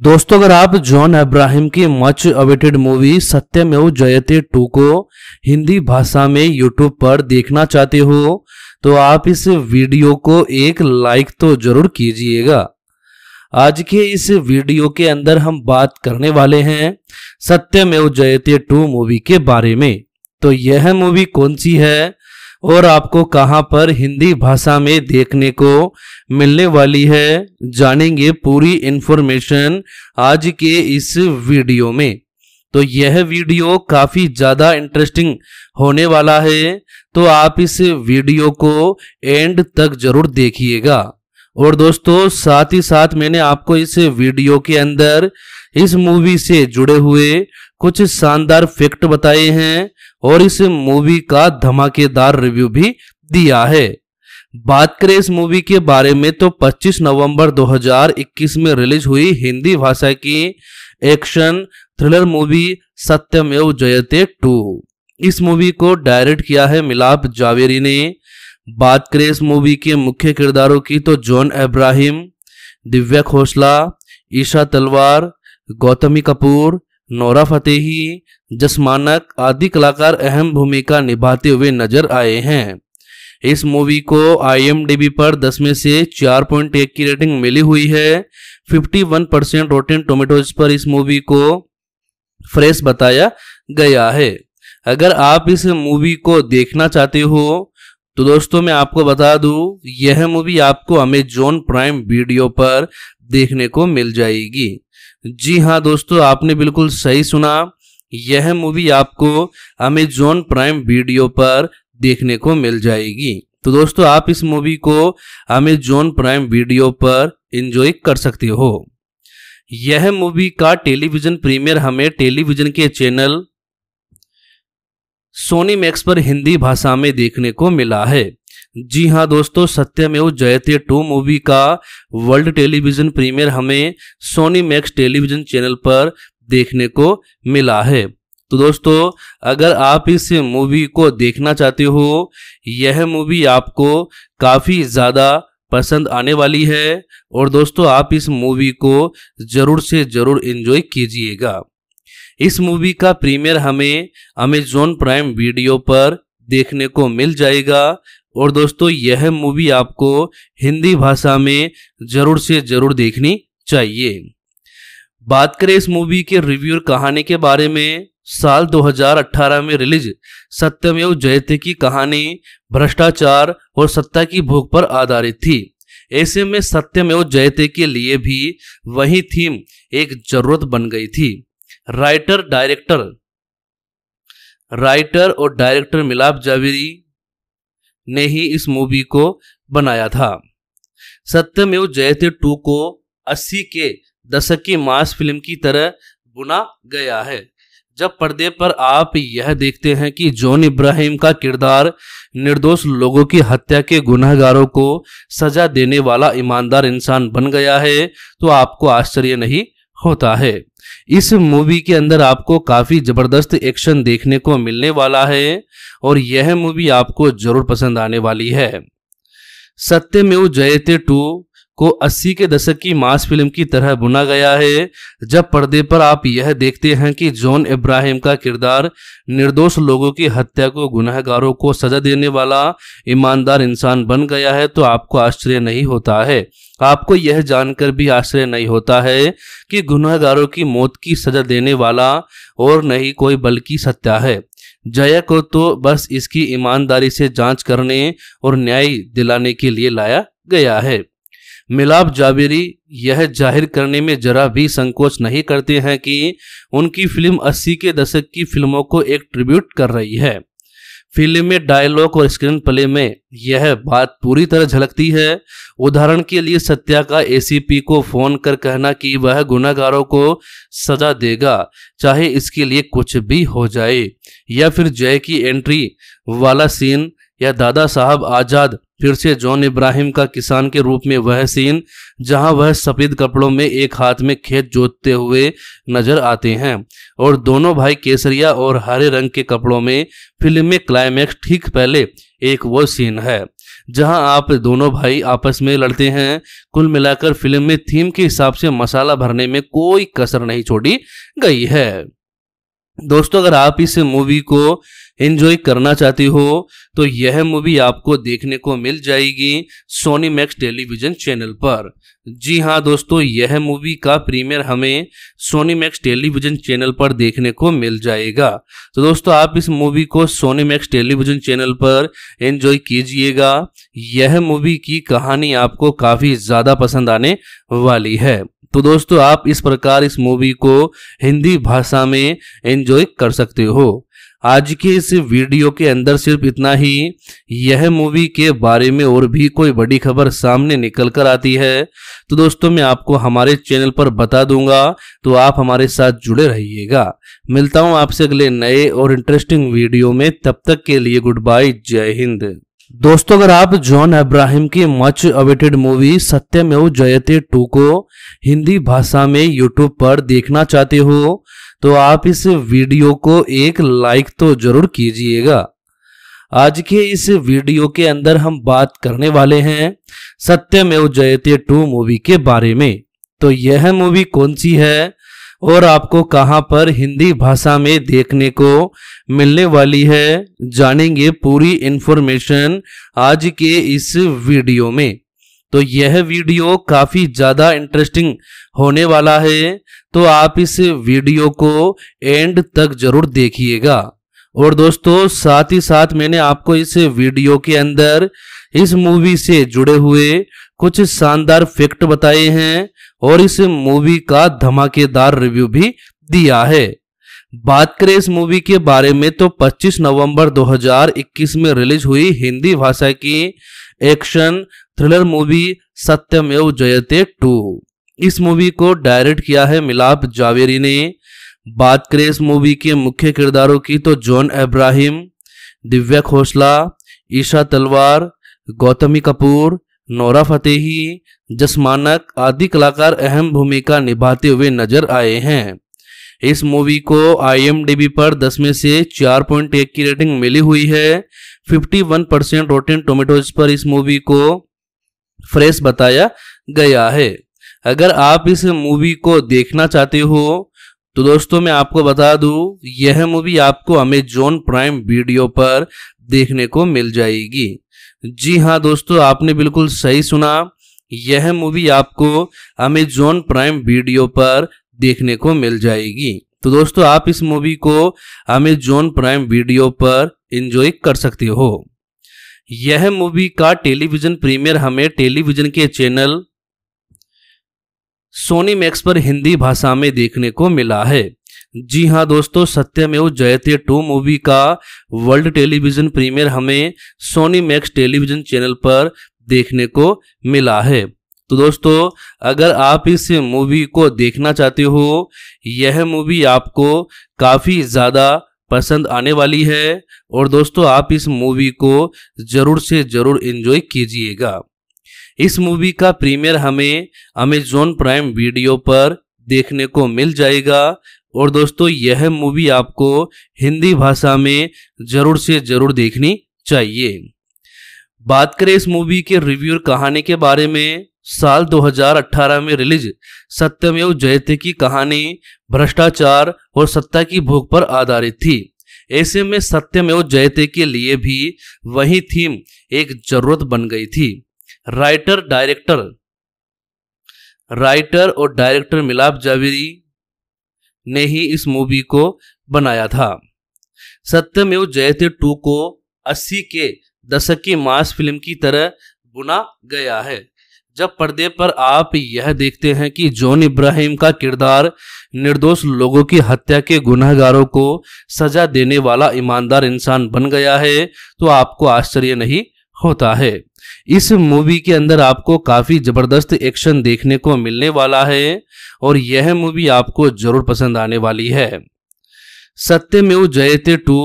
दोस्तों अगर आप जॉन अब्राहिम की मच अवेटेड मूवी सत्यमेव जयते टू को हिंदी भाषा में यूट्यूब पर देखना चाहते हो तो आप इस वीडियो को एक लाइक तो जरूर कीजिएगा आज के इस वीडियो के अंदर हम बात करने वाले हैं सत्यमेव जयते टू मूवी के बारे में तो यह मूवी कौन सी है और आपको कहां पर हिंदी भाषा में देखने को मिलने वाली है जानेंगे पूरी इन्फॉर्मेशन आज के इस वीडियो में तो यह वीडियो काफ़ी ज़्यादा इंटरेस्टिंग होने वाला है तो आप इस वीडियो को एंड तक जरूर देखिएगा और दोस्तों साथ ही साथ मैंने आपको इस वीडियो के अंदर इस मूवी से जुड़े हुए कुछ शानदार फैक्ट बताए हैं और इस मूवी का धमाकेदार रिव्यू भी दिया है बात करें इस मूवी के बारे में तो 25 नवंबर 2021 में रिलीज हुई हिंदी भाषा की एक्शन थ्रिलर मूवी सत्यमेव जयते टू इस मूवी को डायरेक्ट किया है मिलाप जावेरी ने बात करें इस मूवी के मुख्य किरदारों की तो जॉन अब्राहिम दिव्या खोसला ईशा तलवार गौतमी कपूर नोरा फतेही जसमानक आदि कलाकार अहम भूमिका निभाते हुए नजर आए हैं इस मूवी को आईएमडीबी पर 10 में से 4.1 की रेटिंग मिली हुई है 51 परसेंट रोटेन टोमेटोज पर इस मूवी को फ्रेश बताया गया है अगर आप इस मूवी को देखना चाहते हो तो दोस्तों मैं आपको बता दू यह मूवी आपको अमेजोन प्राइम वीडियो पर देखने को मिल जाएगी जी हाँ दोस्तों आपने बिल्कुल सही सुना यह मूवी आपको अमेजोन प्राइम वीडियो पर देखने को मिल जाएगी तो दोस्तों आप इस मूवी को अमेजोन प्राइम वीडियो पर एंजॉय कर सकते हो यह मूवी का टेलीविजन प्रीमियर हमें टेलीविजन के चैनल सोनी मैक्स पर हिंदी भाषा में देखने को मिला है जी हाँ दोस्तों सत्यमेव जयते टू मूवी का वर्ल्ड टेलीविजन प्रीमियर हमें सोनी मैक्स टेलीविजन चैनल पर देखने को मिला है तो दोस्तों अगर आप इस मूवी को देखना चाहते हो यह मूवी आपको काफ़ी ज़्यादा पसंद आने वाली है और दोस्तों आप इस मूवी को ज़रूर से ज़रूर इन्जॉय कीजिएगा इस मूवी का प्रीमियर हमें अमेजोन प्राइम वीडियो पर देखने को मिल जाएगा और दोस्तों यह मूवी आपको हिंदी भाषा में ज़रूर से ज़रूर देखनी चाहिए बात करें इस मूवी के रिव्यू और कहानी के बारे में साल 2018 में रिलीज सत्यमेव जयते की कहानी भ्रष्टाचार और सत्ता की भूख पर आधारित थी ऐसे में सत्यमेव जयते के लिए भी वही थीम एक जरूरत बन गई थी राइटर डायरेक्टर राइटर और डायरेक्टर मिलाप जावेरी ने ही इस मूवी को बनाया था सत्यमेव जयते टू को 80 के दशक की मास फिल्म की तरह बुना गया है जब पर्दे पर आप यह देखते हैं कि जॉन इब्राहिम का किरदार निर्दोष लोगों की हत्या के गुनहगारों को सजा देने वाला ईमानदार इंसान बन गया है तो आपको आश्चर्य नहीं होता है इस मूवी के अंदर आपको काफ़ी ज़बरदस्त एक्शन देखने को मिलने वाला है और यह मूवी आपको ज़रूर पसंद आने वाली है सत्यमेव जयते टू को 80 के दशक की मास फिल्म की तरह बुना गया है जब पर्दे पर आप यह देखते हैं कि जॉन इब्राहिम का किरदार निर्दोष लोगों की हत्या को गुनहगारों को सजा देने वाला ईमानदार इंसान बन गया है तो आपको आश्चर्य नहीं होता है आपको यह जानकर भी आश्चर्य नहीं होता है कि गुनहगारों की मौत की सजा देने वाला और नहीं कोई बल्कि सत्या है जया को तो बस इसकी ईमानदारी से जांच करने और न्याय दिलाने के लिए लाया गया है मिलाप जावेरी यह जाहिर करने में जरा भी संकोच नहीं करते हैं कि उनकी फिल्म 80 के दशक की फिल्मों को एक ट्रिब्यूट कर रही है फिल्म में डायलॉग और स्क्रीन प्ले में यह बात पूरी तरह झलकती है उदाहरण के लिए सत्या का एसीपी को फोन कर कहना कि वह गुनागारों को सजा देगा चाहे इसके लिए कुछ भी हो जाए या फिर जय की एंट्री वाला सीन या दादा साहब आज़ाद फिर से जॉन इब्राहिम का किसान के रूप में वह सीन जहां वह सफ़ेद कपड़ों में एक हाथ में खेत जोतते हुए नजर आते हैं और दोनों भाई केसरिया और हरे रंग के कपड़ों में फिल्म में क्लाइमैक्स ठीक पहले एक वो सीन है जहां आप दोनों भाई आपस में लड़ते हैं कुल मिलाकर फिल्म में थीम के हिसाब से मसाला भरने में कोई कसर नहीं छोड़ी गई है दोस्तों अगर आप इस मूवी को एंजॉय करना चाहती हो तो यह मूवी आपको देखने को मिल जाएगी सोनी मैक्स टेलीविजन चैनल पर जी हाँ दोस्तों यह मूवी का प्रीमियर हमें सोनी मैक्स टेलीविजन चैनल पर देखने को मिल जाएगा तो दोस्तों आप इस मूवी को सोनी मैक्स टेलीविजन चैनल पर एंजॉय कीजिएगा यह मूवी की कहानी आपको काफ़ी ज़्यादा पसंद आने वाली है तो दोस्तों आप इस प्रकार इस मूवी को हिंदी भाषा में एंजॉय कर सकते हो आज के इस वीडियो के अंदर सिर्फ इतना ही यह मूवी के बारे में और भी कोई बड़ी खबर सामने निकल कर आती है तो दोस्तों मैं आपको हमारे चैनल पर बता दूंगा तो आप हमारे साथ जुड़े रहिएगा मिलता हूं आपसे अगले नए और इंटरेस्टिंग वीडियो में तब तक के लिए गुड बाय जय हिंद दोस्तों अगर आप जॉन अब्राहिम की मच अवेटेड मूवी सत्यमेव जयते टू को हिंदी भाषा में यूट्यूब पर देखना चाहते हो तो आप इस वीडियो को एक लाइक तो जरूर कीजिएगा आज के इस वीडियो के अंदर हम बात करने वाले हैं सत्यमेव जयते टू मूवी के बारे में तो यह मूवी कौन सी है और आपको कहां पर हिंदी भाषा में देखने को मिलने वाली है जानेंगे पूरी इन्फॉर्मेशन आज के इस वीडियो में तो यह वीडियो काफ़ी ज़्यादा इंटरेस्टिंग होने वाला है तो आप इस वीडियो को एंड तक ज़रूर देखिएगा और दोस्तों साथ ही साथ मैंने आपको इस वीडियो के अंदर इस मूवी से जुड़े हुए कुछ शानदार फैक्ट बताए हैं और इस मूवी का धमाकेदार रिव्यू भी दिया है बात करें इस मूवी के बारे में तो 25 नवंबर 2021 में रिलीज हुई हिंदी भाषा की एक्शन थ्रिलर मूवी सत्यमेव जयते टू इस मूवी को डायरेक्ट किया है मिलाप जावेरी ने बात करें इस मूवी के मुख्य किरदारों की तो जॉन अब्राहिम दिव्या खोसला ईशा तलवार गौतमी कपूर नौरा फतेही जसमानक आदि कलाकार अहम भूमिका निभाते हुए नजर आए हैं इस मूवी को आईएमडीबी पर 10 में से 4.1 की रेटिंग मिली हुई है 51 परसेंट रोटेन टोमेटोज पर इस मूवी को फ्रेश बताया गया है अगर आप इस मूवी को देखना चाहते हो तो दोस्तों मैं आपको बता दूं यह मूवी आपको अमेजोन प्राइम वीडियो पर देखने को मिल जाएगी जी हाँ दोस्तों आपने बिल्कुल सही सुना यह मूवी आपको अमेजोन प्राइम वीडियो पर देखने को मिल जाएगी तो दोस्तों आप इस मूवी को अमेजोन प्राइम वीडियो पर इंजॉय कर सकते हो यह मूवी का टेलीविजन प्रीमियर हमें टेलीविजन के चैनल सोनी मैक्स पर हिंदी भाषा में देखने को मिला है जी हाँ दोस्तों सत्यमेव जयते टू मूवी का वर्ल्ड टेलीविजन प्रीमियर हमें सोनी मैक्स टेलीविजन चैनल पर देखने को मिला है तो दोस्तों अगर आप इस मूवी को देखना चाहते हो यह मूवी आपको काफ़ी ज़्यादा पसंद आने वाली है और दोस्तों आप इस मूवी को ज़रूर से ज़रूर इन्जॉय कीजिएगा इस मूवी का प्रीमियर हमें अमेजोन प्राइम वीडियो पर देखने को मिल जाएगा और दोस्तों यह मूवी आपको हिंदी भाषा में ज़रूर से ज़रूर देखनी चाहिए बात करें इस मूवी के रिव्यू और कहानी के बारे में साल 2018 में रिलीज सत्यमेव जयते की कहानी भ्रष्टाचार और सत्ता की भूख पर आधारित थी ऐसे में सत्यमेव जयते के लिए भी वही थीम एक जरूरत बन गई थी राइटर डायरेक्टर राइटर और डायरेक्टर मिलाप जावेरी ने ही इस मूवी को बनाया था सत्यमेव जयते टू को 80 के दशक की मास फिल्म की तरह बुना गया है जब पर्दे पर आप यह देखते हैं कि जॉन इब्राहिम का किरदार निर्दोष लोगों की हत्या के गुनहगारों को सजा देने वाला ईमानदार इंसान बन गया है तो आपको आश्चर्य नहीं होता है इस मूवी के अंदर आपको काफ़ी ज़बरदस्त एक्शन देखने को मिलने वाला है और यह मूवी आपको ज़रूर पसंद आने वाली है सत्यमेव जयते टू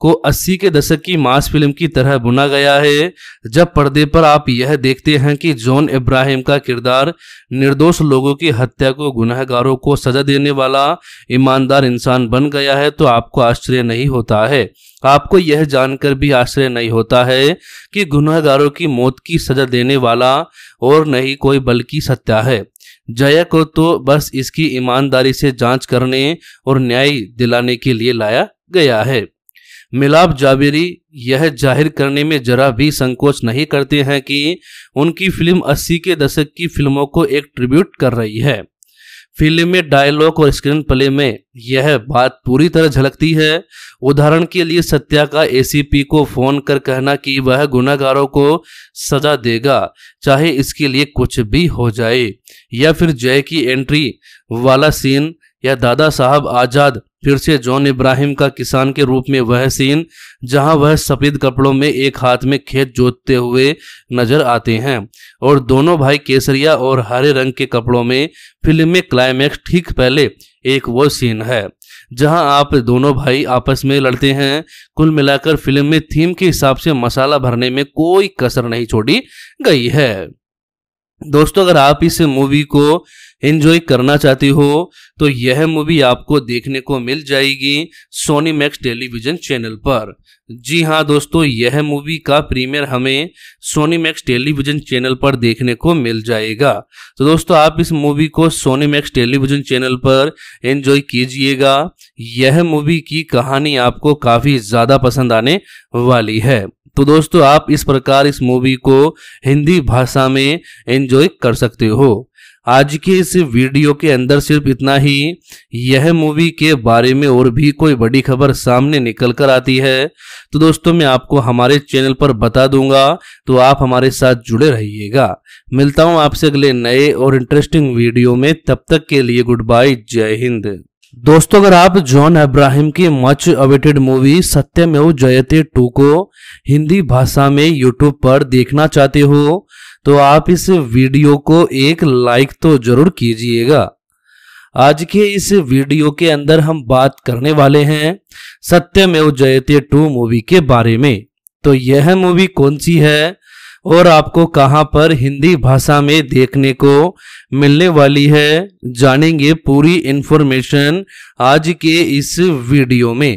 को 80 के दशक की मास फिल्म की तरह बुना गया है जब पर्दे पर आप यह देखते हैं कि जॉन इब्राहिम का किरदार निर्दोष लोगों की हत्या को गुनहगारों को सजा देने वाला ईमानदार इंसान बन गया है तो आपको आश्चर्य नहीं होता है आपको यह जानकर भी आश्चर्य नहीं होता है कि गुनहगारों की मौत की सजा देने वाला और नहीं कोई बल्कि सत्या है जया को तो बस इसकी ईमानदारी से जांच करने और न्याय दिलाने के लिए लाया गया है मिलाप जावेरी यह जाहिर करने में जरा भी संकोच नहीं करते हैं कि उनकी फिल्म 80 के दशक की फिल्मों को एक ट्रिब्यूट कर रही है फिल्म में डायलॉग और स्क्रीन प्ले में यह बात पूरी तरह झलकती है उदाहरण के लिए सत्या का एसीपी को फोन कर कहना कि वह गुनागारों को सजा देगा चाहे इसके लिए कुछ भी हो जाए या फिर जय की एंट्री वाला सीन या दादा साहब आजाद फिर से जॉन इब्राहिम का किसान के रूप में वह सीन जहां वह सफेद कपड़ों में एक हाथ में खेत जोतते हुए नजर आते हैं और दोनों भाई केसरिया और हरे रंग के कपड़ों में फिल्म में क्लाइमैक्स ठीक पहले एक वो सीन है जहां आप दोनों भाई आपस में लड़ते हैं कुल मिलाकर फिल्म में थीम के हिसाब से मसाला भरने में कोई कसर नहीं छोड़ी गई है दोस्तों अगर आप इस मूवी को एंजॉय करना चाहती हो तो यह मूवी आपको देखने को मिल जाएगी सोनी मैक्स टेलीविजन चैनल पर जी हाँ दोस्तों यह मूवी का प्रीमियर हमें सोनी मैक्स टेलीविजन चैनल पर देखने को मिल जाएगा तो दोस्तों आप इस मूवी को सोनी मैक्स टेलीविजन चैनल पर एंजॉय कीजिएगा यह मूवी की कहानी आपको काफ़ी ज़्यादा पसंद आने वाली है तो दोस्तों आप इस प्रकार इस मूवी को हिंदी भाषा में एंजॉय कर सकते हो आज के इस वीडियो के अंदर सिर्फ इतना ही यह मूवी के बारे में और भी कोई बड़ी खबर सामने निकल कर आती है तो दोस्तों मैं आपको हमारे चैनल पर बता दूंगा तो आप हमारे साथ जुड़े रहिएगा मिलता हूं आपसे अगले नए और इंटरेस्टिंग वीडियो में तब तक के लिए गुड बाय जय हिंद दोस्तों अगर आप जॉन अब्राहिम की मच अवेटेड मूवी सत्यमेव जयते टू को हिंदी भाषा में यूट्यूब पर देखना चाहते हो तो आप इस वीडियो को एक लाइक तो जरूर कीजिएगा आज के इस वीडियो के अंदर हम बात करने वाले हैं सत्यमेव जयते टू मूवी के बारे में तो यह मूवी कौन सी है और आपको कहां पर हिंदी भाषा में देखने को मिलने वाली है जानेंगे पूरी इन्फॉर्मेशन आज के इस वीडियो में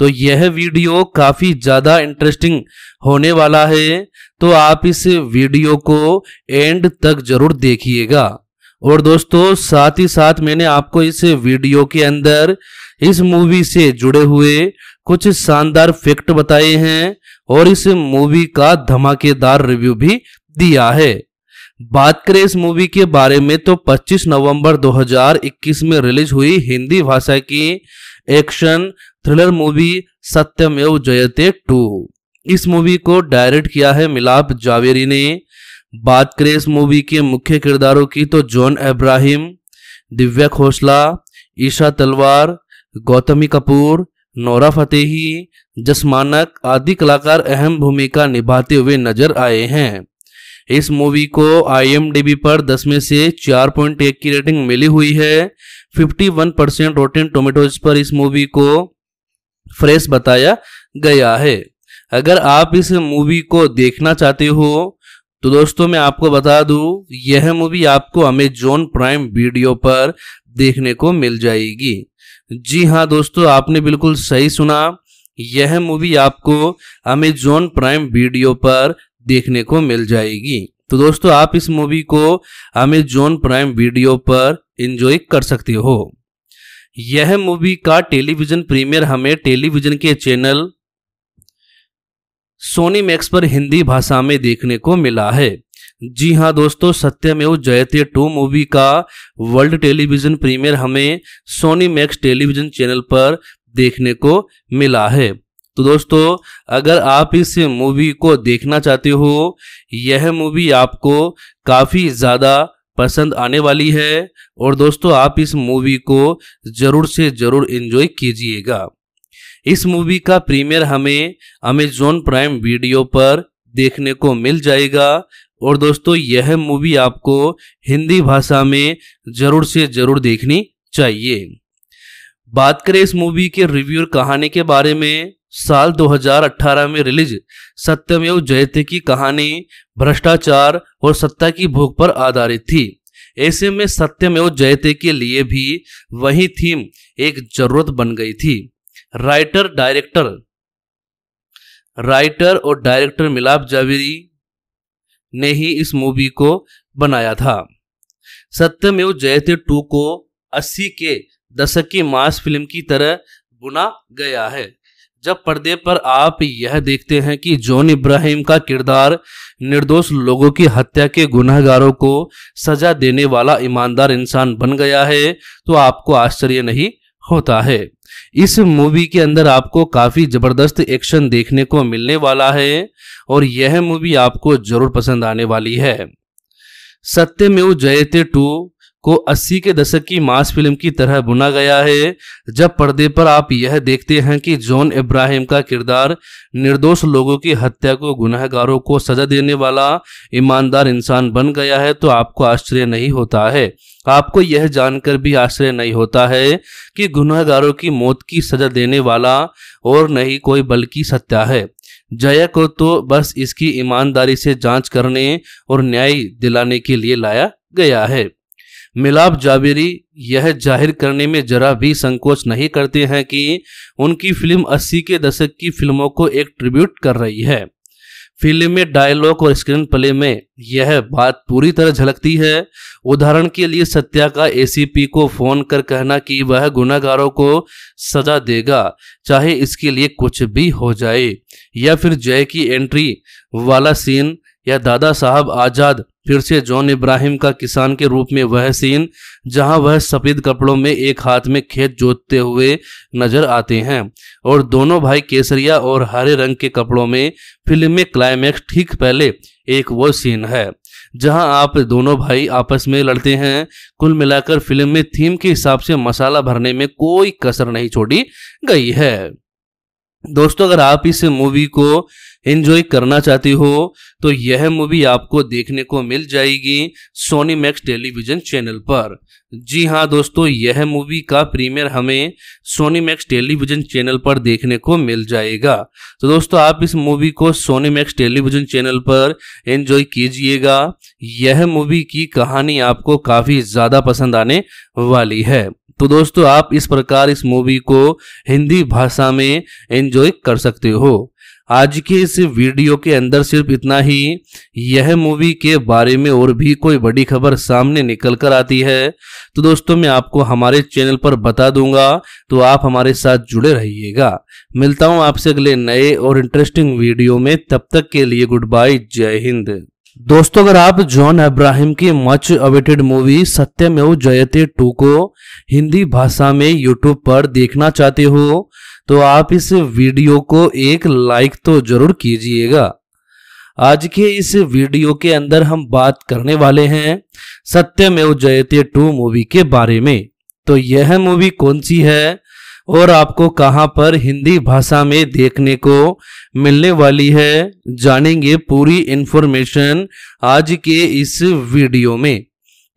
तो यह वीडियो काफ़ी ज़्यादा इंटरेस्टिंग होने वाला है तो आप इस वीडियो को एंड तक ज़रूर देखिएगा और दोस्तों साथ ही साथ मैंने आपको इस वीडियो के अंदर इस मूवी से जुड़े हुए कुछ शानदार फैक्ट बताए हैं और इस मूवी का धमाकेदार रिव्यू भी दिया है बात करें इस मूवी के बारे में तो 25 नवंबर 2021 में रिलीज हुई हिंदी भाषा की एक्शन थ्रिलर मूवी सत्यमेव जयते टू इस मूवी को डायरेक्ट किया है मिलाप जावेरी ने बात करें इस मूवी के मुख्य किरदारों की तो जॉन अब्राहिम दिव्या खोसला ईशा तलवार गौतमी कपूर नौरा फतेही जसमानक आदि कलाकार अहम भूमिका निभाते हुए नजर आए हैं इस मूवी को आईएमडीबी पर 10 में से 4.1 की रेटिंग मिली हुई है fifty one percent Rotten Tomatoes पर इस मूवी को फ्रेश बताया गया है अगर आप इस मूवी को देखना चाहते हो तो दोस्तों मैं आपको बता दूं यह मूवी आपको अमेजोन प्राइम वीडियो पर देखने को मिल जाएगी जी हाँ दोस्तों आपने बिल्कुल सही सुना यह मूवी आपको अमेजोन प्राइम वीडियो पर देखने को मिल जाएगी तो दोस्तों आप इस मूवी को अमेजोन प्राइम वीडियो पर इंजॉय कर सकते हो यह मूवी का टेलीविजन प्रीमियर हमें टेलीविजन के चैनल सोनी मैक्स पर हिंदी भाषा में देखने को मिला है जी हाँ दोस्तों सत्यमेव जयते टू मूवी का वर्ल्ड टेलीविजन प्रीमियर हमें सोनी मैक्स टेलीविजन चैनल पर देखने को मिला है तो दोस्तों अगर आप इस मूवी को देखना चाहते हो यह मूवी आपको काफ़ी ज़्यादा पसंद आने वाली है और दोस्तों आप इस मूवी को ज़रूर से ज़रूर इन्जॉय कीजिएगा इस मूवी का प्रीमियर हमें अमेजोन प्राइम वीडियो पर देखने को मिल जाएगा और दोस्तों यह मूवी आपको हिंदी भाषा में ज़रूर से ज़रूर देखनी चाहिए बात करें इस मूवी के रिव्यू और कहानी के बारे में साल 2018 में रिलीज सत्यमेव जयते की कहानी भ्रष्टाचार और सत्ता की भूख पर आधारित थी ऐसे में सत्यमेव जयते के लिए भी वही थीम एक जरूरत बन गई थी राइटर डायरेक्टर राइटर और डायरेक्टर मिलाप जावेरी ने ही इस मूवी को बनाया था सत्यमेव जयते टू को 80 के दशक की मास फिल्म की तरह बुना गया है जब पर्दे पर आप यह देखते हैं कि जॉन इब्राहिम का किरदार निर्दोष लोगों की हत्या के गुनहगारों को सजा देने वाला ईमानदार इंसान बन गया है तो आपको आश्चर्य नहीं होता है इस मूवी के अंदर आपको काफ़ी ज़बरदस्त एक्शन देखने को मिलने वाला है और यह मूवी आपको ज़रूर पसंद आने वाली है सत्यमेव जयते टू को 80 के दशक की मास फिल्म की तरह बुना गया है जब पर्दे पर आप यह देखते हैं कि जॉन इब्राहिम का किरदार निर्दोष लोगों की हत्या को गुनाहगारों को सजा देने वाला ईमानदार इंसान बन गया है तो आपको आश्चर्य नहीं होता है आपको यह जानकर भी आश्चर्य नहीं होता है कि गुनाहगारों की मौत की सजा देने वाला और नहीं कोई बल्कि सत्या है जया को तो बस इसकी ईमानदारी से जांच करने और न्याय दिलाने के लिए लाया गया है मिलाप जावेरी यह जाहिर करने में जरा भी संकोच नहीं करते हैं कि उनकी फिल्म 80 के दशक की फिल्मों को एक ट्रिब्यूट कर रही है फिल्म में डायलॉग और स्क्रीन प्ले में यह बात पूरी तरह झलकती है उदाहरण के लिए सत्या का एसीपी को फोन कर कहना कि वह गुनागारों को सजा देगा चाहे इसके लिए कुछ भी हो जाए या फिर जय की एंट्री वाला सीन या दादा साहब आजाद फिर से जॉन इब्राहिम का किसान के रूप में वह सीन जहां वह सफेद कपड़ों में एक हाथ में खेत जोतते हुए नजर आते हैं और दोनों भाई केसरिया और हरे रंग के कपड़ों में फिल्म में क्लाइमैक्स ठीक पहले एक वो सीन है जहां आप दोनों भाई आपस में लड़ते हैं कुल मिलाकर फिल्म में थीम के हिसाब से मसाला भरने में कोई कसर नहीं छोड़ी गई है दोस्तों अगर आप इस मूवी को एंजॉय करना चाहती हो तो यह मूवी आपको देखने को मिल जाएगी सोनी मैक्स टेलीविजन चैनल पर जी हाँ दोस्तों यह मूवी का प्रीमियर हमें सोनी मैक्स टेलीविजन चैनल पर देखने को मिल जाएगा तो दोस्तों आप इस मूवी को सोनी मैक्स टेलीविजन चैनल पर एंजॉय कीजिएगा यह मूवी की कहानी आपको काफ़ी ज़्यादा पसंद आने वाली है तो दोस्तों आप इस प्रकार इस मूवी को हिंदी भाषा में एंजॉय कर सकते हो आज के इस वीडियो के अंदर सिर्फ इतना ही यह मूवी के बारे में और भी कोई बड़ी खबर सामने निकल कर आती है तो दोस्तों मैं आपको हमारे चैनल पर बता दूंगा तो आप हमारे साथ जुड़े रहिएगा मिलता हूं आपसे अगले नए और इंटरेस्टिंग वीडियो में तब तक के लिए गुड बाय जय हिंद दोस्तों अगर आप जॉन अब्राहिम की मच अवेटेड मूवी सत्यमेव जयते टू को हिंदी भाषा में यूट्यूब पर देखना चाहते हो तो आप इस वीडियो को एक लाइक तो जरूर कीजिएगा आज के इस वीडियो के अंदर हम बात करने वाले हैं सत्यमेव जयते टू मूवी के बारे में तो यह मूवी कौन सी है और आपको कहां पर हिंदी भाषा में देखने को मिलने वाली है जानेंगे पूरी इंफॉर्मेशन आज के इस वीडियो में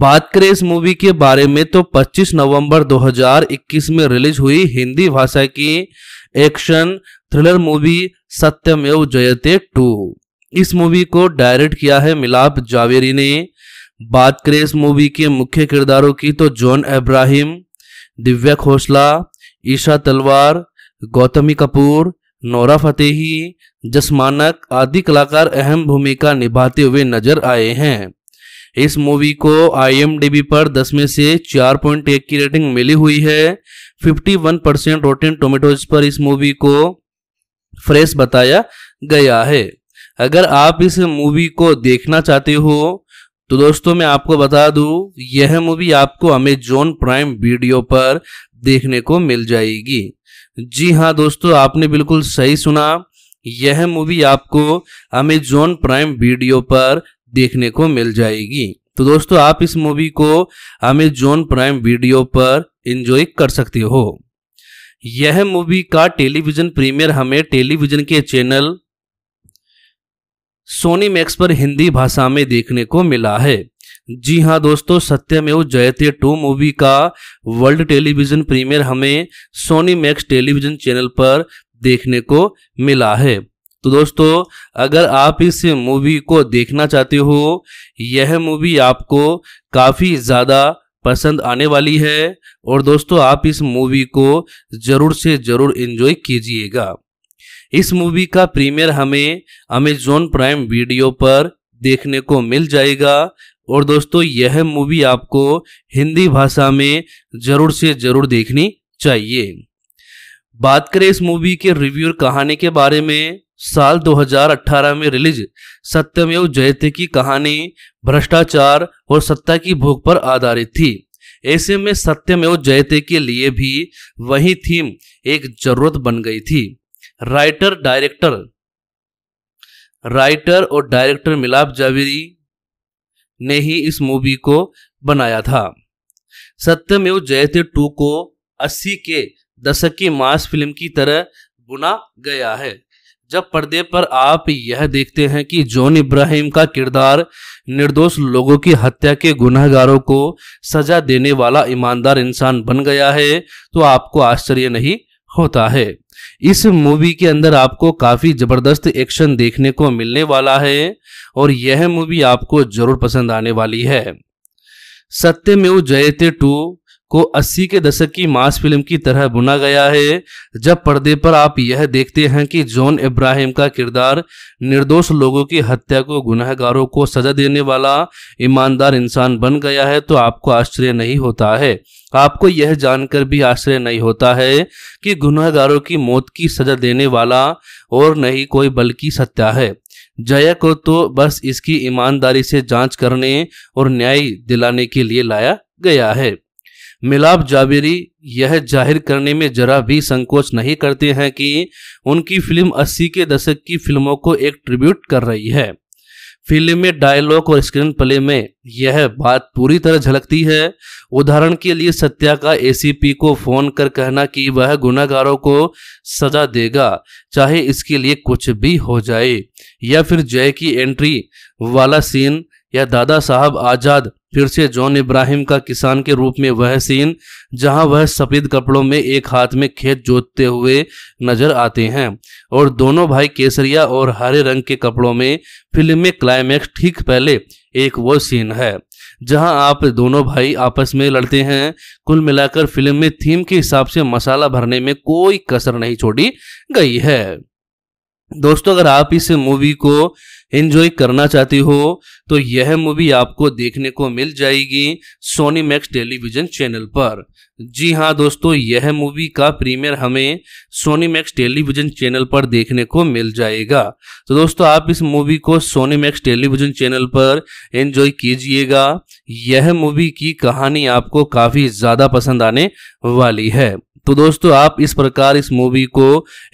बात करें इस मूवी के बारे में तो 25 नवंबर 2021 में रिलीज हुई हिंदी भाषा की एक्शन थ्रिलर मूवी सत्यमेव जयते टू इस मूवी को डायरेक्ट किया है मिलाप जावेरी ने बात करें इस मूवी के मुख्य किरदारों की तो जॉन अब्राहिम दिव्या खोसला ईशा तलवार गौतमी कपूर नौरा फतेही जसमानक आदि कलाकार अहम भूमिका निभाते हुए नजर आए हैं इस मूवी को आई पर 10 में से 4.1 की रेटिंग मिली हुई है 51 परसेंट रोटेन टोमेटोज पर इस मूवी को फ्रेश बताया गया है अगर आप इस मूवी को देखना चाहते हो तो दोस्तों मैं आपको बता दूं यह मूवी आपको अमेजोन प्राइम वीडियो पर देखने को मिल जाएगी जी हाँ दोस्तों आपने बिल्कुल सही सुना यह मूवी आपको अमेजोन प्राइम वीडियो पर देखने को मिल जाएगी तो दोस्तों आप इस मूवी को अमेजोन प्राइम वीडियो पर इंजॉय कर सकते हो यह मूवी का टेलीविजन प्रीमियर हमें टेलीविजन के चैनल सोनी मैक्स पर हिंदी भाषा में देखने को मिला है जी हाँ दोस्तों सत्यमेव जयते टू मूवी का वर्ल्ड टेलीविजन प्रीमियर हमें सोनी मैक्स टेलीविजन चैनल पर देखने को मिला है तो दोस्तों अगर आप इस मूवी को देखना चाहते हो यह मूवी आपको काफ़ी ज़्यादा पसंद आने वाली है और दोस्तों आप इस मूवी को ज़रूर से ज़रूर इन्जॉय कीजिएगा इस मूवी का प्रीमियर हमें अमेजोन प्राइम वीडियो पर देखने को मिल जाएगा और दोस्तों यह मूवी आपको हिंदी भाषा में ज़रूर से ज़रूर देखनी चाहिए बात करें इस मूवी के रिव्यू और कहानी के बारे में साल 2018 में रिलीज सत्यमेव जयते की कहानी भ्रष्टाचार और सत्ता की भूख पर आधारित थी ऐसे में सत्यमेव जयते के लिए भी वही थीम एक जरूरत बन गई थी राइटर डायरेक्टर राइटर और डायरेक्टर मिलाप जावेरी ने ही इस मूवी को बनाया था सत्यमेव जयते टू को 80 के दशक की मास फिल्म की तरह बुना गया है जब पर्दे पर आप यह देखते हैं कि जॉन इब्राहिम का किरदार निर्दोष लोगों की हत्या के गुनहगारों को सजा देने वाला ईमानदार इंसान बन गया है तो आपको आश्चर्य नहीं होता है इस मूवी के अंदर आपको काफ़ी ज़बरदस्त एक्शन देखने को मिलने वाला है और यह मूवी आपको ज़रूर पसंद आने वाली है सत्यमेव जयते टू को 80 के दशक की मास फिल्म की तरह बुना गया है जब पर्दे पर आप यह देखते हैं कि जॉन इब्राहिम का किरदार निर्दोष लोगों की हत्या को गुनाहगारों को सजा देने वाला ईमानदार इंसान बन गया है तो आपको आश्चर्य नहीं होता है आपको यह जानकर भी आश्चर्य नहीं होता है कि गुनाहगारों की मौत की सजा देने वाला और नहीं कोई बल्कि सत्या है जया को तो बस इसकी ईमानदारी से जांच करने और न्याय दिलाने के लिए लाया गया है मिलाप जावेरी यह जाहिर करने में जरा भी संकोच नहीं करते हैं कि उनकी फिल्म 80 के दशक की फिल्मों को एक ट्रिब्यूट कर रही है फिल्म में डायलॉग और स्क्रीन प्ले में यह बात पूरी तरह झलकती है उदाहरण के लिए सत्या का एसीपी को फोन कर कहना कि वह गुनागारों को सजा देगा चाहे इसके लिए कुछ भी हो जाए या फिर जय की एंट्री वाला सीन या दादा साहब आजाद फिर से जॉन इब्राहिम का किसान के रूप में वह सीन जहां वह सफेद कपड़ों में एक हाथ में खेत जोतते हुए नजर आते हैं और दोनों भाई केसरिया और हरे रंग के कपड़ों में फिल्म में क्लाइमैक्स ठीक पहले एक वो सीन है जहां आप दोनों भाई आपस में लड़ते हैं कुल मिलाकर फिल्म में थीम के हिसाब से मसाला भरने में कोई कसर नहीं छोड़ी गई है दोस्तों अगर आप इस मूवी को एंजॉय करना चाहती हो तो यह मूवी आपको देखने को मिल जाएगी सोनी मैक्स टेलीविजन चैनल पर जी हाँ दोस्तों यह मूवी का प्रीमियर हमें सोनी मैक्स टेलीविजन चैनल पर देखने को मिल जाएगा तो दोस्तों आप इस मूवी को सोनी मैक्स टेलीविजन चैनल पर एंजॉय कीजिएगा यह मूवी की कहानी आपको काफ़ी ज़्यादा पसंद आने वाली है तो दोस्तों आप इस प्रकार इस मूवी को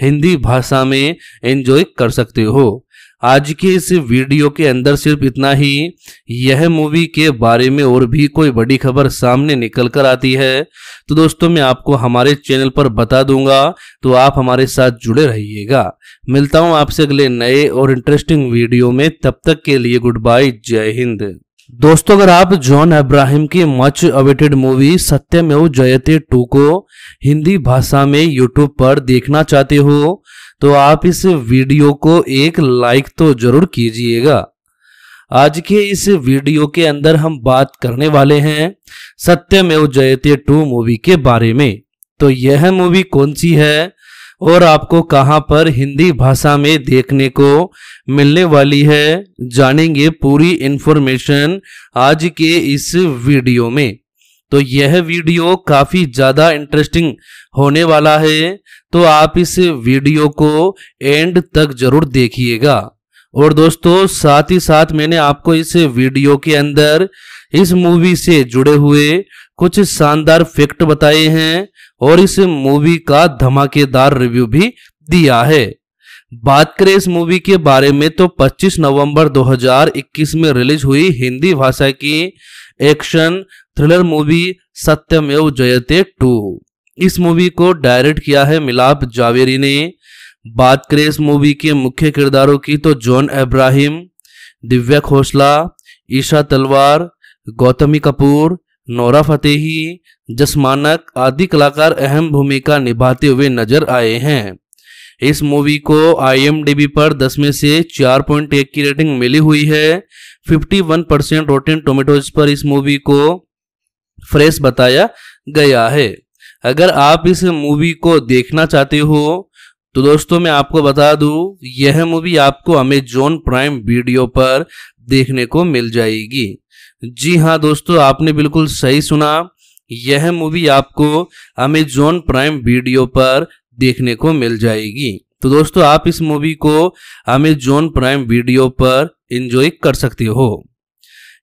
हिंदी भाषा में एंजॉय कर सकते हो आज के इस वीडियो के अंदर सिर्फ इतना ही यह मूवी के बारे में और भी कोई बड़ी खबर सामने निकल कर आती है तो दोस्तों मैं आपको हमारे चैनल पर बता दूंगा तो आप हमारे साथ जुड़े रहिएगा मिलता हूं आपसे अगले नए और इंटरेस्टिंग वीडियो में तब तक के लिए गुड बाय जय हिंद दोस्तों अगर आप जॉन अब्राहिम की मच अवेटेड मूवी सत्यमेव जयते टू को हिंदी भाषा में यूट्यूब पर देखना चाहते हो तो आप इस वीडियो को एक लाइक तो जरूर कीजिएगा आज के इस वीडियो के अंदर हम बात करने वाले हैं सत्यमेव जयते टू मूवी के बारे में तो यह मूवी कौन सी है और आपको कहां पर हिंदी भाषा में देखने को मिलने वाली है जानेंगे पूरी इंफॉर्मेशन आज के इस वीडियो में तो यह वीडियो काफ़ी ज़्यादा इंटरेस्टिंग होने वाला है तो आप इस वीडियो को एंड तक ज़रूर देखिएगा और दोस्तों साथ ही साथ मैंने आपको इस वीडियो के अंदर इस मूवी से जुड़े हुए कुछ शानदार फैक्ट बताए हैं और इस मूवी का धमाकेदार रिव्यू भी दिया है बात करें इस मूवी के बारे में तो 25 नवंबर 2021 में रिलीज हुई हिंदी भाषा की एक्शन थ्रिलर मूवी सत्यमेव जयते टू इस मूवी को डायरेक्ट किया है मिलाप जावेरी ने बात करें इस मूवी के मुख्य किरदारों की तो जॉन अब्राहिम दिव्या खोसला ईशा तलवार गौतमी कपूर नौरा फतेही जसमानक आदि कलाकार अहम भूमिका निभाते हुए नजर आए हैं इस मूवी को आईएमडीबी पर 10 में से 4.1 की रेटिंग मिली हुई है 51 परसेंट रोटेन टोमेटोज पर इस मूवी को फ्रेश बताया गया है अगर आप इस मूवी को देखना चाहते हो तो दोस्तों मैं आपको बता दूं यह मूवी आपको अमेजोन प्राइम वीडियो पर देखने को मिल जाएगी जी हाँ दोस्तों आपने बिल्कुल सही सुना यह मूवी आपको अमेजोन प्राइम वीडियो पर देखने को मिल जाएगी तो दोस्तों आप इस मूवी को अमेजोन प्राइम वीडियो पर एंजॉय कर सकते हो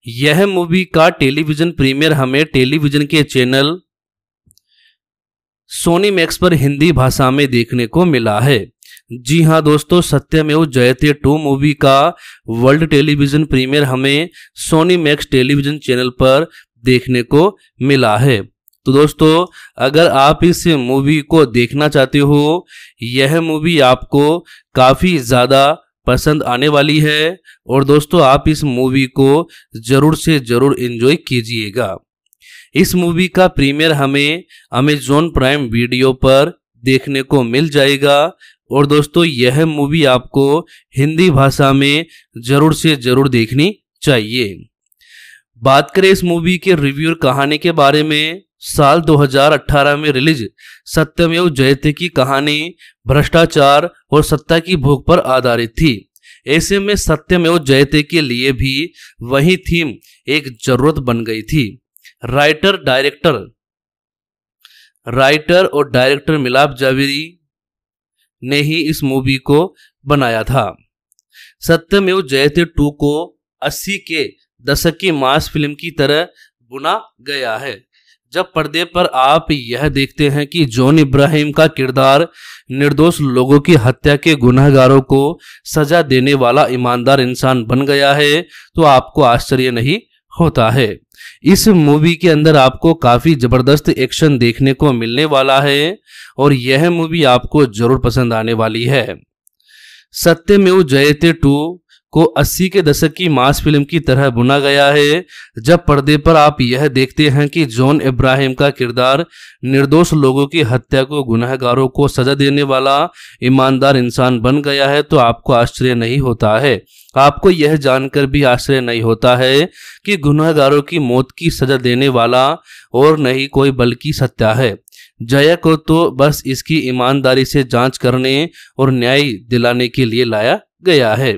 यह मूवी का टेलीविजन प्रीमियर हमें टेलीविजन के चैनल सोनी मैक्स पर हिंदी भाषा में देखने को मिला है जी हाँ दोस्तों सत्यमेव जयते टू मूवी का वर्ल्ड टेलीविजन प्रीमियर हमें सोनी मैक्स टेलीविजन चैनल पर देखने को मिला है तो दोस्तों अगर आप इस मूवी को देखना चाहते हो यह मूवी आपको काफ़ी ज़्यादा पसंद आने वाली है और दोस्तों आप इस मूवी को ज़रूर से ज़रूर इन्जॉय कीजिएगा इस मूवी का प्रीमियर हमें अमेजोन प्राइम वीडियो पर देखने को मिल जाएगा और दोस्तों यह मूवी आपको हिंदी भाषा में ज़रूर से ज़रूर देखनी चाहिए बात करें इस मूवी के रिव्यू और कहानी के बारे में साल 2018 में रिलीज सत्यमेव जयते की कहानी भ्रष्टाचार और सत्ता की भूख पर आधारित थी ऐसे में सत्यमेव जयते के लिए भी वही थीम एक जरूरत बन गई थी राइटर डायरेक्टर राइटर और डायरेक्टर मिलाप जावेरी ने ही इस मूवी को बनाया था सत्यमेव जयते टू को 80 के दशक की मास फिल्म की तरह बुना गया है जब पर्दे पर आप यह देखते हैं कि जॉन इब्राहिम का किरदार निर्दोष लोगों की हत्या के गुनहगारों को सजा देने वाला ईमानदार इंसान बन गया है तो आपको आश्चर्य नहीं होता है इस मूवी के अंदर आपको काफ़ी ज़बरदस्त एक्शन देखने को मिलने वाला है और यह मूवी आपको ज़रूर पसंद आने वाली है सत्यमेव जयते टू को 80 के दशक की मास फिल्म की तरह बुना गया है जब पर्दे पर आप यह देखते हैं कि जॉन इब्राहिम का किरदार निर्दोष लोगों की हत्या को गुनहगारों को सजा देने वाला ईमानदार इंसान बन गया है तो आपको आश्चर्य नहीं होता है आपको यह जानकर भी आश्चर्य नहीं होता है कि गुनहगारों की मौत की सजा देने वाला और नहीं कोई बल्कि सत्या है जया को तो बस इसकी ईमानदारी से जांच करने और न्याय दिलाने के लिए लाया गया है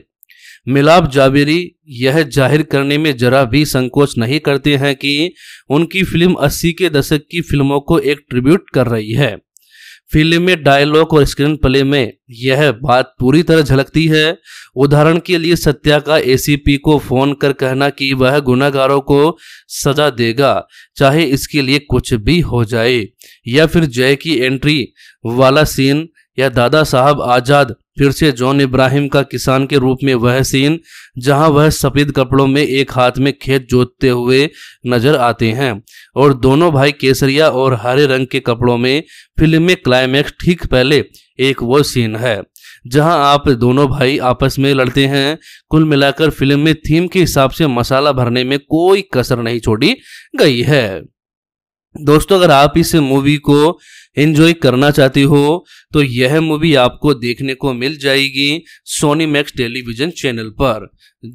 मिलाप जावेरी यह जाहिर करने में जरा भी संकोच नहीं करते हैं कि उनकी फिल्म 80 के दशक की फिल्मों को एक ट्रिब्यूट कर रही है फिल्म में डायलॉग और स्क्रीन प्ले में यह बात पूरी तरह झलकती है उदाहरण के लिए सत्या का एसीपी को फोन कर कहना कि वह गुनागारों को सजा देगा चाहे इसके लिए कुछ भी हो जाए या फिर जय की एंट्री वाला सीन या दादा साहब आजाद फिर से जॉन इब्राहिम का किसान के रूप में वह सीन जहां वह सफेद कपड़ों में एक हाथ में खेत जोतते हुए नजर आते हैं और दोनों भाई केसरिया और हरे रंग के कपड़ों में फिल्म में क्लाइमैक्स ठीक पहले एक वो सीन है जहां आप दोनों भाई आपस में लड़ते हैं कुल मिलाकर फिल्म में थीम के हिसाब से मसाला भरने में कोई कसर नहीं छोड़ी गई है दोस्तों अगर आप इस मूवी को एंजॉय करना चाहती हो तो यह मूवी आपको देखने को मिल जाएगी सोनी मैक्स टेलीविजन चैनल पर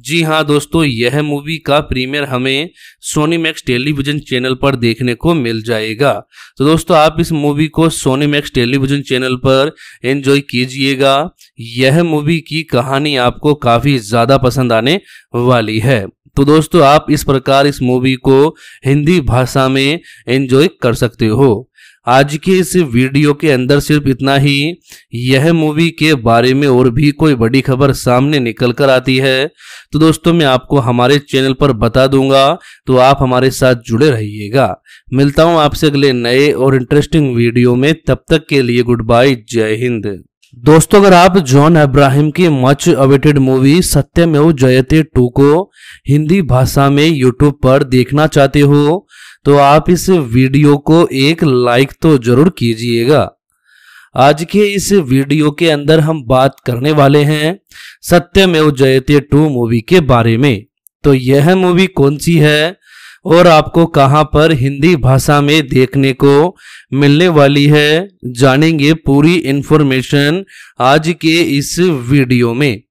जी हाँ दोस्तों यह मूवी का प्रीमियर हमें सोनी मैक्स टेलीविजन चैनल पर देखने को मिल जाएगा तो दोस्तों आप इस मूवी को सोनी मैक्स टेलीविजन चैनल पर एंजॉय कीजिएगा यह मूवी की कहानी आपको काफ़ी ज़्यादा पसंद आने वाली है तो दोस्तों आप इस प्रकार इस मूवी को हिंदी भाषा में एंजॉय कर सकते हो आज के इस वीडियो के अंदर सिर्फ इतना ही यह मूवी के बारे में और भी कोई बड़ी खबर सामने निकल कर आती है तो दोस्तों मैं आपको हमारे चैनल पर बता दूंगा तो आप हमारे साथ जुड़े रहिएगा मिलता हूं आपसे अगले नए और इंटरेस्टिंग वीडियो में तब तक के लिए गुड बाय जय हिंद दोस्तों अगर आप जॉन अब्राहिम की मच अवेटेड मूवी सत्यमेव जयते टू को हिंदी भाषा में यूट्यूब पर देखना चाहते हो तो आप इस वीडियो को एक लाइक तो जरूर कीजिएगा आज के इस वीडियो के अंदर हम बात करने वाले हैं सत्यमेव जयते टू मूवी के बारे में तो यह मूवी कौन सी है और आपको कहां पर हिंदी भाषा में देखने को मिलने वाली है जानेंगे पूरी इन्फॉर्मेशन आज के इस वीडियो में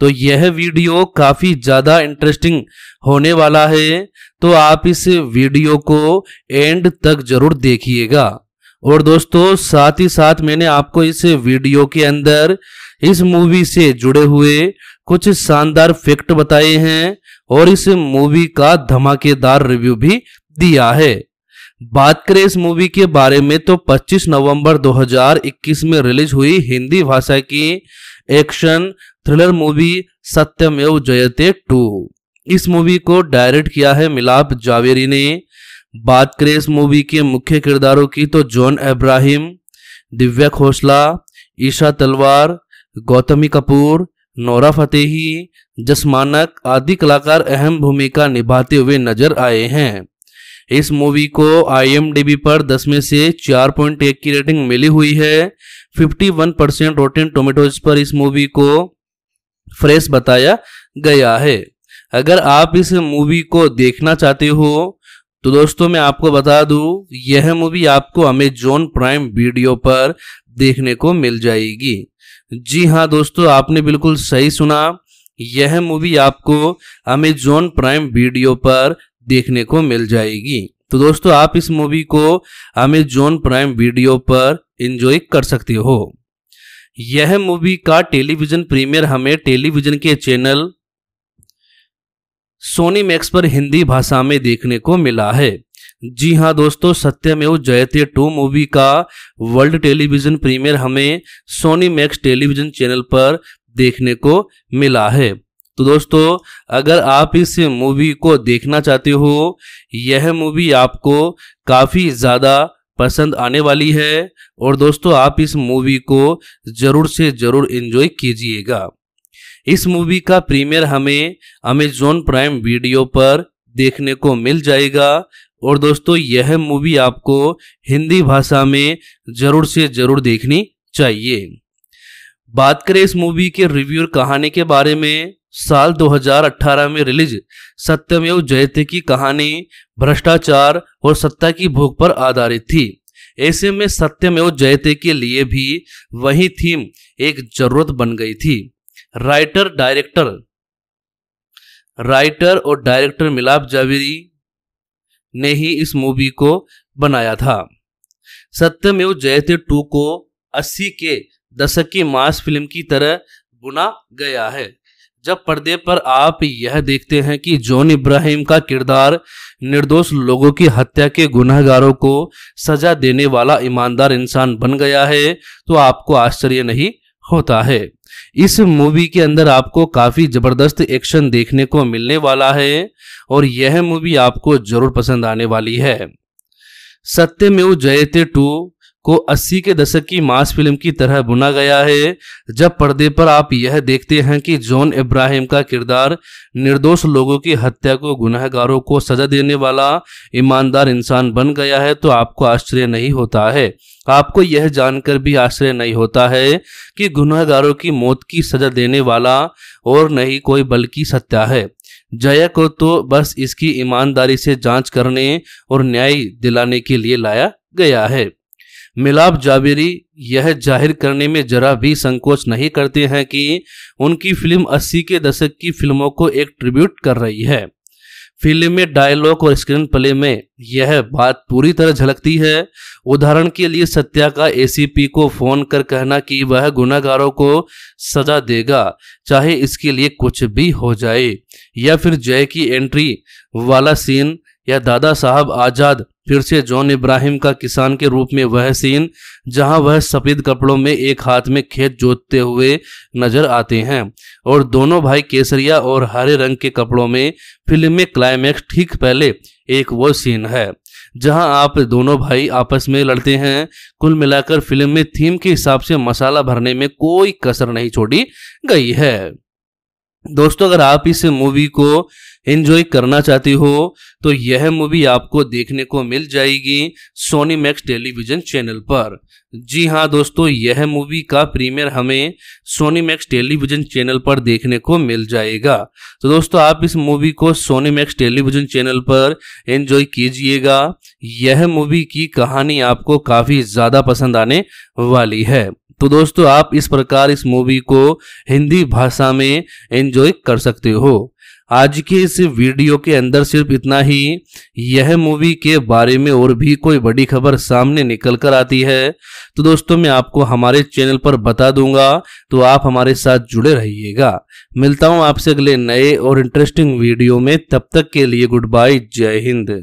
तो यह वीडियो काफ़ी ज़्यादा इंटरेस्टिंग होने वाला है तो आप इस वीडियो को एंड तक ज़रूर देखिएगा और दोस्तों साथ ही साथ मैंने आपको इस वीडियो के अंदर इस मूवी से जुड़े हुए कुछ शानदार फैक्ट बताए हैं और इस मूवी का धमाकेदार रिव्यू भी दिया है बात करें इस मूवी के बारे में तो 25 नवंबर 2021 में रिलीज हुई हिंदी भाषा की एक्शन थ्रिलर मूवी सत्यमेव जयते टू इस मूवी को डायरेक्ट किया है मिलाप जावेरी ने बात करें इस मूवी के मुख्य किरदारों की तो जॉन अब्राहिम दिव्या खोसला ईशा तलवार गौतमी कपूर नौरा फतेही जसमानक आदि कलाकार अहम भूमिका निभाते हुए नजर आए हैं इस मूवी को आईएमडीबी पर 10 में से 4.1 की रेटिंग मिली हुई है 51 परसेंट रोटेन टोमेटोज पर इस मूवी को फ्रेश बताया गया है अगर आप इस मूवी को देखना चाहते हो तो दोस्तों मैं आपको बता दूं यह मूवी आपको अमेजोन प्राइम वीडियो पर देखने को मिल जाएगी जी हाँ दोस्तों आपने बिल्कुल सही सुना यह मूवी आपको अमेजोन प्राइम वीडियो पर देखने को मिल जाएगी तो दोस्तों आप इस मूवी को अमेजोन प्राइम वीडियो पर एंजॉय कर सकते हो यह मूवी का टेलीविजन प्रीमियर हमें टेलीविजन के चैनल सोनी मैक्स पर हिंदी भाषा में देखने को मिला है जी हाँ दोस्तों सत्यमेव जयते टू मूवी का वर्ल्ड टेलीविजन प्रीमियर हमें सोनी मैक्स टेलीविजन चैनल पर देखने को मिला है तो दोस्तों अगर आप इस मूवी को देखना चाहते हो यह मूवी आपको काफ़ी ज़्यादा पसंद आने वाली है और दोस्तों आप इस मूवी को ज़रूर से ज़रूर इन्जॉय कीजिएगा इस मूवी का प्रीमियर हमें अमेजोन प्राइम वीडियो पर देखने को मिल जाएगा और दोस्तों यह मूवी आपको हिंदी भाषा में ज़रूर से ज़रूर देखनी चाहिए बात करें इस मूवी के रिव्यू कहानी के बारे में साल 2018 में रिलीज सत्यमेव जयते की कहानी भ्रष्टाचार और सत्ता की भूख पर आधारित थी ऐसे में सत्यमेव जयते के लिए भी वही थीम एक जरूरत बन गई थी राइटर डायरेक्टर राइटर और डायरेक्टर मिलाप जावेरी ने ही इस मूवी को बनाया था सत्यमेव जयते टू को 80 के दशक की मास फिल्म की तरह बुना गया है जब पर्दे पर आप यह देखते हैं कि जॉन इब्राहिम का किरदार निर्दोष लोगों की हत्या के गुनहगारों को सजा देने वाला ईमानदार इंसान बन गया है तो आपको आश्चर्य नहीं होता है इस मूवी के अंदर आपको काफ़ी ज़बरदस्त एक्शन देखने को मिलने वाला है और यह मूवी आपको ज़रूर पसंद आने वाली है सत्य जयते टू को 80 के दशक की मास फिल्म की तरह बुना गया है जब पर्दे पर आप यह देखते हैं कि जॉन इब्राहिम का किरदार निर्दोष लोगों की हत्या को गुनहगारों को सजा देने वाला ईमानदार इंसान बन गया है तो आपको आश्चर्य नहीं होता है आपको यह जानकर भी आश्चर्य नहीं होता है कि गुनहगारों की मौत की सजा देने वाला और नहीं कोई बल्कि सत्या है जया को तो बस इसकी ईमानदारी से जांच करने और न्याय दिलाने के लिए लाया गया है मिलाप जावेरी यह जाहिर करने में जरा भी संकोच नहीं करते हैं कि उनकी फिल्म 80 के दशक की फिल्मों को एक ट्रिब्यूट कर रही है फिल्म में डायलॉग और स्क्रीन प्ले में यह बात पूरी तरह झलकती है उदाहरण के लिए सत्या का एसीपी को फोन कर कहना कि वह गुनागारों को सजा देगा चाहे इसके लिए कुछ भी हो जाए या फिर जय की एंट्री वाला सीन या दादा साहब आजाद फिर से जॉन इब्राहिम का किसान के रूप में वह सीन जहां वह सफेद कपड़ों में एक हाथ में खेत जोतते हुए नजर आते हैं और दोनों भाई केसरिया और हरे रंग के कपड़ों में फिल्म में क्लाइमैक्स ठीक पहले एक वो सीन है जहां आप दोनों भाई आपस में लड़ते हैं कुल मिलाकर फिल्म में थीम के हिसाब से मसाला भरने में कोई कसर नहीं छोड़ी गई है दोस्तों अगर आप इस मूवी को एंजॉय करना चाहती हो तो यह मूवी आपको देखने को मिल जाएगी सोनी मैक्स टेलीविजन चैनल पर जी हाँ दोस्तों यह मूवी का प्रीमियर हमें सोनी मैक्स टेलीविजन चैनल पर देखने को मिल जाएगा तो दोस्तों आप इस मूवी को सोनी मैक्स टेलीविजन चैनल पर एंजॉय कीजिएगा यह मूवी की कहानी आपको काफ़ी ज़्यादा पसंद आने वाली है तो दोस्तों आप इस प्रकार इस मूवी को हिंदी भाषा में एंजॉय कर सकते हो आज के इस वीडियो के अंदर सिर्फ इतना ही यह मूवी के बारे में और भी कोई बड़ी खबर सामने निकल कर आती है तो दोस्तों मैं आपको हमारे चैनल पर बता दूंगा तो आप हमारे साथ जुड़े रहिएगा मिलता हूं आपसे अगले नए और इंटरेस्टिंग वीडियो में तब तक के लिए गुड बाय जय हिंद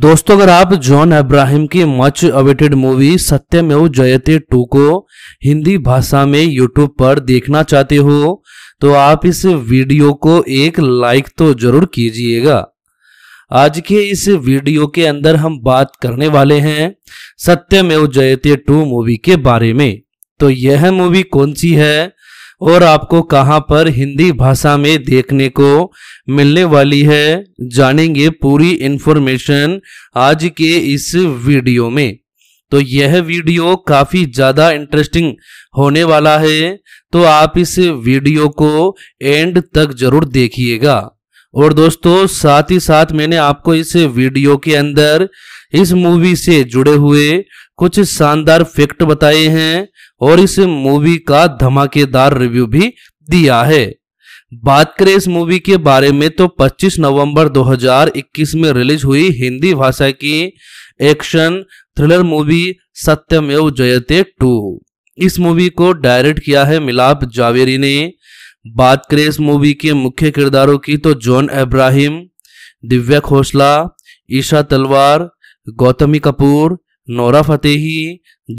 दोस्तों अगर आप जॉन अब्राहिम की मच अवेटेड मूवी सत्यमेव जयते टू को हिंदी भाषा में यूट्यूब पर देखना चाहते हो तो आप इस वीडियो को एक लाइक तो जरूर कीजिएगा आज के इस वीडियो के अंदर हम बात करने वाले हैं सत्यमेव जयते टू मूवी के बारे में तो यह मूवी कौन सी है और आपको कहां पर हिंदी भाषा में देखने को मिलने वाली है जानेंगे पूरी इन्फॉर्मेशन आज के इस वीडियो में तो यह वीडियो काफ़ी ज़्यादा इंटरेस्टिंग होने वाला है तो आप इस वीडियो को एंड तक ज़रूर देखिएगा और दोस्तों साथ ही साथ मैंने आपको इस वीडियो के अंदर इस मूवी से जुड़े हुए कुछ शानदार फैक्ट बताए हैं और इस मूवी का धमाकेदार रिव्यू भी दिया है बात करें इस मूवी के बारे में तो 25 नवंबर 2021 में रिलीज हुई हिंदी भाषा की एक्शन थ्रिलर मूवी सत्यमेव जयते टू इस मूवी को डायरेक्ट किया है मिलाप जावेरी ने बात करें इस मूवी के मुख्य किरदारों की तो जॉन अब्राहिम दिव्या खोसला ईशा तलवार गौतमी कपूर नौरा फतेही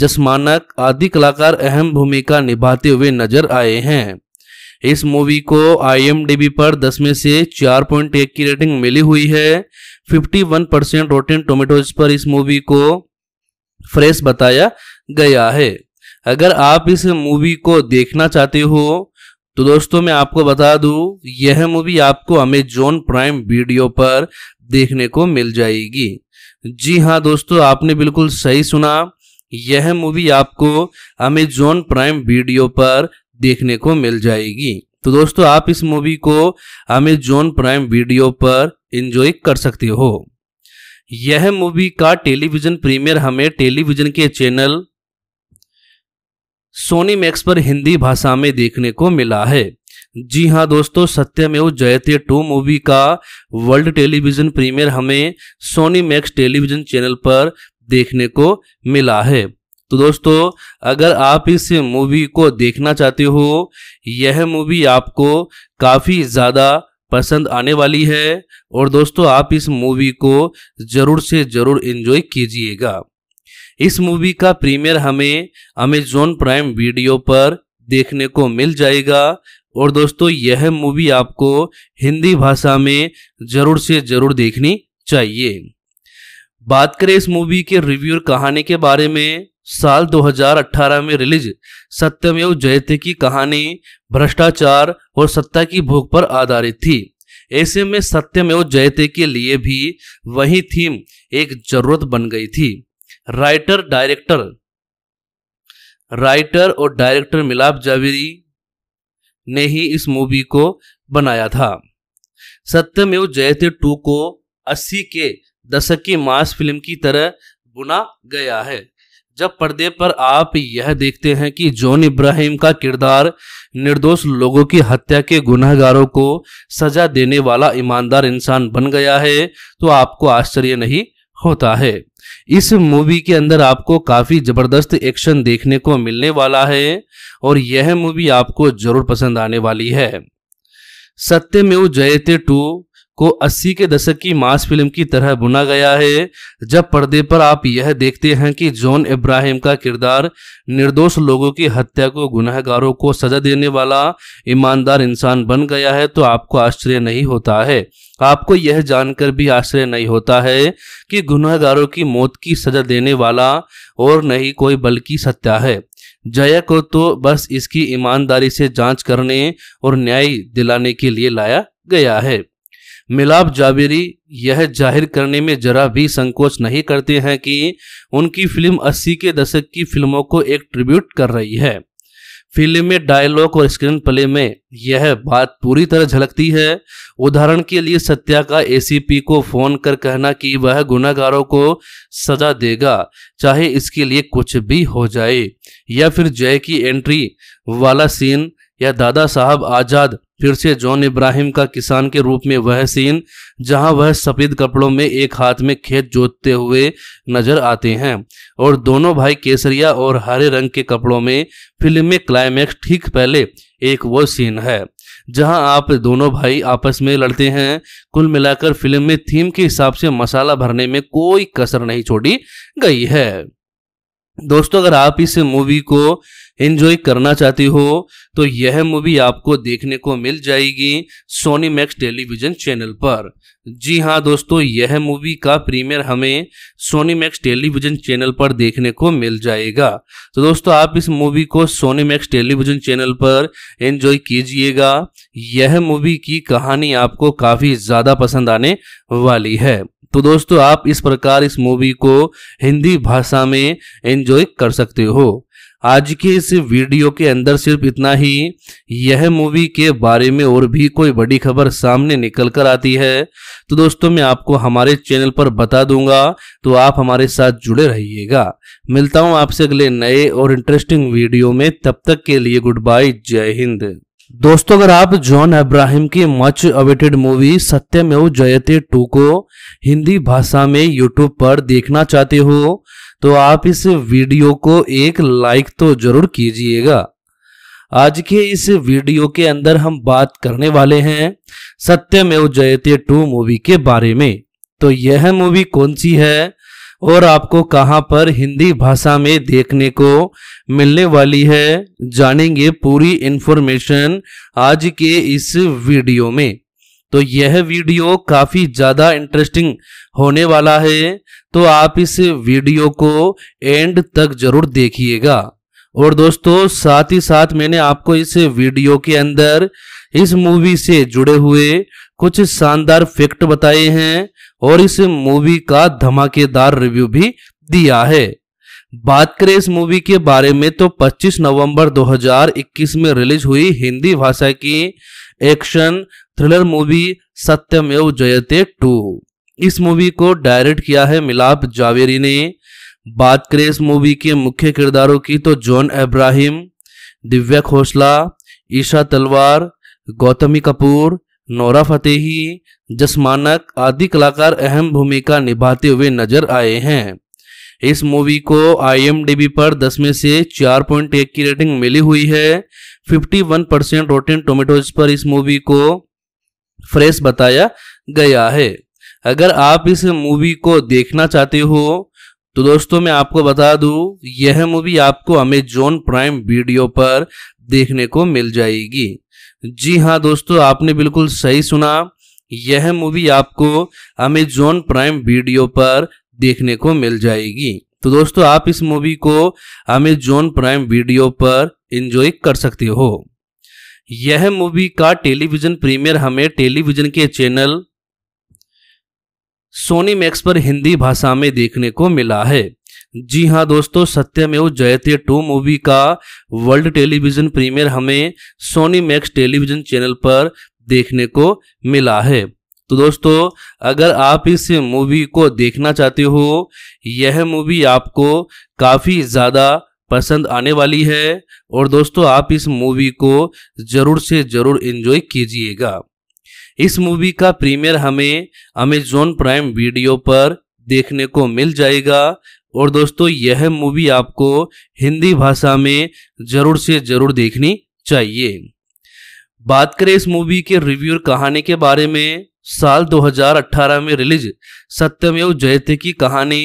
जसमानक आदि कलाकार अहम भूमिका निभाते हुए नजर आए हैं इस मूवी को आईएमडीबी पर 10 में से 4.1 की रेटिंग मिली हुई है 51 परसेंट रोटेन टोमेटोज पर इस मूवी को फ्रेश बताया गया है अगर आप इस मूवी को देखना चाहते हो तो दोस्तों मैं आपको बता दूं यह मूवी आपको अमेजोन प्राइम वीडियो पर देखने को मिल जाएगी जी हाँ दोस्तों आपने बिल्कुल सही सुना यह मूवी आपको अमेजोन प्राइम वीडियो पर देखने को मिल जाएगी तो दोस्तों आप इस मूवी को अमेजोन प्राइम वीडियो पर एंजॉय कर सकते हो यह मूवी का टेलीविजन प्रीमियर हमें टेलीविजन के चैनल सोनी मैक्स पर हिंदी भाषा में देखने को मिला है जी हाँ दोस्तों सत्यमेव जयते टू मूवी का वर्ल्ड टेलीविजन प्रीमियर हमें सोनी मैक्स टेलीविजन चैनल पर देखने को मिला है तो दोस्तों अगर आप इस मूवी को देखना चाहते हो यह मूवी आपको काफ़ी ज़्यादा पसंद आने वाली है और दोस्तों आप इस मूवी को ज़रूर से ज़रूर इन्जॉय कीजिएगा इस मूवी का प्रीमियर हमें अमेजोन प्राइम वीडियो पर देखने को मिल जाएगा और दोस्तों यह मूवी आपको हिंदी भाषा में ज़रूर से ज़रूर देखनी चाहिए बात करें इस मूवी के रिव्यू कहानी के बारे में साल 2018 में रिलीज सत्यमेव जयते की कहानी भ्रष्टाचार और सत्ता की भूख पर आधारित थी ऐसे में सत्यमेव जयते के लिए भी वही थीम एक जरूरत बन गई थी राइटर डायरेक्टर राइटर और डायरेक्टर मिलाप जावेरी ने ही इस मूवी को बनाया था सत्यमेव जयते टू को 80 के दशक की मास फिल्म की तरह बुना गया है जब पर्दे पर आप यह देखते हैं कि जॉन इब्राहिम का किरदार निर्दोष लोगों की हत्या के गुनहगारों को सजा देने वाला ईमानदार इंसान बन गया है तो आपको आश्चर्य नहीं होता है इस मूवी के अंदर आपको काफ़ी ज़बरदस्त एक्शन देखने को मिलने वाला है और यह मूवी आपको ज़रूर पसंद आने वाली है सत्य जयते टू को 80 के दशक की मास फिल्म की तरह बुना गया है जब पर्दे पर आप यह देखते हैं कि जॉन इब्राहिम का किरदार निर्दोष लोगों की हत्या को गुनहगारों को सजा देने वाला ईमानदार इंसान बन गया है तो आपको आश्चर्य नहीं होता है आपको यह जानकर भी आश्चर्य नहीं होता है कि गुनहगारों की मौत की सजा देने वाला और नहीं कोई बल्कि सत्या है जया को तो बस इसकी ईमानदारी से जांच करने और न्याय दिलाने के लिए लाया गया है मिलाप जावेरी यह जाहिर करने में जरा भी संकोच नहीं करते हैं कि उनकी फिल्म 80 के दशक की फिल्मों को एक ट्रिब्यूट कर रही है फिल्म में डायलॉग और स्क्रीन प्ले में यह बात पूरी तरह झलकती है उदाहरण के लिए सत्या का एसीपी को फोन कर कहना कि वह गुनागारों को सजा देगा चाहे इसके लिए कुछ भी हो जाए या फिर जय की एंट्री वाला सीन या दादा साहब आजाद फिर से जॉन इब्राहिम का किसान के रूप में वह सीन जहां वह सफेद कपड़ों में एक हाथ में खेत जोतते हुए नजर आते हैं और दोनों भाई केसरिया और हरे रंग के कपड़ों में फिल्म में क्लाइमैक्स ठीक पहले एक वो सीन है जहां आप दोनों भाई आपस में लड़ते हैं कुल मिलाकर फिल्म में थीम के हिसाब से मसाला भरने में कोई कसर नहीं छोड़ी गई है दोस्तों अगर आप इस मूवी को एंजॉय करना चाहती हो तो यह मूवी आपको देखने को मिल जाएगी सोनी मैक्स टेलीविजन चैनल पर जी हाँ दोस्तों यह मूवी का प्रीमियर हमें सोनी मैक्स टेलीविजन चैनल पर देखने को मिल जाएगा तो दोस्तों आप इस मूवी को सोनी मैक्स टेलीविजन चैनल पर एंजॉय कीजिएगा यह मूवी की कहानी आपको काफ़ी ज़्यादा पसंद आने वाली है तो दोस्तों आप इस प्रकार इस मूवी को हिंदी भाषा में एंजॉय कर सकते हो आज के इस वीडियो के अंदर सिर्फ इतना ही यह मूवी के बारे में और भी कोई बड़ी खबर सामने निकल कर आती है तो दोस्तों मैं आपको हमारे चैनल पर बता दूंगा तो आप हमारे साथ जुड़े रहिएगा मिलता हूं आपसे अगले नए और इंटरेस्टिंग वीडियो में तब तक के लिए गुड बाय जय हिंद दोस्तों अगर आप जॉन अब्राहिम की मच अवेटेड मूवी सत्यमेव जयते टू को हिंदी भाषा में यूट्यूब पर देखना चाहते हो तो आप इस वीडियो को एक लाइक तो जरूर कीजिएगा आज के इस वीडियो के अंदर हम बात करने वाले हैं सत्यमेव जयते टू मूवी के बारे में तो यह मूवी कौन सी है और आपको कहां पर हिंदी भाषा में देखने को मिलने वाली है जानेंगे पूरी इन्फॉर्मेशन आज के इस वीडियो में तो यह वीडियो काफ़ी ज़्यादा इंटरेस्टिंग होने वाला है तो आप इस वीडियो को एंड तक ज़रूर देखिएगा और दोस्तों साथ ही साथ मैंने आपको इस वीडियो के अंदर इस मूवी से जुड़े हुए कुछ शानदार फैक्ट बताए हैं और इस मूवी का धमाकेदार रिव्यू भी दिया है बात करें इस मूवी के बारे में तो 25 नवंबर 2021 में रिलीज हुई हिंदी भाषा की एक्शन थ्रिलर मूवी सत्यमेव जयते टू इस मूवी को डायरेक्ट किया है मिलाप जावेरी ने बात करें इस मूवी के मुख्य किरदारों की तो जॉन अब्राहिम दिव्या खोसला ईशा तलवार गौतमी कपूर नौरा फतेही जसमानक आदि कलाकार अहम भूमिका निभाते हुए नजर आए हैं इस मूवी को आईएमडीबी पर 10 में से 4.1 की रेटिंग मिली हुई है 51 परसेंट रोटेन टोमेटोज पर इस मूवी को फ्रेश बताया गया है अगर आप इस मूवी को देखना चाहते हो तो दोस्तों मैं आपको बता दूं यह मूवी आपको अमेजोन प्राइम वीडियो पर देखने को मिल जाएगी जी हाँ दोस्तों आपने बिल्कुल सही सुना यह मूवी आपको अमेजोन प्राइम वीडियो पर देखने को मिल जाएगी तो दोस्तों आप इस मूवी को अमेजोन प्राइम वीडियो पर एंजॉय कर सकते हो यह मूवी का टेलीविजन प्रीमियर हमें टेलीविजन के चैनल सोनी मैक्स पर हिंदी भाषा में देखने को मिला है जी हाँ दोस्तों सत्यमेव जयते टू मूवी का वर्ल्ड टेलीविजन प्रीमियर हमें सोनी मैक्स टेलीविजन चैनल पर देखने को मिला है तो दोस्तों अगर आप इस मूवी को देखना चाहते हो यह मूवी आपको काफ़ी ज़्यादा पसंद आने वाली है और दोस्तों आप इस मूवी को ज़रूर से ज़रूर इन्जॉय कीजिएगा इस मूवी का प्रीमियर हमें अमेजोन प्राइम वीडियो पर देखने को मिल जाएगा और दोस्तों यह मूवी आपको हिंदी भाषा में ज़रूर से ज़रूर देखनी चाहिए बात करें इस मूवी के रिव्यू कहानी के बारे में साल 2018 में रिलीज सत्यमेव जयते की कहानी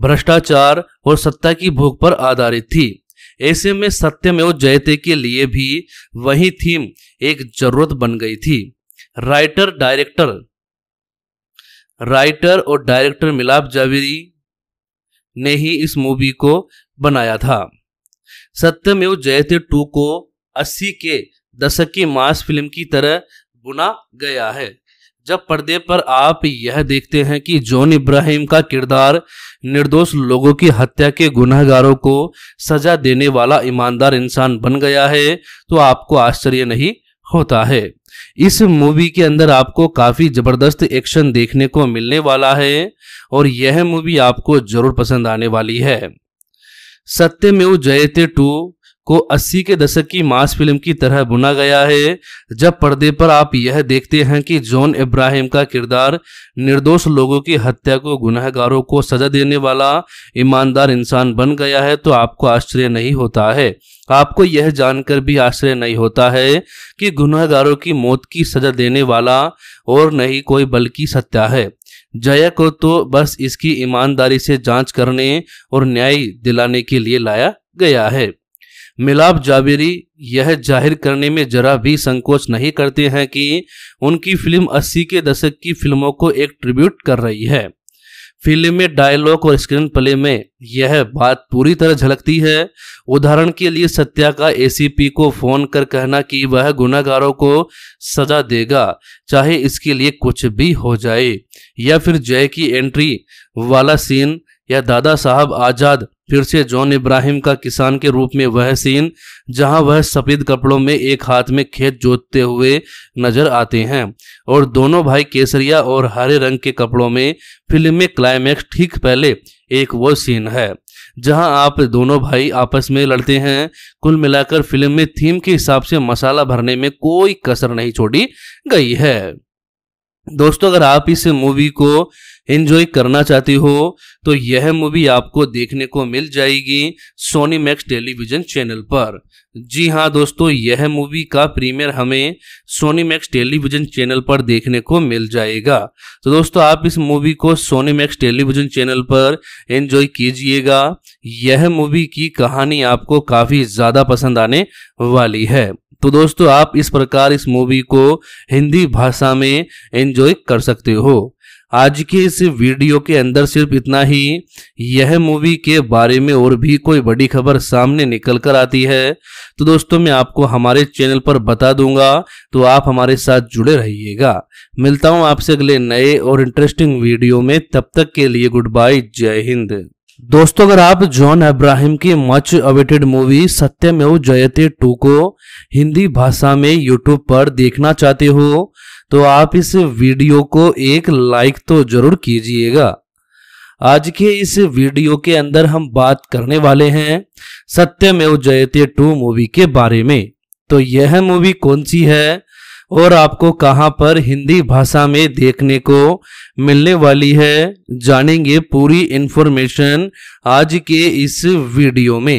भ्रष्टाचार और सत्ता की भूख पर आधारित थी ऐसे में सत्यमेव जयते के लिए भी वही थीम एक जरूरत बन गई थी राइटर डायरेक्टर राइटर और डायरेक्टर मिलाप जावेरी ने ही इस मूवी को बनाया था सत्यमेव जयते टू को 80 के दशक की मास फिल्म की तरह बुना गया है जब पर्दे पर आप यह देखते हैं कि जॉन इब्राहिम का किरदार निर्दोष लोगों की हत्या के गुनाहगारों को सजा देने वाला ईमानदार इंसान बन गया है तो आपको आश्चर्य नहीं होता है इस मूवी के अंदर आपको काफ़ी ज़बरदस्त एक्शन देखने को मिलने वाला है और यह मूवी आपको ज़रूर पसंद आने वाली है सत्य जयते टू को 80 के दशक की मास फिल्म की तरह बुना गया है जब पर्दे पर आप यह देखते हैं कि जॉन इब्राहिम का किरदार निर्दोष लोगों की हत्या को गुनहगारों को सजा देने वाला ईमानदार इंसान बन गया है तो आपको आश्चर्य नहीं होता है आपको यह जानकर भी आश्चर्य नहीं होता है कि गुनहगारों की मौत की सजा देने वाला और नहीं कोई बल्कि सत्या है जया को तो बस इसकी ईमानदारी से जांच करने और न्याय दिलाने के लिए लाया गया है मिलाप जावेरी यह जाहिर करने में जरा भी संकोच नहीं करते हैं कि उनकी फिल्म 80 के दशक की फिल्मों को एक ट्रिब्यूट कर रही है फिल्म में डायलॉग और स्क्रीन प्ले में यह बात पूरी तरह झलकती है उदाहरण के लिए सत्या का एसीपी को फोन कर कहना कि वह गुनागारों को सजा देगा चाहे इसके लिए कुछ भी हो जाए या फिर जय की एंट्री वाला सीन या दादा साहब आजाद फिर से जॉन इब्राहिम का किसान के रूप में वह सीन जहां वह सफेद कपड़ों में एक हाथ में खेत जोतते हुए नजर आते हैं और दोनों भाई केसरिया और हरे रंग के कपड़ों में फिल्म में क्लाइमैक्स ठीक पहले एक वो सीन है जहां आप दोनों भाई आपस में लड़ते हैं कुल मिलाकर फिल्म में थीम के हिसाब से मसाला भरने में कोई कसर नहीं छोड़ी गई है दोस्तों अगर आप इस मूवी को एंजॉय करना चाहती हो तो यह मूवी आपको देखने को मिल जाएगी सोनी मैक्स टेलीविजन चैनल पर जी हाँ दोस्तों यह मूवी का प्रीमियर हमें सोनी मैक्स टेलीविजन चैनल पर देखने को मिल जाएगा तो दोस्तों आप इस मूवी को सोनी मैक्स टेलीविजन चैनल पर एंजॉय कीजिएगा यह मूवी की कहानी आपको काफ़ी ज़्यादा पसंद आने वाली है तो दोस्तों आप इस प्रकार इस मूवी को हिंदी भाषा में एंजॉय कर सकते हो आज के इस वीडियो के अंदर सिर्फ इतना ही यह मूवी के बारे में और भी कोई बड़ी खबर सामने निकल कर आती है तो दोस्तों मैं आपको हमारे चैनल पर बता दूंगा तो आप हमारे साथ जुड़े रहिएगा मिलता हूं आपसे अगले नए और इंटरेस्टिंग वीडियो में तब तक के लिए गुड बाय जय हिंद दोस्तों अगर आप जॉन अब्राहिम की मच अवेटेड मूवी सत्यमेव जयते टू को हिंदी भाषा में यूट्यूब पर देखना चाहते हो तो आप इस वीडियो को एक लाइक तो जरूर कीजिएगा आज के इस वीडियो के अंदर हम बात करने वाले हैं सत्यमेव जयते टू मूवी के बारे में तो यह मूवी कौन सी है और आपको कहां पर हिंदी भाषा में देखने को मिलने वाली है जानेंगे पूरी इन्फॉर्मेशन आज के इस वीडियो में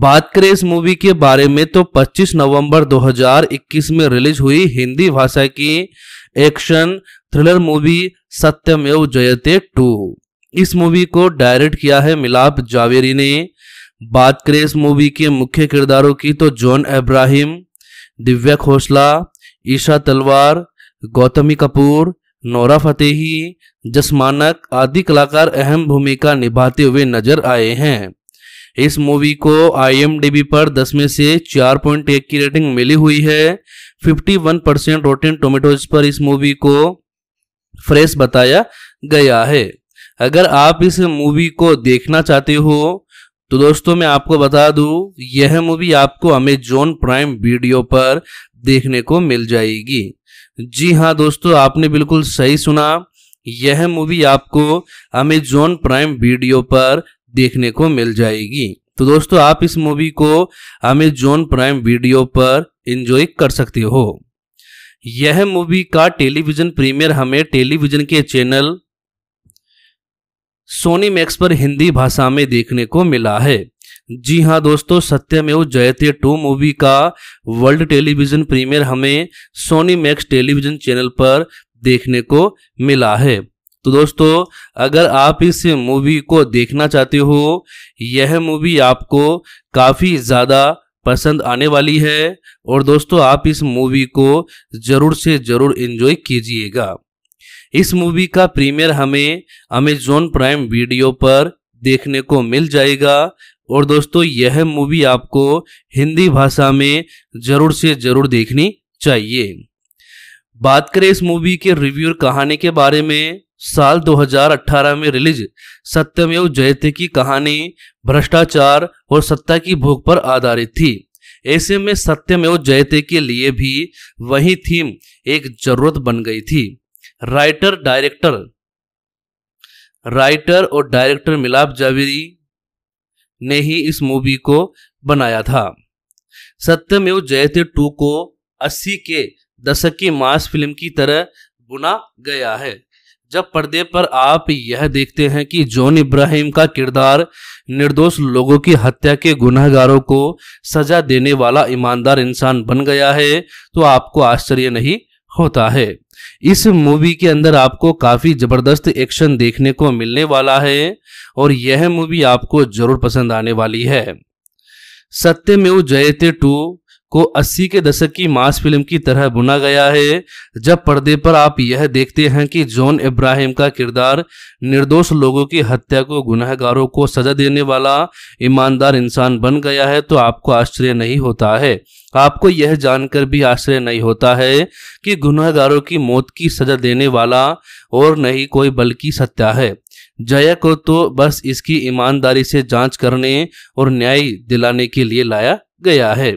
बात करें इस मूवी के बारे में तो 25 नवंबर 2021 में रिलीज हुई हिंदी भाषा की एक्शन थ्रिलर मूवी सत्यमेव जयते टू इस मूवी को डायरेक्ट किया है मिलाप जावेरी ने बात करें इस मूवी के मुख्य किरदारों की तो जॉन अब्राहिम दिव्या खोसला ईशा तलवार गौतमी कपूर नौरा फतेही जसमानक आदि कलाकार अहम भूमिका निभाते हुए नजर आए हैं इस मूवी को आईएमडीबी पर 10 में से 4.1 की रेटिंग मिली हुई है 51 परसेंट रोटेन टोमेटोज पर इस मूवी को फ्रेश बताया गया है अगर आप इस मूवी को देखना चाहते हो तो दोस्तों मैं आपको बता दूं यह मूवी आपको अमेजोन प्राइम वीडियो पर देखने को मिल जाएगी जी हाँ दोस्तों आपने बिल्कुल सही सुना यह मूवी आपको अमेजोन प्राइम वीडियो पर देखने को मिल जाएगी तो दोस्तों आप इस मूवी को अमेजोन प्राइम वीडियो पर इंजॉय कर सकते हो यह मूवी का टेलीविजन प्रीमियर हमें टेलीविजन के चैनल सोनी मैक्स पर हिंदी भाषा में देखने को मिला है जी हाँ दोस्तों सत्यमेव जयते टू मूवी का वर्ल्ड टेलीविजन प्रीमियर हमें सोनी मैक्स टेलीविजन चैनल पर देखने को मिला है तो दोस्तों अगर आप इस मूवी को देखना चाहते हो यह मूवी आपको काफ़ी ज़्यादा पसंद आने वाली है और दोस्तों आप इस मूवी को ज़रूर से ज़रूर इन्जॉय कीजिएगा इस मूवी का प्रीमियर हमें अमेजोन प्राइम वीडियो पर देखने को मिल जाएगा और दोस्तों यह मूवी आपको हिंदी भाषा में ज़रूर से ज़रूर देखनी चाहिए बात करें इस मूवी के रिव्यू और कहानी के बारे में साल 2018 में रिलीज सत्यमेव जयते की कहानी भ्रष्टाचार और सत्ता की भूख पर आधारित थी ऐसे में सत्यमेव जयते के लिए भी वही थीम एक जरूरत बन गई थी राइटर डायरेक्टर राइटर और डायरेक्टर मिलाप जावेरी ने ही इस मूवी को बनाया था सत्यमेव जयते टू को 80 के दशक की मास फिल्म की तरह बुना गया है जब पर्दे पर आप यह देखते हैं कि जॉन इब्राहिम का किरदार निर्दोष लोगों की हत्या के गुनहगारों को सजा देने वाला ईमानदार इंसान बन गया है तो आपको आश्चर्य नहीं होता है इस मूवी के अंदर आपको काफ़ी ज़बरदस्त एक्शन देखने को मिलने वाला है और यह मूवी आपको ज़रूर पसंद आने वाली है सत्य जयते टू को 80 के दशक की मास फिल्म की तरह बुना गया है जब पर्दे पर आप यह देखते हैं कि जॉन इब्राहिम का किरदार निर्दोष लोगों की हत्या को गुनाहगारों को सजा देने वाला ईमानदार इंसान बन गया है तो आपको आश्चर्य नहीं होता है आपको यह जानकर भी आश्चर्य नहीं होता है कि गुनाहगारों की मौत की सजा देने वाला और नहीं कोई बल्कि सत्या है जया को तो बस इसकी ईमानदारी से जांच करने और न्याय दिलाने के लिए लाया गया है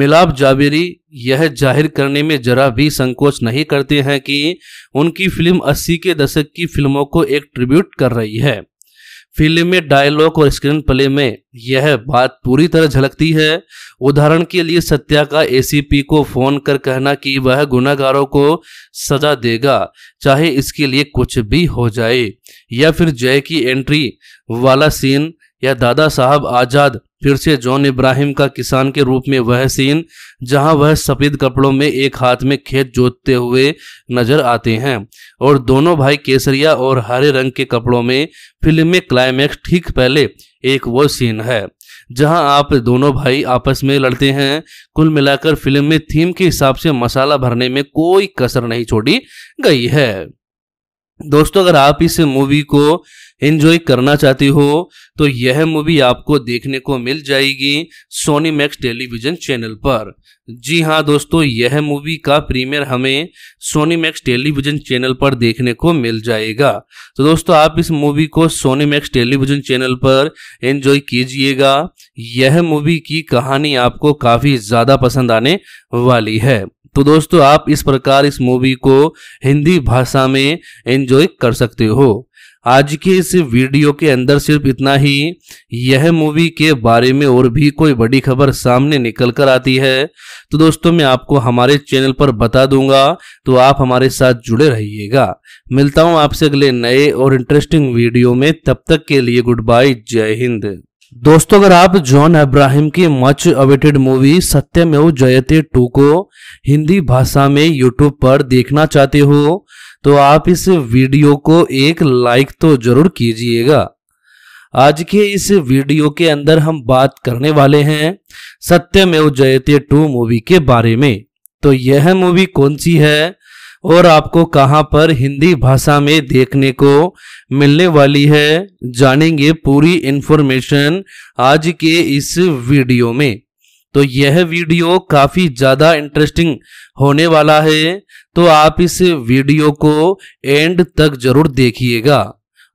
मिलाप जावेरी यह जाहिर करने में जरा भी संकोच नहीं करते हैं कि उनकी फिल्म 80 के दशक की फिल्मों को एक ट्रिब्यूट कर रही है फिल्म में डायलॉग और स्क्रीन प्ले में यह बात पूरी तरह झलकती है उदाहरण के लिए सत्या का एसीपी को फोन कर कहना कि वह गुनागारों को सजा देगा चाहे इसके लिए कुछ भी हो जाए या फिर जय की एंट्री वाला सीन या दादा साहब आजाद फिर से जॉन इब्राहिम का किसान के रूप में वह सीन जहां वह सफेद कपड़ों में एक हाथ में खेत जोतते हुए नजर आते हैं और दोनों भाई केसरिया और हरे रंग के कपड़ों में फिल्म में क्लाइमैक्स ठीक पहले एक वो सीन है जहां आप दोनों भाई आपस में लड़ते हैं कुल मिलाकर फिल्म में थीम के हिसाब से मसाला भरने में कोई कसर नहीं छोड़ी गई है दोस्तों अगर आप इस मूवी को एंजॉय करना चाहती हो तो यह मूवी आपको देखने को मिल जाएगी सोनी मैक्स टेलीविजन चैनल पर जी हाँ दोस्तों यह मूवी का प्रीमियर हमें सोनी मैक्स टेलीविजन चैनल पर देखने को मिल जाएगा तो दोस्तों आप इस मूवी को सोनी मैक्स टेलीविजन चैनल पर एंजॉय कीजिएगा यह मूवी की कहानी आपको काफ़ी ज़्यादा पसंद आने वाली है तो दोस्तों आप इस प्रकार इस मूवी को हिंदी भाषा में एंजॉय कर सकते हो आज के इस वीडियो के अंदर सिर्फ इतना ही यह मूवी के बारे में और भी कोई बड़ी खबर सामने निकल कर आती है तो दोस्तों मैं आपको हमारे चैनल पर बता दूंगा तो आप हमारे साथ जुड़े रहिएगा मिलता हूं आपसे अगले नए और इंटरेस्टिंग वीडियो में तब तक के लिए गुड बाय जय हिंद दोस्तों अगर आप जॉन अब्राहिम की मच अवेटेड मूवी सत्यमेव जयते टू को हिंदी भाषा में यूट्यूब पर देखना चाहते हो तो आप इस वीडियो को एक लाइक तो जरूर कीजिएगा आज के इस वीडियो के अंदर हम बात करने वाले हैं सत्यमेव जयते टू मूवी के बारे में तो यह मूवी कौन सी है और आपको कहां पर हिंदी भाषा में देखने को मिलने वाली है जानेंगे पूरी इन्फॉर्मेशन आज के इस वीडियो में तो यह वीडियो काफ़ी ज़्यादा इंटरेस्टिंग होने वाला है तो आप इस वीडियो को एंड तक ज़रूर देखिएगा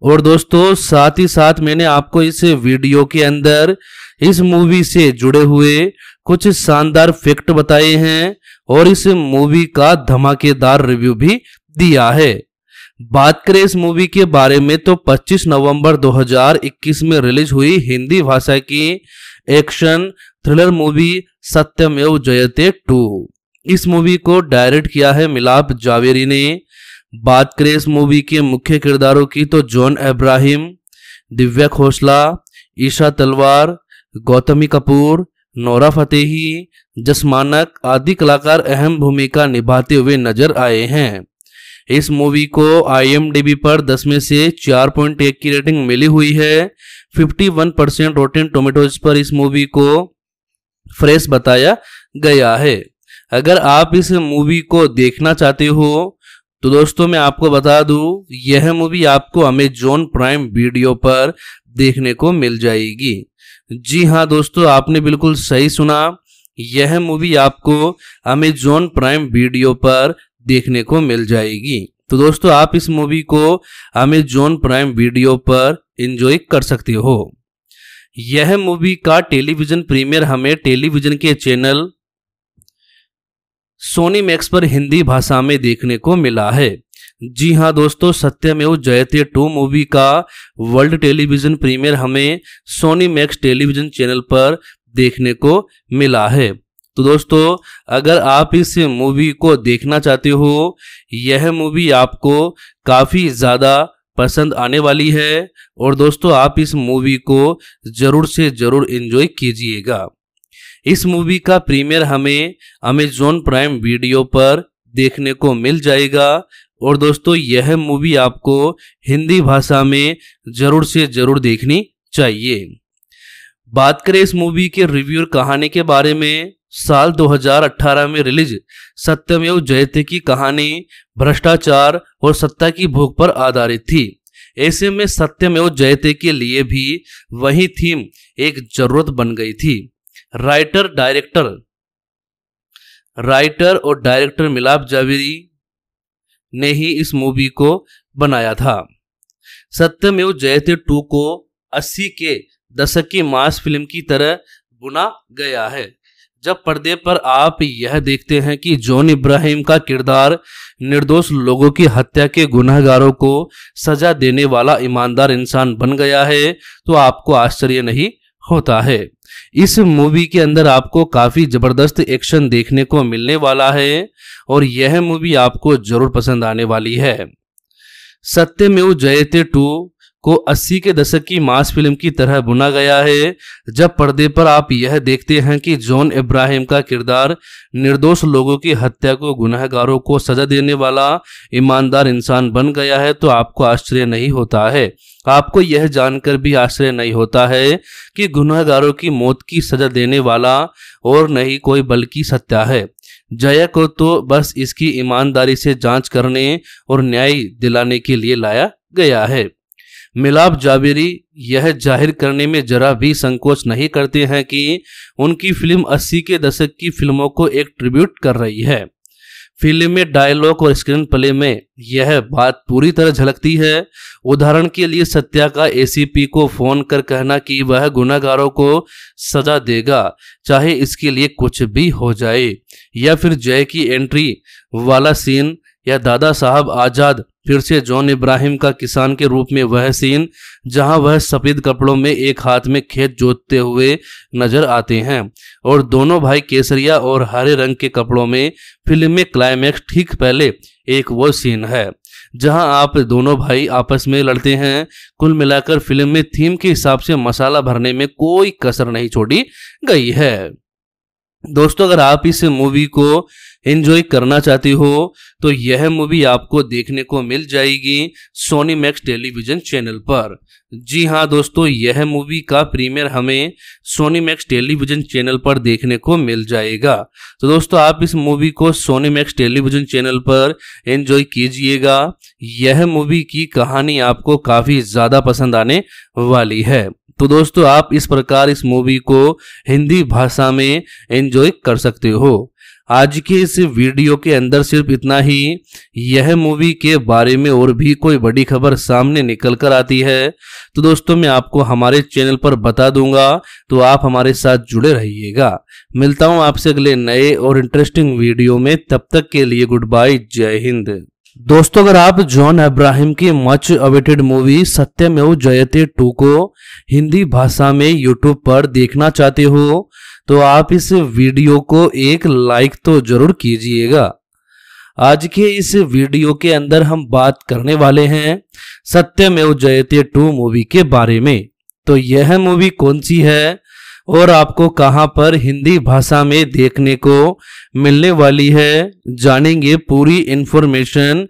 और दोस्तों साथ ही साथ मैंने आपको इस वीडियो के अंदर इस मूवी से जुड़े हुए कुछ शानदार फैक्ट बताए हैं और इस मूवी का धमाकेदार रिव्यू भी दिया है बात करें इस मूवी के बारे में तो 25 नवंबर 2021 में रिलीज हुई हिंदी भाषा की एक्शन थ्रिलर मूवी सत्यमेव जयते टू इस मूवी को डायरेक्ट किया है मिलाप जावेरी ने बात करें इस मूवी के मुख्य किरदारों की तो जॉन अब्राहिम दिव्या खोसला ईशा तलवार गौतमी कपूर नौरा फतेही जसमानक आदि कलाकार अहम भूमिका निभाते हुए नजर आए हैं इस मूवी को आईएमडीबी पर 10 में से 4.1 की रेटिंग मिली हुई है 51 परसेंट रोटेन टोमेटोज पर इस मूवी को फ्रेश बताया गया है अगर आप इस मूवी को देखना चाहते हो तो दोस्तों मैं आपको बता दूं यह मूवी आपको अमेजोन प्राइम वीडियो पर देखने को मिल जाएगी जी हाँ दोस्तों आपने बिल्कुल सही सुना यह मूवी आपको अमेजोन प्राइम वीडियो पर देखने को मिल जाएगी तो दोस्तों आप इस मूवी को अमेजोन प्राइम वीडियो पर इंजॉय कर सकते हो यह मूवी का टेलीविजन प्रीमियर हमें टेलीविजन के चैनल सोनी मैक्स पर हिंदी भाषा में देखने को मिला है जी हाँ दोस्तों सत्यमेव जयते टू मूवी का वर्ल्ड टेलीविजन प्रीमियर हमें सोनी मैक्स टेलीविजन चैनल पर देखने को मिला है तो दोस्तों अगर आप इस मूवी को देखना चाहते हो यह मूवी आपको काफ़ी ज़्यादा पसंद आने वाली है और दोस्तों आप इस मूवी को ज़रूर से ज़रूर इन्जॉय कीजिएगा इस मूवी का प्रीमियर हमें अमेजोन प्राइम वीडियो पर देखने को मिल जाएगा और दोस्तों यह मूवी आपको हिंदी भाषा में ज़रूर से ज़रूर देखनी चाहिए बात करें इस मूवी के रिव्यू और कहानी के बारे में साल 2018 में रिलीज सत्यमेव जयते की कहानी भ्रष्टाचार और सत्ता की भूख पर आधारित थी ऐसे में सत्यमेव जयते के लिए भी वही थीम एक जरूरत बन गई थी राइटर डायरेक्टर राइटर और डायरेक्टर मिलाप जावेरी ने ही इस मूवी को बनाया था सत्यमेव जयते टू को 80 के दशक की मास फिल्म की तरह बुना गया है जब पर्दे पर आप यह देखते हैं कि जॉन इब्राहिम का किरदार निर्दोष लोगों की हत्या के गुनहगारों को सजा देने वाला ईमानदार इंसान बन गया है तो आपको आश्चर्य नहीं होता है इस मूवी के अंदर आपको काफ़ी ज़बरदस्त एक्शन देखने को मिलने वाला है और यह मूवी आपको ज़रूर पसंद आने वाली है सत्य जयते टू को 80 के दशक की मास फिल्म की तरह बुना गया है जब पर्दे पर आप यह देखते हैं कि जॉन इब्राहिम का किरदार निर्दोष लोगों की हत्या को गुनाहगारों को सजा देने वाला ईमानदार इंसान बन गया है तो आपको आश्चर्य नहीं होता है आपको यह जानकर भी आश्चर्य नहीं होता है कि गुनाहगारों की मौत की सजा देने वाला और नहीं कोई बल्कि सत्या है जया को तो बस इसकी ईमानदारी से जांच करने और न्याय दिलाने के लिए लाया गया है मिलाप जावेरी यह जाहिर करने में जरा भी संकोच नहीं करते हैं कि उनकी फिल्म 80 के दशक की फिल्मों को एक ट्रिब्यूट कर रही है फिल्म में डायलॉग और स्क्रीन प्ले में यह बात पूरी तरह झलकती है उदाहरण के लिए सत्या का एसीपी को फोन कर कहना कि वह गुनागारों को सजा देगा चाहे इसके लिए कुछ भी हो जाए या फिर जय की एंट्री वाला सीन या दादा साहब आजाद फिर से जॉन इब्राहिम का किसान के रूप में वह सीन जहां वह सफेद कपड़ों में एक हाथ में खेत जोतते हुए नजर आते हैं और दोनों भाई केसरिया और हरे रंग के कपड़ों में फिल्म में क्लाइमैक्स ठीक पहले एक वो सीन है जहां आप दोनों भाई आपस में लड़ते हैं कुल मिलाकर फिल्म में थीम के हिसाब से मसाला भरने में कोई कसर नहीं छोड़ी गई है दोस्तों अगर आप इस मूवी को एंजॉय करना चाहती हो तो यह मूवी आपको देखने को मिल जाएगी सोनी मैक्स टेलीविजन चैनल पर जी हाँ दोस्तों यह मूवी का प्रीमियर हमें सोनी मैक्स टेलीविजन चैनल पर देखने को मिल जाएगा तो दोस्तों आप इस मूवी को सोनी मैक्स टेलीविजन चैनल पर एंजॉय कीजिएगा यह मूवी की कहानी आपको काफ़ी ज़्यादा पसंद आने वाली है तो दोस्तों आप इस प्रकार इस मूवी को हिंदी भाषा में एंजॉय कर सकते हो आज के इस वीडियो के अंदर सिर्फ इतना ही यह मूवी के बारे में और भी कोई बड़ी खबर सामने निकल कर आती है तो दोस्तों मैं आपको हमारे चैनल पर बता दूंगा तो आप हमारे साथ जुड़े रहिएगा मिलता हूं आपसे अगले नए और इंटरेस्टिंग वीडियो में तब तक के लिए गुड बाय जय हिंद दोस्तों अगर आप जॉन अब्राहिम की मच अवेटेड मूवी सत्यमेव जयते टू को हिंदी भाषा में यूट्यूब पर देखना चाहते हो तो आप इस वीडियो को एक लाइक तो जरूर कीजिएगा आज के इस वीडियो के अंदर हम बात करने वाले हैं सत्यमेव जयते टू मूवी के बारे में तो यह मूवी कौन सी है और आपको कहां पर हिंदी भाषा में देखने को मिलने वाली है जानेंगे पूरी इन्फॉर्मेशन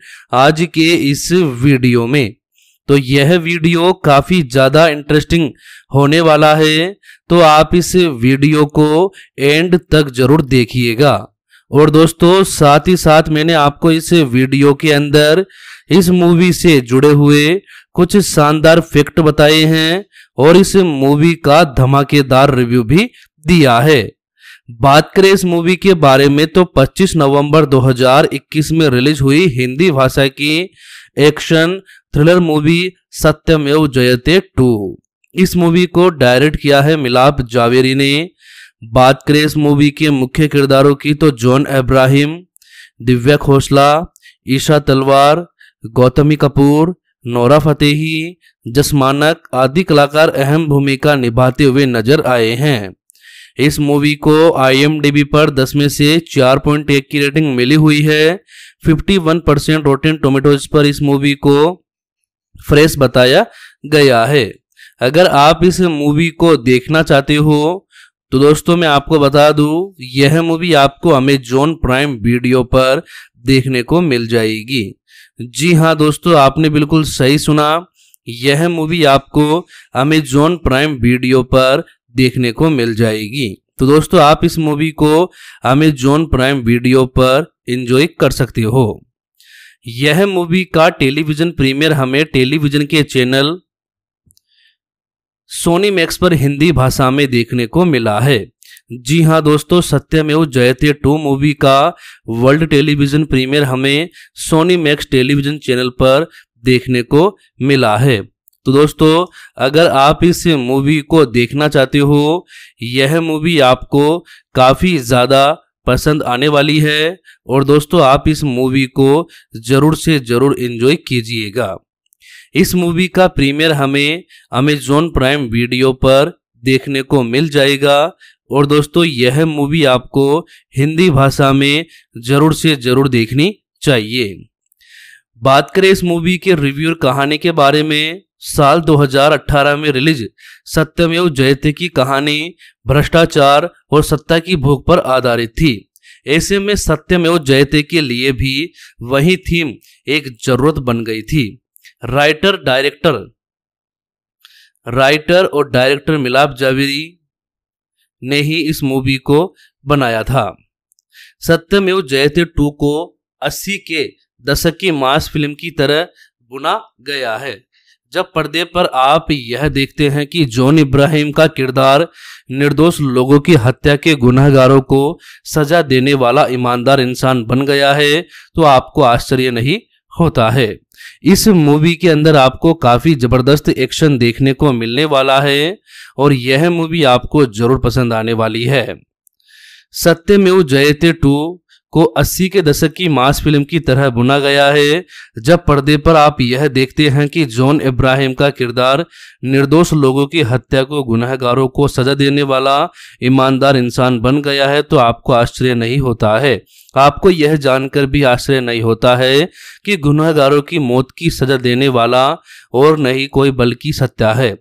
आज के इस वीडियो में तो यह वीडियो काफ़ी ज़्यादा इंटरेस्टिंग होने वाला है तो आप इस वीडियो को एंड तक ज़रूर देखिएगा और दोस्तों साथ ही साथ मैंने आपको इस वीडियो के अंदर इस मूवी से जुड़े हुए कुछ शानदार फैक्ट बताए हैं और इस मूवी का धमाकेदार रिव्यू भी दिया है बात करें इस मूवी के बारे में तो 25 नवंबर 2021 में रिलीज हुई हिंदी भाषा की एक्शन थ्रिलर मूवी सत्यम एव जयते टू इस मूवी को डायरेक्ट किया है मिलाप जावेरी ने बात करें इस मूवी के मुख्य किरदारों की तो जॉन अब्राहिम दिव्या खोसला ईशा तलवार गौतमी कपूर नौरा फतेही जसमानक आदि कलाकार अहम भूमिका निभाते हुए नजर आए हैं इस मूवी को आईएमडीबी पर 10 में से 4.1 की रेटिंग मिली हुई है 51 परसेंट रोटेन टोमेटोज पर इस मूवी को फ्रेश बताया गया है अगर आप इस मूवी को देखना चाहते हो तो दोस्तों मैं आपको बता दूं यह मूवी आपको अमेजोन प्राइम वीडियो पर देखने को मिल जाएगी जी हाँ दोस्तों आपने बिल्कुल सही सुना यह मूवी आपको अमेजोन प्राइम वीडियो पर देखने को मिल जाएगी तो दोस्तों आप इस मूवी को अमेजोन प्राइम वीडियो पर इंजॉय कर सकते हो यह मूवी का टेलीविजन प्रीमियर हमें टेलीविजन के चैनल सोनी मैक्स पर हिंदी भाषा में देखने को मिला है जी हाँ दोस्तों सत्यमेव जयते टू मूवी का वर्ल्ड टेलीविजन प्रीमियर हमें सोनी मैक्स टेलीविजन चैनल पर देखने को मिला है तो दोस्तों अगर आप इस मूवी को देखना चाहते हो यह मूवी आपको काफ़ी ज़्यादा पसंद आने वाली है और दोस्तों आप इस मूवी को ज़रूर से ज़रूर इन्जॉय कीजिएगा इस मूवी का प्रीमियर हमें अमेजोन प्राइम वीडियो पर देखने को मिल जाएगा और दोस्तों यह मूवी आपको हिंदी भाषा में ज़रूर से ज़रूर देखनी चाहिए बात करें इस मूवी के रिव्यू और कहानी के बारे में साल 2018 में रिलीज सत्यमेव जयते की कहानी भ्रष्टाचार और सत्ता की भूख पर आधारित थी ऐसे में सत्यमेव जयते के लिए भी वही थीम एक जरूरत बन गई थी राइटर डायरेक्टर राइटर और डायरेक्टर मिलाप जावेरी ने ही इस मूवी को बनाया था सत्यमेव जयते टू को 80 के दशक की मास फिल्म की तरह बुना गया है जब पर्दे पर आप यह देखते हैं कि जॉन इब्राहिम का किरदार निर्दोष लोगों की हत्या के गुनागारों को सजा देने वाला ईमानदार इंसान बन गया है तो आपको आश्चर्य नहीं होता है इस मूवी के अंदर आपको काफ़ी ज़बरदस्त एक्शन देखने को मिलने वाला है और यह मूवी आपको ज़रूर पसंद आने वाली है सत्यमेव जयते टू को 80 के दशक की मास फिल्म की तरह बुना गया है जब पर्दे पर आप यह देखते हैं कि जॉन इब्राहिम का किरदार निर्दोष लोगों की हत्या को गुनहगारों को सजा देने वाला ईमानदार इंसान बन गया है तो आपको आश्चर्य नहीं होता है आपको यह जानकर भी आश्चर्य नहीं होता है कि गुनहगारों की मौत की सजा देने वाला और नहीं कोई बल्कि सत्या है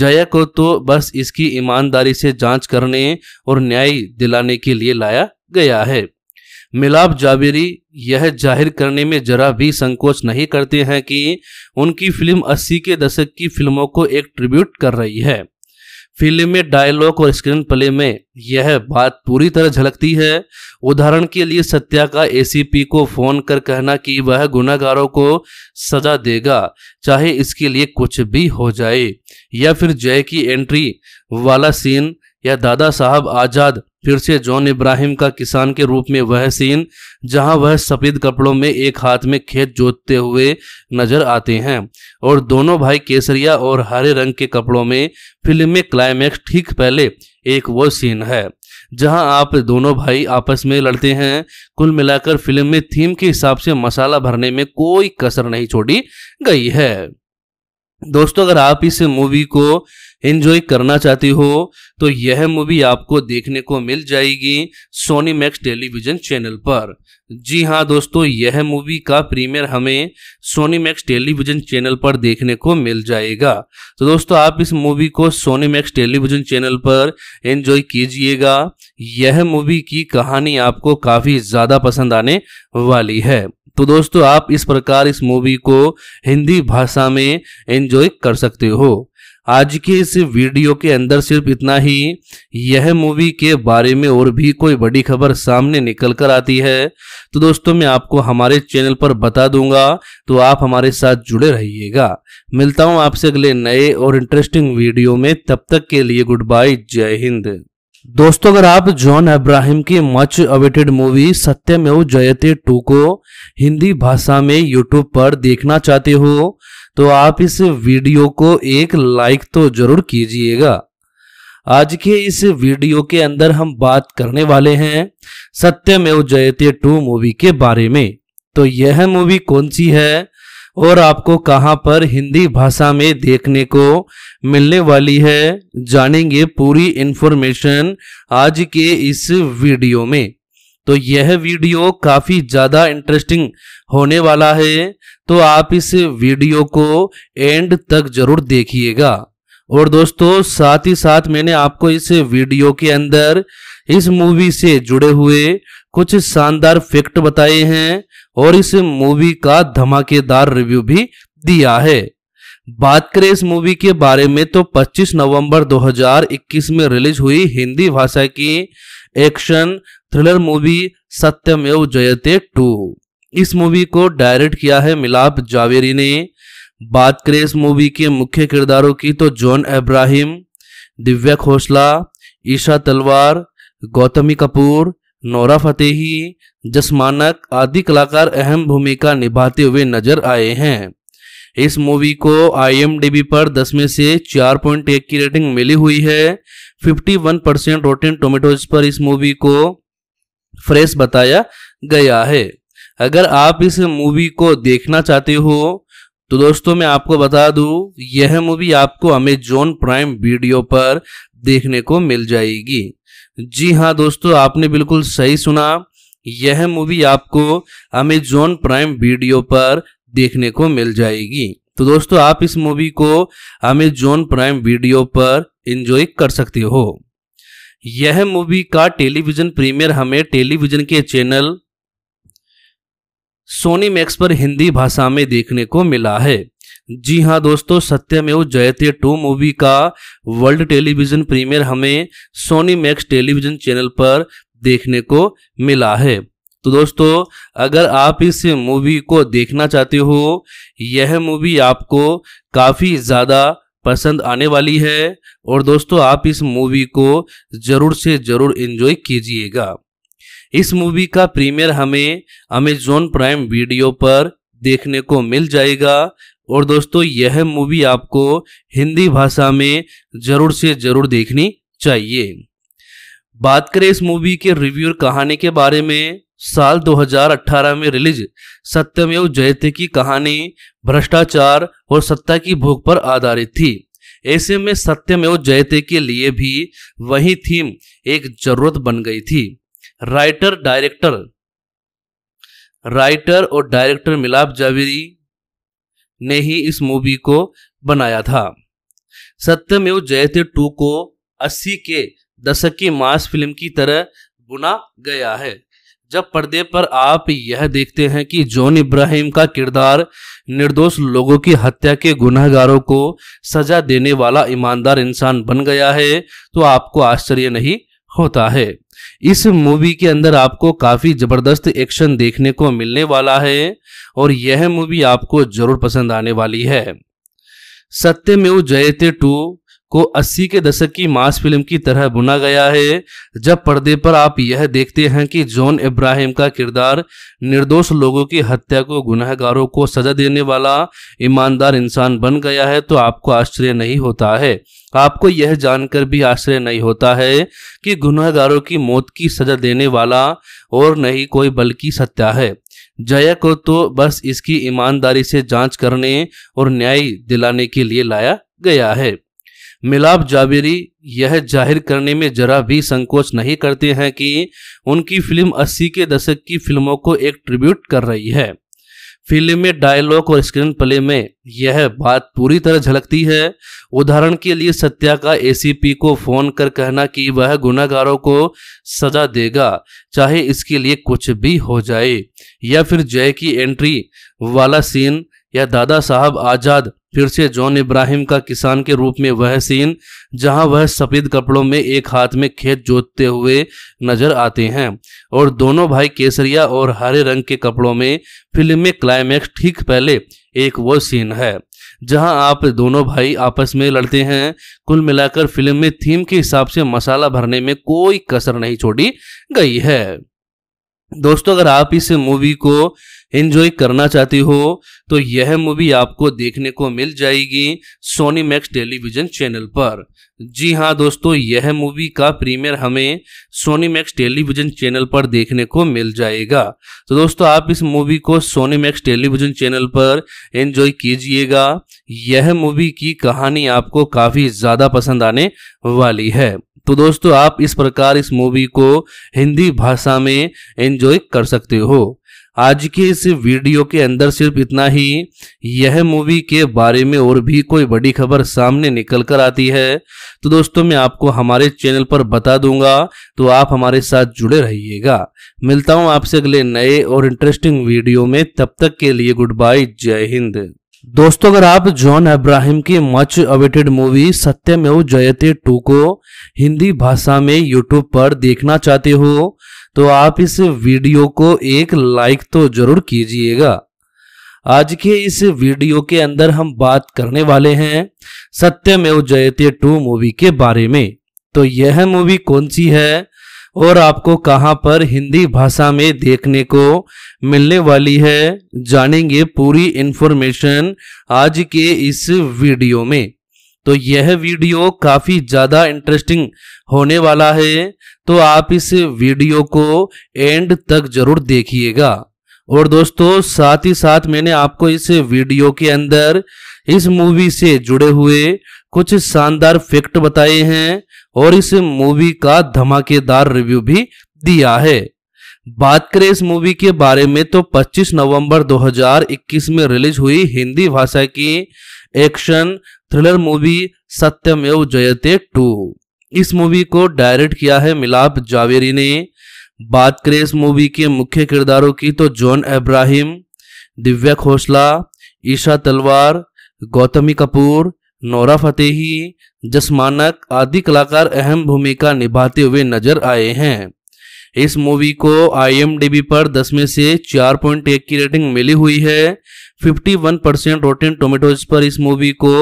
जया को तो बस इसकी ईमानदारी से जांच करने और न्याय दिलाने के लिए लाया गया है मिलाप जावेरी यह जाहिर करने में जरा भी संकोच नहीं करते हैं कि उनकी फिल्म 80 के दशक की फिल्मों को एक ट्रिब्यूट कर रही है फिल्म में डायलॉग और स्क्रीन प्ले में यह बात पूरी तरह झलकती है उदाहरण के लिए सत्या का एसीपी को फोन कर कहना कि वह गुनागारों को सजा देगा चाहे इसके लिए कुछ भी हो जाए या फिर जय की एंट्री वाला सीन या दादा साहब आजाद फिर से जॉन इब्राहिम का किसान के रूप में वह सीन जहां वह सफेद कपड़ों में एक हाथ में खेत जोतते हुए नजर आते हैं और दोनों भाई केसरिया और हरे रंग के कपड़ों में फिल्म में क्लाइमैक्स ठीक पहले एक वो सीन है जहां आप दोनों भाई आपस में लड़ते हैं कुल मिलाकर फिल्म में थीम के हिसाब से मसाला भरने में कोई कसर नहीं छोड़ी गई है दोस्तों अगर आप इस मूवी को एंजॉय करना चाहते हो तो यह मूवी आपको देखने को मिल जाएगी सोनी मैक्स टेलीविजन चैनल पर जी हाँ दोस्तों यह मूवी का प्रीमियर हमें सोनी मैक्स टेलीविजन चैनल पर देखने को मिल जाएगा तो दोस्तों आप इस मूवी को सोनी मैक्स टेलीविजन चैनल पर एंजॉय कीजिएगा यह मूवी की कहानी आपको काफ़ी ज़्यादा पसंद आने वाली है तो दोस्तों आप इस प्रकार इस मूवी को हिंदी भाषा में एंजॉय कर सकते हो आज के इस वीडियो के अंदर सिर्फ इतना ही यह मूवी के बारे में और भी कोई बड़ी खबर सामने निकल कर आती है तो दोस्तों मैं आपको हमारे चैनल पर बता दूंगा तो आप हमारे साथ जुड़े रहिएगा मिलता हूं आपसे अगले नए और इंटरेस्टिंग वीडियो में तब तक के लिए गुड बाय जय हिंद दोस्तों अगर आप जॉन अब्राहिम की मच अवेटेड मूवी सत्यमेव जयते टू को हिंदी भाषा में यूट्यूब पर देखना चाहते हो तो आप इस वीडियो को एक लाइक तो जरूर कीजिएगा आज के इस वीडियो के अंदर हम बात करने वाले हैं सत्यमेव जयते टू मूवी के बारे में तो यह मूवी कौन सी है और आपको कहां पर हिंदी भाषा में देखने को मिलने वाली है जानेंगे पूरी इन्फॉर्मेशन आज के इस वीडियो में तो यह वीडियो काफ़ी ज़्यादा इंटरेस्टिंग होने वाला है तो आप इस वीडियो को एंड तक ज़रूर देखिएगा और दोस्तों साथ ही साथ मैंने आपको इस वीडियो के अंदर इस मूवी से जुड़े हुए कुछ शानदार फैक्ट बताए हैं और इस मूवी का धमाकेदार रिव्यू भी दिया है बात करें इस मूवी के बारे में तो 25 नवंबर 2021 में रिलीज हुई हिंदी भाषा की एक्शन थ्रिलर मूवी सत्यमेव जयते टू इस मूवी को डायरेक्ट किया है मिलाप जावेरी ने बात करें इस मूवी के मुख्य किरदारों की तो जॉन अब्राहिम दिव्या खोसला ईशा तलवार गौतमी कपूर नौरा फतेही जसमानक आदि कलाकार अहम भूमिका निभाते हुए नजर आए हैं इस मूवी को आईएमडीबी पर 10 में से 4.1 की रेटिंग मिली हुई है 51 परसेंट रोटेन टोमेटोज पर इस मूवी को फ्रेश बताया गया है अगर आप इस मूवी को देखना चाहते हो तो दोस्तों मैं आपको बता दूं यह मूवी आपको अमेजोन प्राइम वीडियो पर देखने को मिल जाएगी जी हाँ दोस्तों आपने बिल्कुल सही सुना यह मूवी आपको अमेजोन प्राइम वीडियो पर देखने को मिल जाएगी तो दोस्तों आप इस मूवी को अमेजोन प्राइम वीडियो पर इंजॉय कर सकते हो यह मूवी का टेलीविजन प्रीमियर हमें टेलीविजन के चैनल सोनी मैक्स पर हिंदी भाषा में देखने को मिला है जी हाँ दोस्तों सत्यमेव जयते टू मूवी का वर्ल्ड टेलीविजन प्रीमियर हमें सोनी मैक्स टेलीविजन चैनल पर देखने को मिला है तो दोस्तों अगर आप इस मूवी को देखना चाहते हो यह मूवी आपको काफ़ी ज़्यादा पसंद आने वाली है और दोस्तों आप इस मूवी को ज़रूर से ज़रूर इन्जॉय कीजिएगा इस मूवी का प्रीमियर हमें अमेजोन प्राइम वीडियो पर देखने को मिल जाएगा और दोस्तों यह मूवी आपको हिंदी भाषा में जरूर से जरूर देखनी चाहिए बात करें इस मूवी के रिव्यू और कहानी के बारे में साल 2018 में रिलीज सत्यमेव जयते की कहानी भ्रष्टाचार और सत्ता की भूख पर आधारित थी ऐसे में सत्यमेव जयते के लिए भी वही थीम एक जरूरत बन गई थी राइटर डायरेक्टर राइटर और डायरेक्टर मिलाप जावेरी ने ही इस मूवी को बनाया था सत्यमेव जयते टू को 80 के दशक की मास फिल्म की तरह बुना गया है जब पर्दे पर आप यह देखते हैं कि जॉन इब्राहिम का किरदार निर्दोष लोगों की हत्या के गुनहगारों को सजा देने वाला ईमानदार इंसान बन गया है तो आपको आश्चर्य नहीं होता है इस मूवी के अंदर आपको काफ़ी ज़बरदस्त एक्शन देखने को मिलने वाला है और यह मूवी आपको ज़रूर पसंद आने वाली है सत्यमेव जयते टू को 80 के दशक की मास फिल्म की तरह बुना गया है जब पर्दे पर आप यह देखते हैं कि जॉन इब्राहिम का किरदार निर्दोष लोगों की हत्या को गुनहगारों को सजा देने वाला ईमानदार इंसान बन गया है तो आपको आश्चर्य नहीं होता है आपको यह जानकर भी आश्चर्य नहीं होता है कि गुनहगारों की मौत की सजा देने वाला और नहीं कोई बल्कि सत्या है जया को तो बस इसकी ईमानदारी से जांच करने और न्याय दिलाने के लिए लाया गया है मिलाप जावेरी यह जाहिर करने में जरा भी संकोच नहीं करते हैं कि उनकी फिल्म 80 के दशक की फिल्मों को एक ट्रिब्यूट कर रही है फिल्म में डायलॉग और स्क्रीन प्ले में यह बात पूरी तरह झलकती है उदाहरण के लिए सत्या का एसीपी को फोन कर कहना कि वह गुनागारों को सजा देगा चाहे इसके लिए कुछ भी हो जाए या फिर जय की एंट्री वाला सीन या दादा साहब आज़ाद फिर से जॉन इब्राहिम का किसान के रूप में वह सीन जहां वह सफेद कपड़ों में एक हाथ में खेत जोतते हुए नजर आते हैं और दोनों भाई केसरिया और हरे रंग के कपड़ों में फिल्म में क्लाइमैक्स ठीक पहले एक वो सीन है जहां आप दोनों भाई आपस में लड़ते हैं कुल मिलाकर फिल्म में थीम के हिसाब से मसाला भरने में कोई कसर नहीं छोड़ी गई है दोस्तों अगर आप इस मूवी को एंजॉय करना चाहती हो तो यह मूवी आपको देखने को मिल जाएगी सोनी मैक्स टेलीविजन चैनल पर जी हाँ दोस्तों यह मूवी का प्रीमियर हमें सोनी मैक्स टेलीविजन चैनल पर देखने को मिल जाएगा तो दोस्तों आप इस मूवी को सोनी मैक्स टेलीविजन चैनल पर एंजॉय कीजिएगा यह मूवी की कहानी आपको काफ़ी ज़्यादा पसंद आने वाली है तो दोस्तों आप इस प्रकार इस मूवी को हिंदी भाषा में एंजॉय कर सकते हो आज के इस वीडियो के अंदर सिर्फ इतना ही यह मूवी के बारे में और भी कोई बड़ी खबर सामने निकल कर आती है तो दोस्तों मैं आपको हमारे चैनल पर बता दूंगा तो आप हमारे साथ जुड़े रहिएगा मिलता हूं आपसे अगले नए और इंटरेस्टिंग वीडियो में तब तक के लिए गुड बाय जय हिंद दोस्तों अगर आप जॉन अब्राहिम की मच अवेटेड मूवी सत्यमेव जयते टू को हिंदी भाषा में यूट्यूब पर देखना चाहते हो तो आप इस वीडियो को एक लाइक तो जरूर कीजिएगा आज के इस वीडियो के अंदर हम बात करने वाले हैं सत्यमेव जयते टू मूवी के बारे में तो यह मूवी कौन सी है और आपको कहां पर हिंदी भाषा में देखने को मिलने वाली है जानेंगे पूरी इन्फॉर्मेशन आज के इस वीडियो में तो यह वीडियो काफ़ी ज़्यादा इंटरेस्टिंग होने वाला है तो आप इस वीडियो को एंड तक ज़रूर देखिएगा और दोस्तों साथ ही साथ मैंने आपको इस वीडियो के अंदर इस मूवी से जुड़े हुए कुछ शानदार फैक्ट बताए हैं और इस मूवी का धमाकेदार रिव्यू भी दिया है बात करें इस मूवी के बारे में तो 25 नवंबर 2021 में रिलीज हुई हिंदी भाषा की एक्शन थ्रिलर मूवी सत्यम एव जयते टू इस मूवी को डायरेक्ट किया है मिलाप जावेरी ने बात करें इस मूवी के मुख्य किरदारों की तो जॉन अब्राहिम दिव्या खोसला ईशा तलवार गौतमी कपूर नोरा फतेही जसमानक आदि कलाकार अहम भूमिका निभाते हुए नजर आए हैं इस मूवी को आई पर 10 में से 4.1 की रेटिंग मिली हुई है 51 परसेंट रोटेन टोमेटोज पर इस मूवी को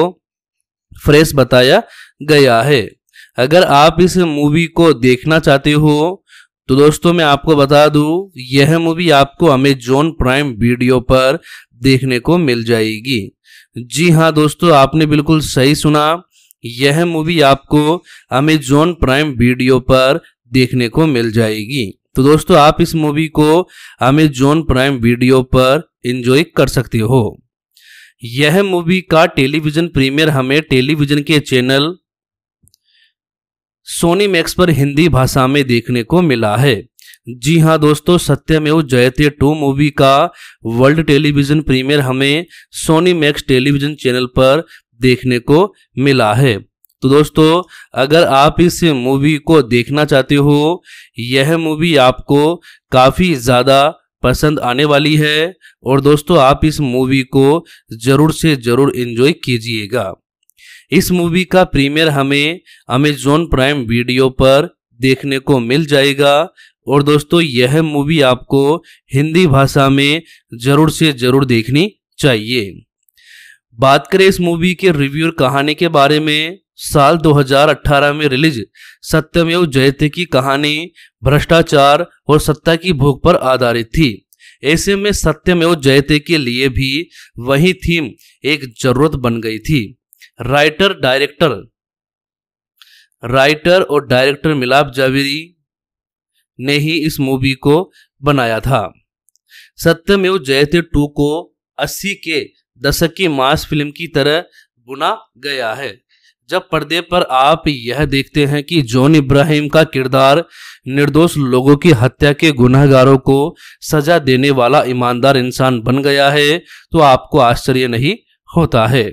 फ्रेश बताया गया है अगर आप इस मूवी को देखना चाहते हो तो दोस्तों मैं आपको बता दूं यह मूवी आपको अमेजोन प्राइम वीडियो पर देखने को मिल जाएगी जी हाँ दोस्तों आपने बिल्कुल सही सुना यह मूवी आपको अमेजोन प्राइम वीडियो पर देखने को मिल जाएगी तो दोस्तों आप इस मूवी को अमेजोन प्राइम वीडियो पर इंजॉय कर सकते हो यह मूवी का टेलीविजन प्रीमियर हमें टेलीविजन के चैनल सोनी मैक्स पर हिंदी भाषा में देखने को मिला है जी हाँ दोस्तों सत्यमेव जयते टू मूवी का वर्ल्ड टेलीविजन प्रीमियर हमें सोनी मैक्स टेलीविजन चैनल पर देखने को मिला है तो दोस्तों अगर आप इस मूवी को देखना चाहते हो यह मूवी आपको काफ़ी ज़्यादा पसंद आने वाली है और दोस्तों आप इस मूवी को ज़रूर से ज़रूर इन्जॉय कीजिएगा इस मूवी का प्रीमियर हमें अमेजोन प्राइम वीडियो पर देखने को मिल जाएगा और दोस्तों यह मूवी आपको हिंदी भाषा में ज़रूर से ज़रूर देखनी चाहिए बात करें इस मूवी के रिव्यू और कहानी के बारे में साल 2018 में रिलीज सत्यमेव जयते की कहानी भ्रष्टाचार और सत्ता की भूख पर आधारित थी ऐसे में सत्यमेव जयते के लिए भी वही थीम एक जरूरत बन गई थी राइटर डायरेक्टर राइटर और डायरेक्टर मिलाप जावेरी ने ही इस मूवी को बनाया था सत्यमेव जयते टू को 80 के दशक की मास फिल्म की तरह बुना गया है जब पर्दे पर आप यह देखते हैं कि जॉन इब्राहिम का किरदार निर्दोष लोगों की हत्या के गुनाहगारों को सजा देने वाला ईमानदार इंसान बन गया है तो आपको आश्चर्य नहीं होता है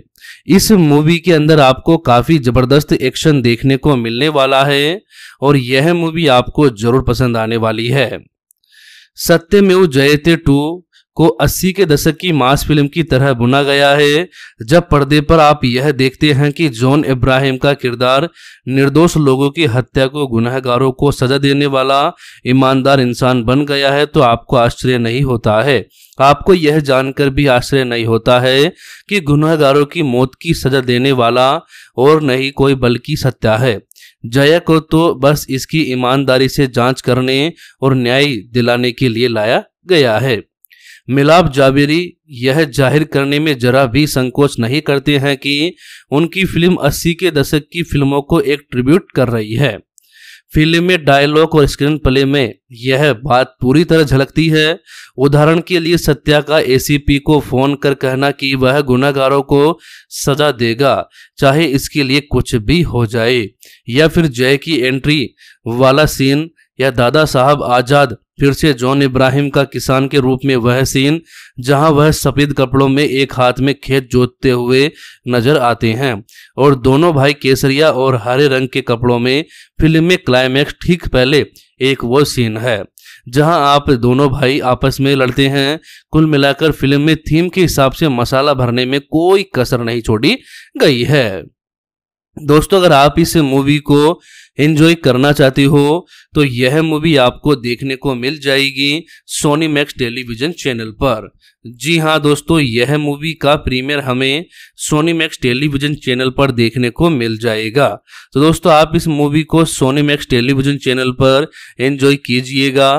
इस मूवी के अंदर आपको काफ़ी ज़बरदस्त एक्शन देखने को मिलने वाला है और यह मूवी आपको ज़रूर पसंद आने वाली है सत्य जयते टू को 80 के दशक की मास फिल्म की तरह बुना गया है जब पर्दे पर आप यह देखते हैं कि जॉन इब्राहिम का किरदार निर्दोष लोगों की हत्या को गुनाहगारों को सजा देने वाला ईमानदार इंसान बन गया है तो आपको आश्चर्य नहीं होता है आपको यह जानकर भी आश्चर्य नहीं होता है कि गुनाहगारों की मौत की सजा देने वाला और नहीं कोई बल्कि सत्या है जया को तो बस इसकी ईमानदारी से जांच करने और न्याय दिलाने के लिए लाया गया है मिलाप जावेरी यह जाहिर करने में जरा भी संकोच नहीं करते हैं कि उनकी फिल्म 80 के दशक की फिल्मों को एक ट्रिब्यूट कर रही है फिल्म में डायलॉग और स्क्रीन प्ले में यह बात पूरी तरह झलकती है उदाहरण के लिए सत्या का एसीपी को फोन कर कहना कि वह गुनागारों को सजा देगा चाहे इसके लिए कुछ भी हो जाए या फिर जय की एंट्री वाला सीन या दादा साहब आजाद फिर से जॉन इब्राहिम का किसान के रूप में वह सीन जहां वह सफेद कपड़ों में एक हाथ में खेत जोतते हुए नजर आते हैं और दोनों भाई केसरिया और हरे रंग के कपड़ों में फिल्म में क्लाइमैक्स ठीक पहले एक वो सीन है जहां आप दोनों भाई आपस में लड़ते हैं कुल मिलाकर फिल्म में थीम के हिसाब से मसाला भरने में कोई कसर नहीं छोड़ी गई है दोस्तों अगर आप इस मूवी को एंजॉय करना चाहती हो तो यह मूवी आपको देखने को मिल जाएगी सोनी मैक्स टेलीविजन चैनल पर जी हाँ दोस्तों यह मूवी का प्रीमियर हमें सोनी मैक्स टेलीविजन चैनल पर देखने को मिल जाएगा तो दोस्तों आप इस मूवी को सोनी मैक्स टेलीविजन चैनल पर एंजॉय कीजिएगा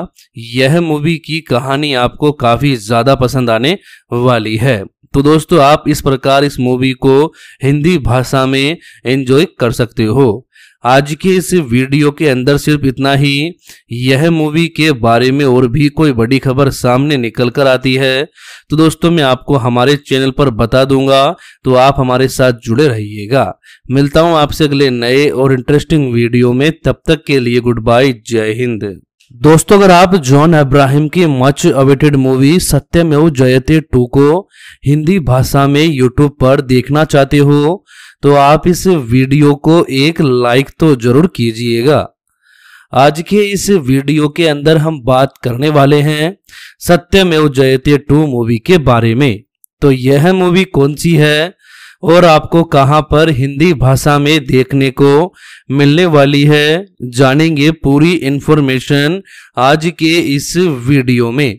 यह मूवी की कहानी आपको काफ़ी ज़्यादा पसंद आने वाली है तो दोस्तों आप इस प्रकार इस मूवी को हिंदी भाषा में एंजॉय कर सकते हो आज के इस वीडियो के अंदर सिर्फ इतना ही यह मूवी के बारे में और भी कोई बड़ी खबर सामने निकल कर आती है तो दोस्तों मैं आपको हमारे चैनल पर बता दूंगा तो आप हमारे साथ जुड़े रहिएगा मिलता हूं आपसे अगले नए और इंटरेस्टिंग वीडियो में तब तक के लिए गुड बाय जय हिंद दोस्तों अगर आप जॉन अब्राहिम की मच अवेटेड मूवी सत्यमेव जयते टू को हिंदी भाषा में यूट्यूब पर देखना चाहते हो तो आप इस वीडियो को एक लाइक तो जरूर कीजिएगा आज के इस वीडियो के अंदर हम बात करने वाले हैं सत्यमेव जयते टू मूवी के बारे में तो यह मूवी कौन सी है और आपको कहां पर हिंदी भाषा में देखने को मिलने वाली है जानेंगे पूरी इंफॉर्मेशन आज के इस वीडियो में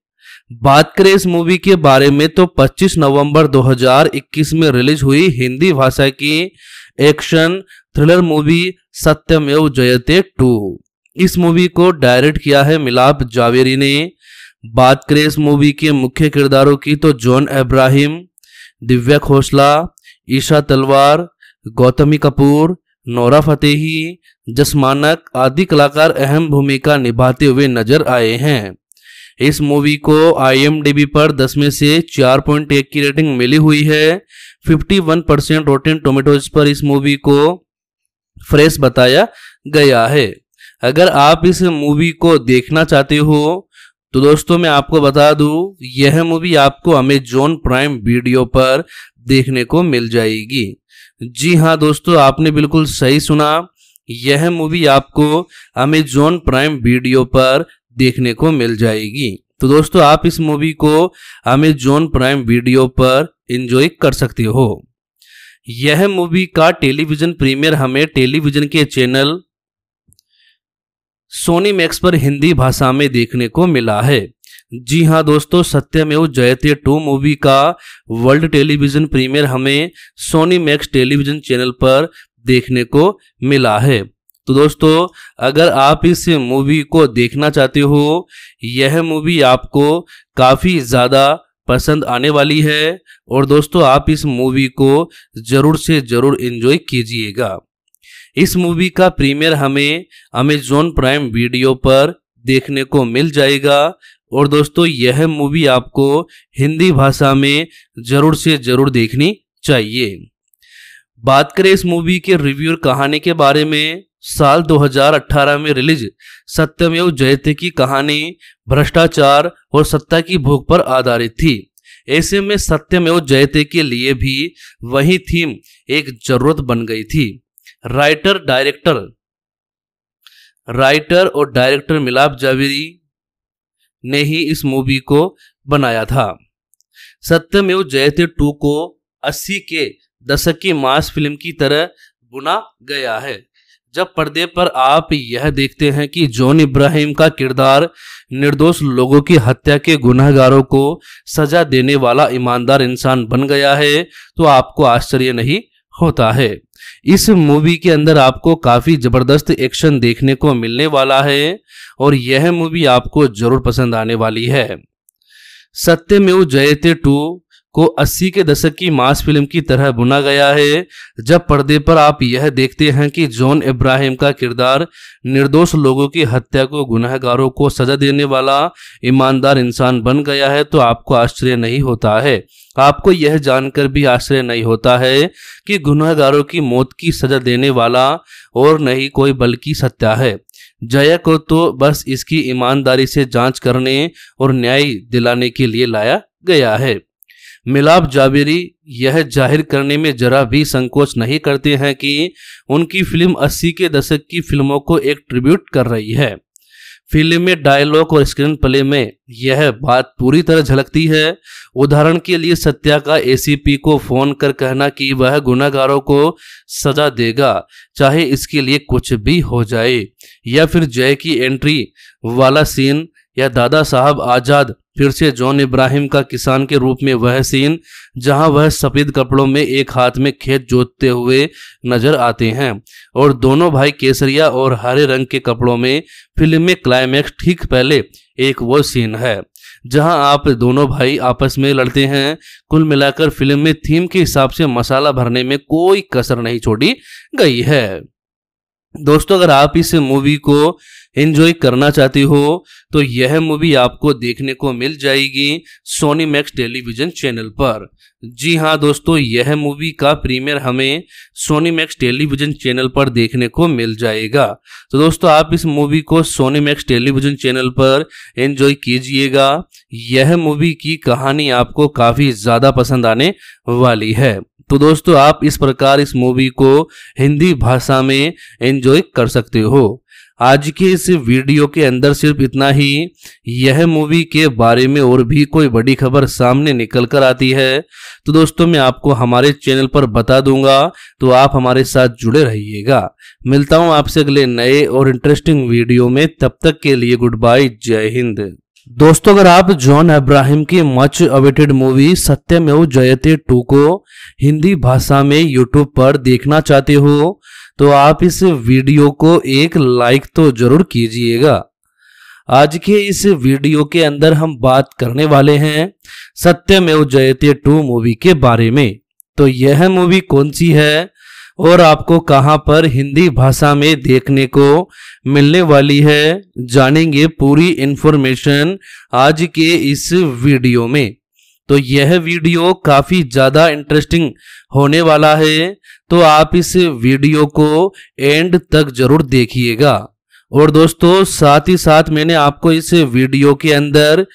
बात करें इस मूवी के बारे में तो 25 नवंबर 2021 में रिलीज हुई हिंदी भाषा की एक्शन थ्रिलर मूवी सत्यमेव जयते टू इस मूवी को डायरेक्ट किया है मिलाप जावेरी ने बात करें इस मूवी के मुख्य किरदारों की तो जॉन अब्राहिम दिव्या खोसला ईशा तलवार गौतमी कपूर नौरा फतेही जसमानक आदि कलाकार अहम भूमिका निभाते हुए नजर आए हैं इस मूवी को आई पर 10 में से 4.1 की रेटिंग मिली हुई है 51 परसेंट रोटेन टोमेटोज पर इस मूवी को फ्रेश बताया गया है अगर आप इस मूवी को देखना चाहते हो तो दोस्तों मैं आपको बता दूं यह मूवी आपको अमेजोन प्राइम वीडियो पर देखने को मिल जाएगी जी हाँ दोस्तों आपने बिल्कुल सही सुना यह मूवी आपको अमेजोन प्राइम वीडियो पर देखने को मिल जाएगी तो दोस्तों आप इस मूवी को अमेजोन प्राइम वीडियो पर इंजॉय कर सकते हो यह मूवी का टेलीविजन प्रीमियर हमें टेलीविजन के चैनल सोनी मैक्स पर हिंदी भाषा में देखने को मिला है जी हाँ दोस्तों सत्यमेव जयते टू मूवी का वर्ल्ड टेलीविजन प्रीमियर हमें सोनी मैक्स टेलीविजन चैनल पर देखने को मिला है तो दोस्तों अगर आप इस मूवी को देखना चाहते हो यह मूवी आपको काफ़ी ज़्यादा पसंद आने वाली है और दोस्तों आप इस मूवी को ज़रूर से ज़रूर इन्जॉय कीजिएगा इस मूवी का प्रीमियर हमें अमेजोन प्राइम वीडियो पर देखने को मिल जाएगा और दोस्तों यह मूवी आपको हिंदी भाषा में ज़रूर से ज़रूर देखनी चाहिए बात करें इस मूवी के रिव्यू और कहानी के बारे में साल 2018 में रिलीज सत्यमेव जयते की कहानी भ्रष्टाचार और सत्ता की भूख पर आधारित थी ऐसे में सत्यमेव जयते के लिए भी वही थीम एक जरूरत बन गई थी राइटर डायरेक्टर राइटर और डायरेक्टर मिलाप जावेरी ने ही इस मूवी को बनाया था सत्यमेव जयते टू को 80 के दशक की मास फिल्म की तरह बुना गया है जब पर्दे पर आप यह देखते हैं कि जॉन इब्राहिम का किरदार निर्दोष लोगों की हत्या के गुनहगारों को सजा देने वाला ईमानदार इंसान बन गया है तो आपको आश्चर्य नहीं होता है इस मूवी के अंदर आपको काफ़ी ज़बरदस्त एक्शन देखने को मिलने वाला है और यह मूवी आपको ज़रूर पसंद आने वाली है सत्य जयते टू को 80 के दशक की मास फिल्म की तरह बुना गया है जब पर्दे पर आप यह देखते हैं कि जॉन इब्राहिम का किरदार निर्दोष लोगों की हत्या को गुनाहगारों को सजा देने वाला ईमानदार इंसान बन गया है तो आपको आश्चर्य नहीं होता है आपको यह जानकर भी आश्चर्य नहीं होता है कि गुनाहगारों की मौत की सजा देने वाला और नहीं कोई बल्कि सत्या है जया को तो बस इसकी ईमानदारी से जांच करने और न्याय दिलाने के लिए लाया गया है मिलाप जावेरी यह जाहिर करने में जरा भी संकोच नहीं करते हैं कि उनकी फिल्म 80 के दशक की फिल्मों को एक ट्रिब्यूट कर रही है फिल्म में डायलॉग और स्क्रीन प्ले में यह बात पूरी तरह झलकती है उदाहरण के लिए सत्या का एसीपी को फोन कर कहना कि वह गुनागारों को सजा देगा चाहे इसके लिए कुछ भी हो जाए या फिर जय की एंट्री वाला सीन या दादा साहब आजाद फिर से जॉन इब्राहिम का किसान के रूप में वह सीन जहां वह सफेद कपड़ों में एक हाथ में खेत जोतते हुए नजर आते हैं और दोनों भाई केसरिया और हरे रंग के कपड़ों में फिल्म में क्लाइमैक्स ठीक पहले एक वो सीन है जहां आप दोनों भाई आपस में लड़ते हैं कुल मिलाकर फिल्म में थीम के हिसाब से मसाला भरने में कोई कसर नहीं छोड़ी गई है दोस्तों अगर आप इस मूवी को एंजॉय करना चाहती हो तो यह मूवी आपको देखने को मिल जाएगी सोनी मैक्स टेलीविजन चैनल पर जी हाँ दोस्तों यह मूवी का प्रीमियर हमें सोनी मैक्स टेलीविजन चैनल पर देखने को मिल जाएगा तो दोस्तों आप इस मूवी को सोनी मैक्स टेलीविजन चैनल पर एंजॉय कीजिएगा यह मूवी की कहानी आपको काफ़ी ज़्यादा पसंद आने वाली है तो दोस्तों आप इस प्रकार इस मूवी को हिंदी भाषा में एंजॉय कर सकते हो आज के इस वीडियो के अंदर सिर्फ इतना ही यह मूवी के बारे में और भी कोई बड़ी खबर सामने निकल कर आती है तो दोस्तों मैं आपको हमारे चैनल पर बता दूंगा तो आप हमारे साथ जुड़े रहिएगा मिलता हूं आपसे अगले नए और इंटरेस्टिंग वीडियो में तब तक के लिए गुड बाय जय हिंद दोस्तों अगर आप जॉन अब्राहिम की मच अवेटेड मूवी सत्यमेव जयते टू को हिंदी भाषा में यूट्यूब पर देखना चाहते हो तो आप इस वीडियो को एक लाइक तो जरूर कीजिएगा आज के इस वीडियो के अंदर हम बात करने वाले हैं सत्यमेव जयते टू मूवी के बारे में तो यह मूवी कौन सी है और आपको कहां पर हिंदी भाषा में देखने को मिलने वाली है जानेंगे पूरी इंफॉर्मेशन आज के इस वीडियो में तो यह वीडियो काफ़ी ज़्यादा इंटरेस्टिंग होने वाला है तो आप इस वीडियो को एंड तक ज़रूर देखिएगा और दोस्तों साथ ही साथ मैंने आपको इस वीडियो के अंदर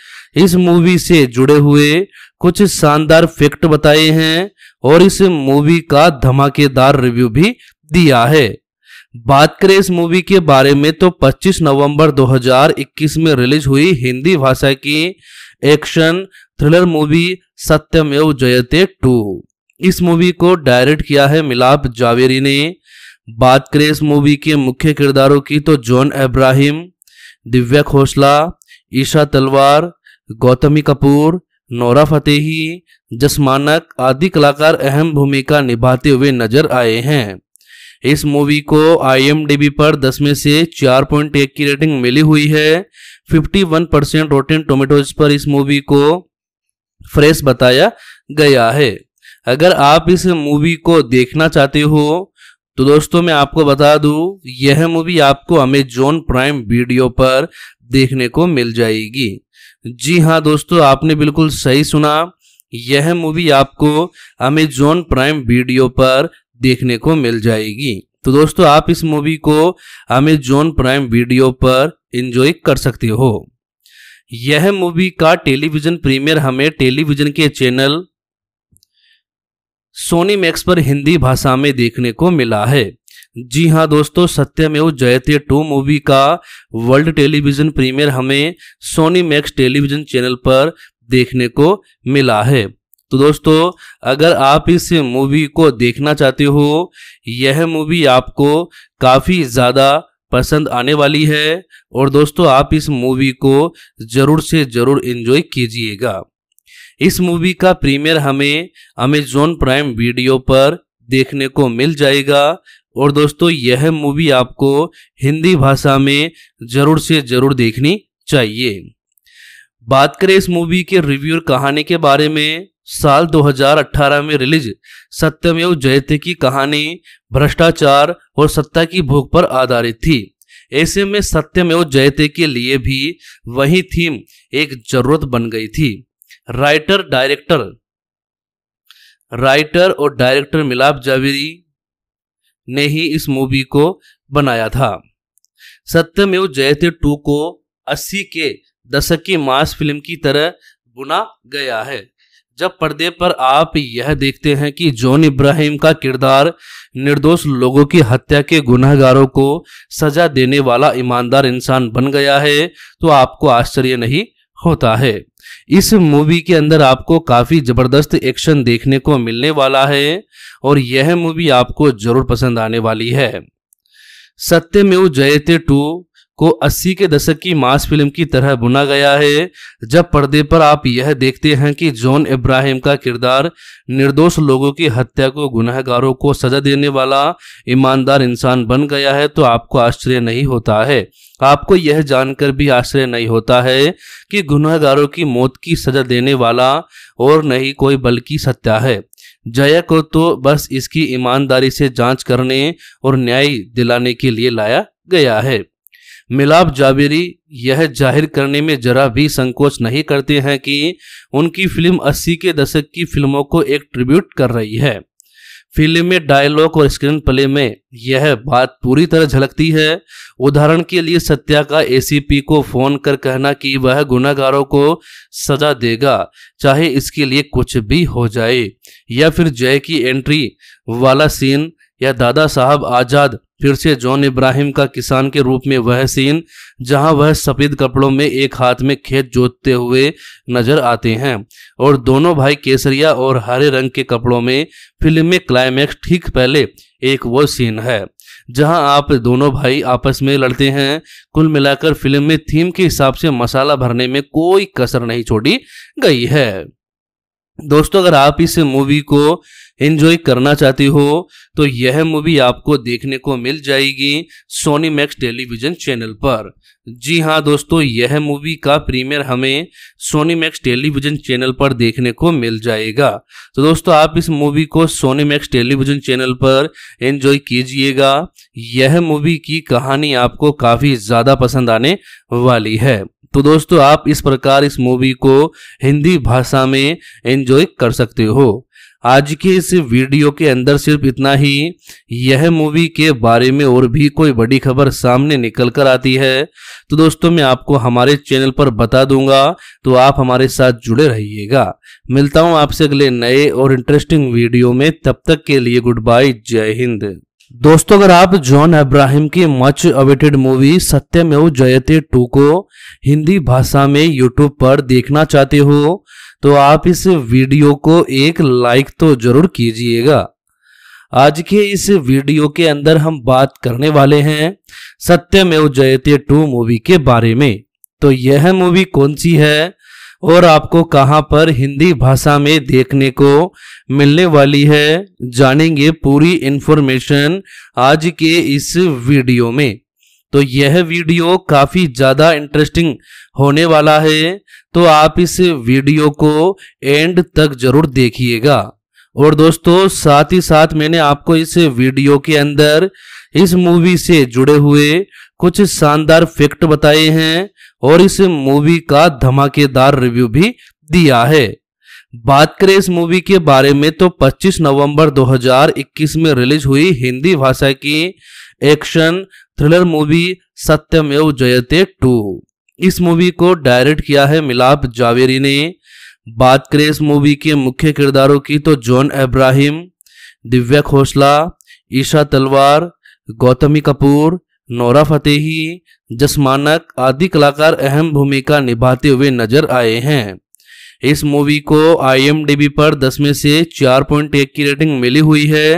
इस मूवी से जुड़े हुए कुछ शानदार फैक्ट बताए हैं और इस मूवी का धमाकेदार रिव्यू भी दिया है बात करें इस मूवी के बारे में तो 25 नवंबर 2021 में रिलीज हुई हिंदी भाषा की एक्शन थ्रिलर मूवी सत्यमेव जयते टू इस मूवी को डायरेक्ट किया है मिलाप जावेरी ने बात करें इस मूवी के मुख्य किरदारों की तो जॉन अब्राहिम दिव्या खोसला ईशा तलवार गौतमी कपूर नौरा फतेही जसमानक आदि कलाकार अहम भूमिका निभाते हुए नजर आए हैं इस मूवी को आई पर 10 में से 4.1 की रेटिंग मिली हुई है 51 परसेंट रोटेन टोमेटोज पर इस मूवी को फ्रेश बताया गया है अगर आप इस मूवी को देखना चाहते हो तो दोस्तों मैं आपको बता दूं यह मूवी आपको अमेजोन प्राइम वीडियो पर देखने को मिल जाएगी जी हाँ दोस्तों आपने बिल्कुल सही सुना यह मूवी आपको अमेजोन प्राइम वीडियो पर देखने को मिल जाएगी तो दोस्तों आप इस मूवी को अमेजोन प्राइम वीडियो पर इंजॉय कर सकते हो यह मूवी का टेलीविजन प्रीमियर हमें टेलीविजन के चैनल सोनी मैक्स पर हिंदी भाषा में देखने को मिला है जी हाँ दोस्तों सत्यमेव जयते टू मूवी का वर्ल्ड टेलीविजन प्रीमियर हमें सोनी मैक्स टेलीविजन चैनल पर देखने को मिला है तो दोस्तों अगर आप इस मूवी को देखना चाहते हो यह मूवी आपको काफ़ी ज़्यादा पसंद आने वाली है और दोस्तों आप इस मूवी को ज़रूर से ज़रूर इन्जॉय कीजिएगा इस मूवी का प्रीमियर हमें अमेजोन प्राइम वीडियो पर देखने को मिल जाएगा और दोस्तों यह मूवी आपको हिंदी भाषा में ज़रूर से ज़रूर देखनी चाहिए बात करें इस मूवी के रिव्यू और कहानी के बारे में साल 2018 में रिलीज सत्यमेव जयते की कहानी भ्रष्टाचार और सत्ता की भूख पर आधारित थी ऐसे में सत्यमेव जयते के लिए भी वही थीम एक जरूरत बन गई थी राइटर डायरेक्टर राइटर और डायरेक्टर मिलाप जावेरी ने ही इस मूवी को बनाया था सत्यमेव जयते टू को 80 के दशक की मास फिल्म की तरह बुना गया है जब पर्दे पर आप यह देखते हैं कि जॉन इब्राहिम का किरदार निर्दोष लोगों की हत्या के गुनहगारों को सजा देने वाला ईमानदार इंसान बन गया है तो आपको आश्चर्य नहीं होता है इस मूवी के अंदर आपको काफ़ी ज़बरदस्त एक्शन देखने को मिलने वाला है और यह मूवी आपको ज़रूर पसंद आने वाली है सत्य जयते टू को 80 के दशक की मास फिल्म की तरह बुना गया है जब पर्दे पर आप यह देखते हैं कि जॉन इब्राहिम का किरदार निर्दोष लोगों की हत्या को गुनहगारों को सजा देने वाला ईमानदार इंसान बन गया है तो आपको आश्चर्य नहीं होता है आपको यह जानकर भी आश्चर्य नहीं होता है कि गुनहगारों की मौत की सजा देने वाला और नहीं कोई बल्कि सत्या है जया को तो बस इसकी ईमानदारी से जाँच करने और न्याय दिलाने के लिए लाया गया है मिलाप जावेरी यह जाहिर करने में जरा भी संकोच नहीं करते हैं कि उनकी फिल्म 80 के दशक की फिल्मों को एक ट्रिब्यूट कर रही है फिल्म में डायलॉग और स्क्रीन प्ले में यह बात पूरी तरह झलकती है उदाहरण के लिए सत्या का एसीपी को फोन कर कहना कि वह गुनागारों को सजा देगा चाहे इसके लिए कुछ भी हो जाए या फिर जय की एंट्री वाला सीन या दादा साहब आजाद फिर से जॉन इब्राहिम का किसान के रूप में वह सीन जहां वह सफेद कपड़ों में एक हाथ में खेत जोतते हुए नजर आते हैं और दोनों भाई केसरिया और हरे रंग के कपड़ों में फिल्म में क्लाइमैक्स ठीक पहले एक वो सीन है जहां आप दोनों भाई आपस में लड़ते हैं कुल मिलाकर फिल्म में थीम के हिसाब से मसाला भरने में कोई कसर नहीं छोड़ी गई है दोस्तों अगर आप इस मूवी को एंजॉय करना चाहती हो तो यह मूवी आपको देखने को मिल जाएगी सोनी मैक्स टेलीविजन चैनल पर जी हाँ दोस्तों यह मूवी का प्रीमियर हमें सोनी मैक्स टेलीविजन चैनल पर देखने को मिल जाएगा तो दोस्तों आप इस मूवी को सोनी मैक्स टेलीविजन चैनल पर एंजॉय कीजिएगा यह मूवी की कहानी आपको काफ़ी ज़्यादा पसंद आने वाली है तो दोस्तों आप इस प्रकार इस मूवी को हिंदी भाषा में एंजॉय कर सकते हो आज के इस वीडियो के अंदर सिर्फ इतना ही यह मूवी के बारे में और भी कोई बड़ी खबर सामने निकल कर आती है तो दोस्तों मैं आपको हमारे चैनल पर बता दूंगा तो आप हमारे साथ जुड़े रहिएगा मिलता हूं आपसे अगले नए और इंटरेस्टिंग वीडियो में तब तक के लिए गुड बाय जय हिंद दोस्तों अगर आप जॉन अब्राहिम की मच अवेटेड मूवी सत्यमेव जयते टू को हिंदी भाषा में यूट्यूब पर देखना चाहते हो तो आप इस वीडियो को एक लाइक तो जरूर कीजिएगा आज के इस वीडियो के अंदर हम बात करने वाले हैं सत्यमेव जयते टू मूवी के बारे में तो यह मूवी कौन सी है और आपको कहां पर हिंदी भाषा में देखने को मिलने वाली है जानेंगे पूरी इंफॉर्मेशन आज के इस वीडियो में तो यह वीडियो काफ़ी ज़्यादा इंटरेस्टिंग होने वाला है तो आप इस वीडियो को एंड तक ज़रूर देखिएगा और दोस्तों साथ ही साथ मैंने आपको इस वीडियो के अंदर इस मूवी से जुड़े हुए कुछ शानदार फैक्ट बताए हैं और इस मूवी का धमाकेदार रिव्यू भी दिया है बात करें इस मूवी के बारे में तो 25 नवंबर 2021 में रिलीज हुई हिंदी भाषा की एक्शन थ्रिलर मूवी सत्यमेव जयते टू इस मूवी को डायरेक्ट किया है मिलाप जावेरी ने बात करें इस मूवी के मुख्य किरदारों की तो जॉन अब्राहिम दिव्या खोसला ईशा तलवार गौतमी कपूर नौरा फतेही जसमानक आदि कलाकार अहम भूमिका निभाते हुए नजर आए हैं इस मूवी को आईएमडीबी पर 10 में से 4.1 की रेटिंग मिली हुई है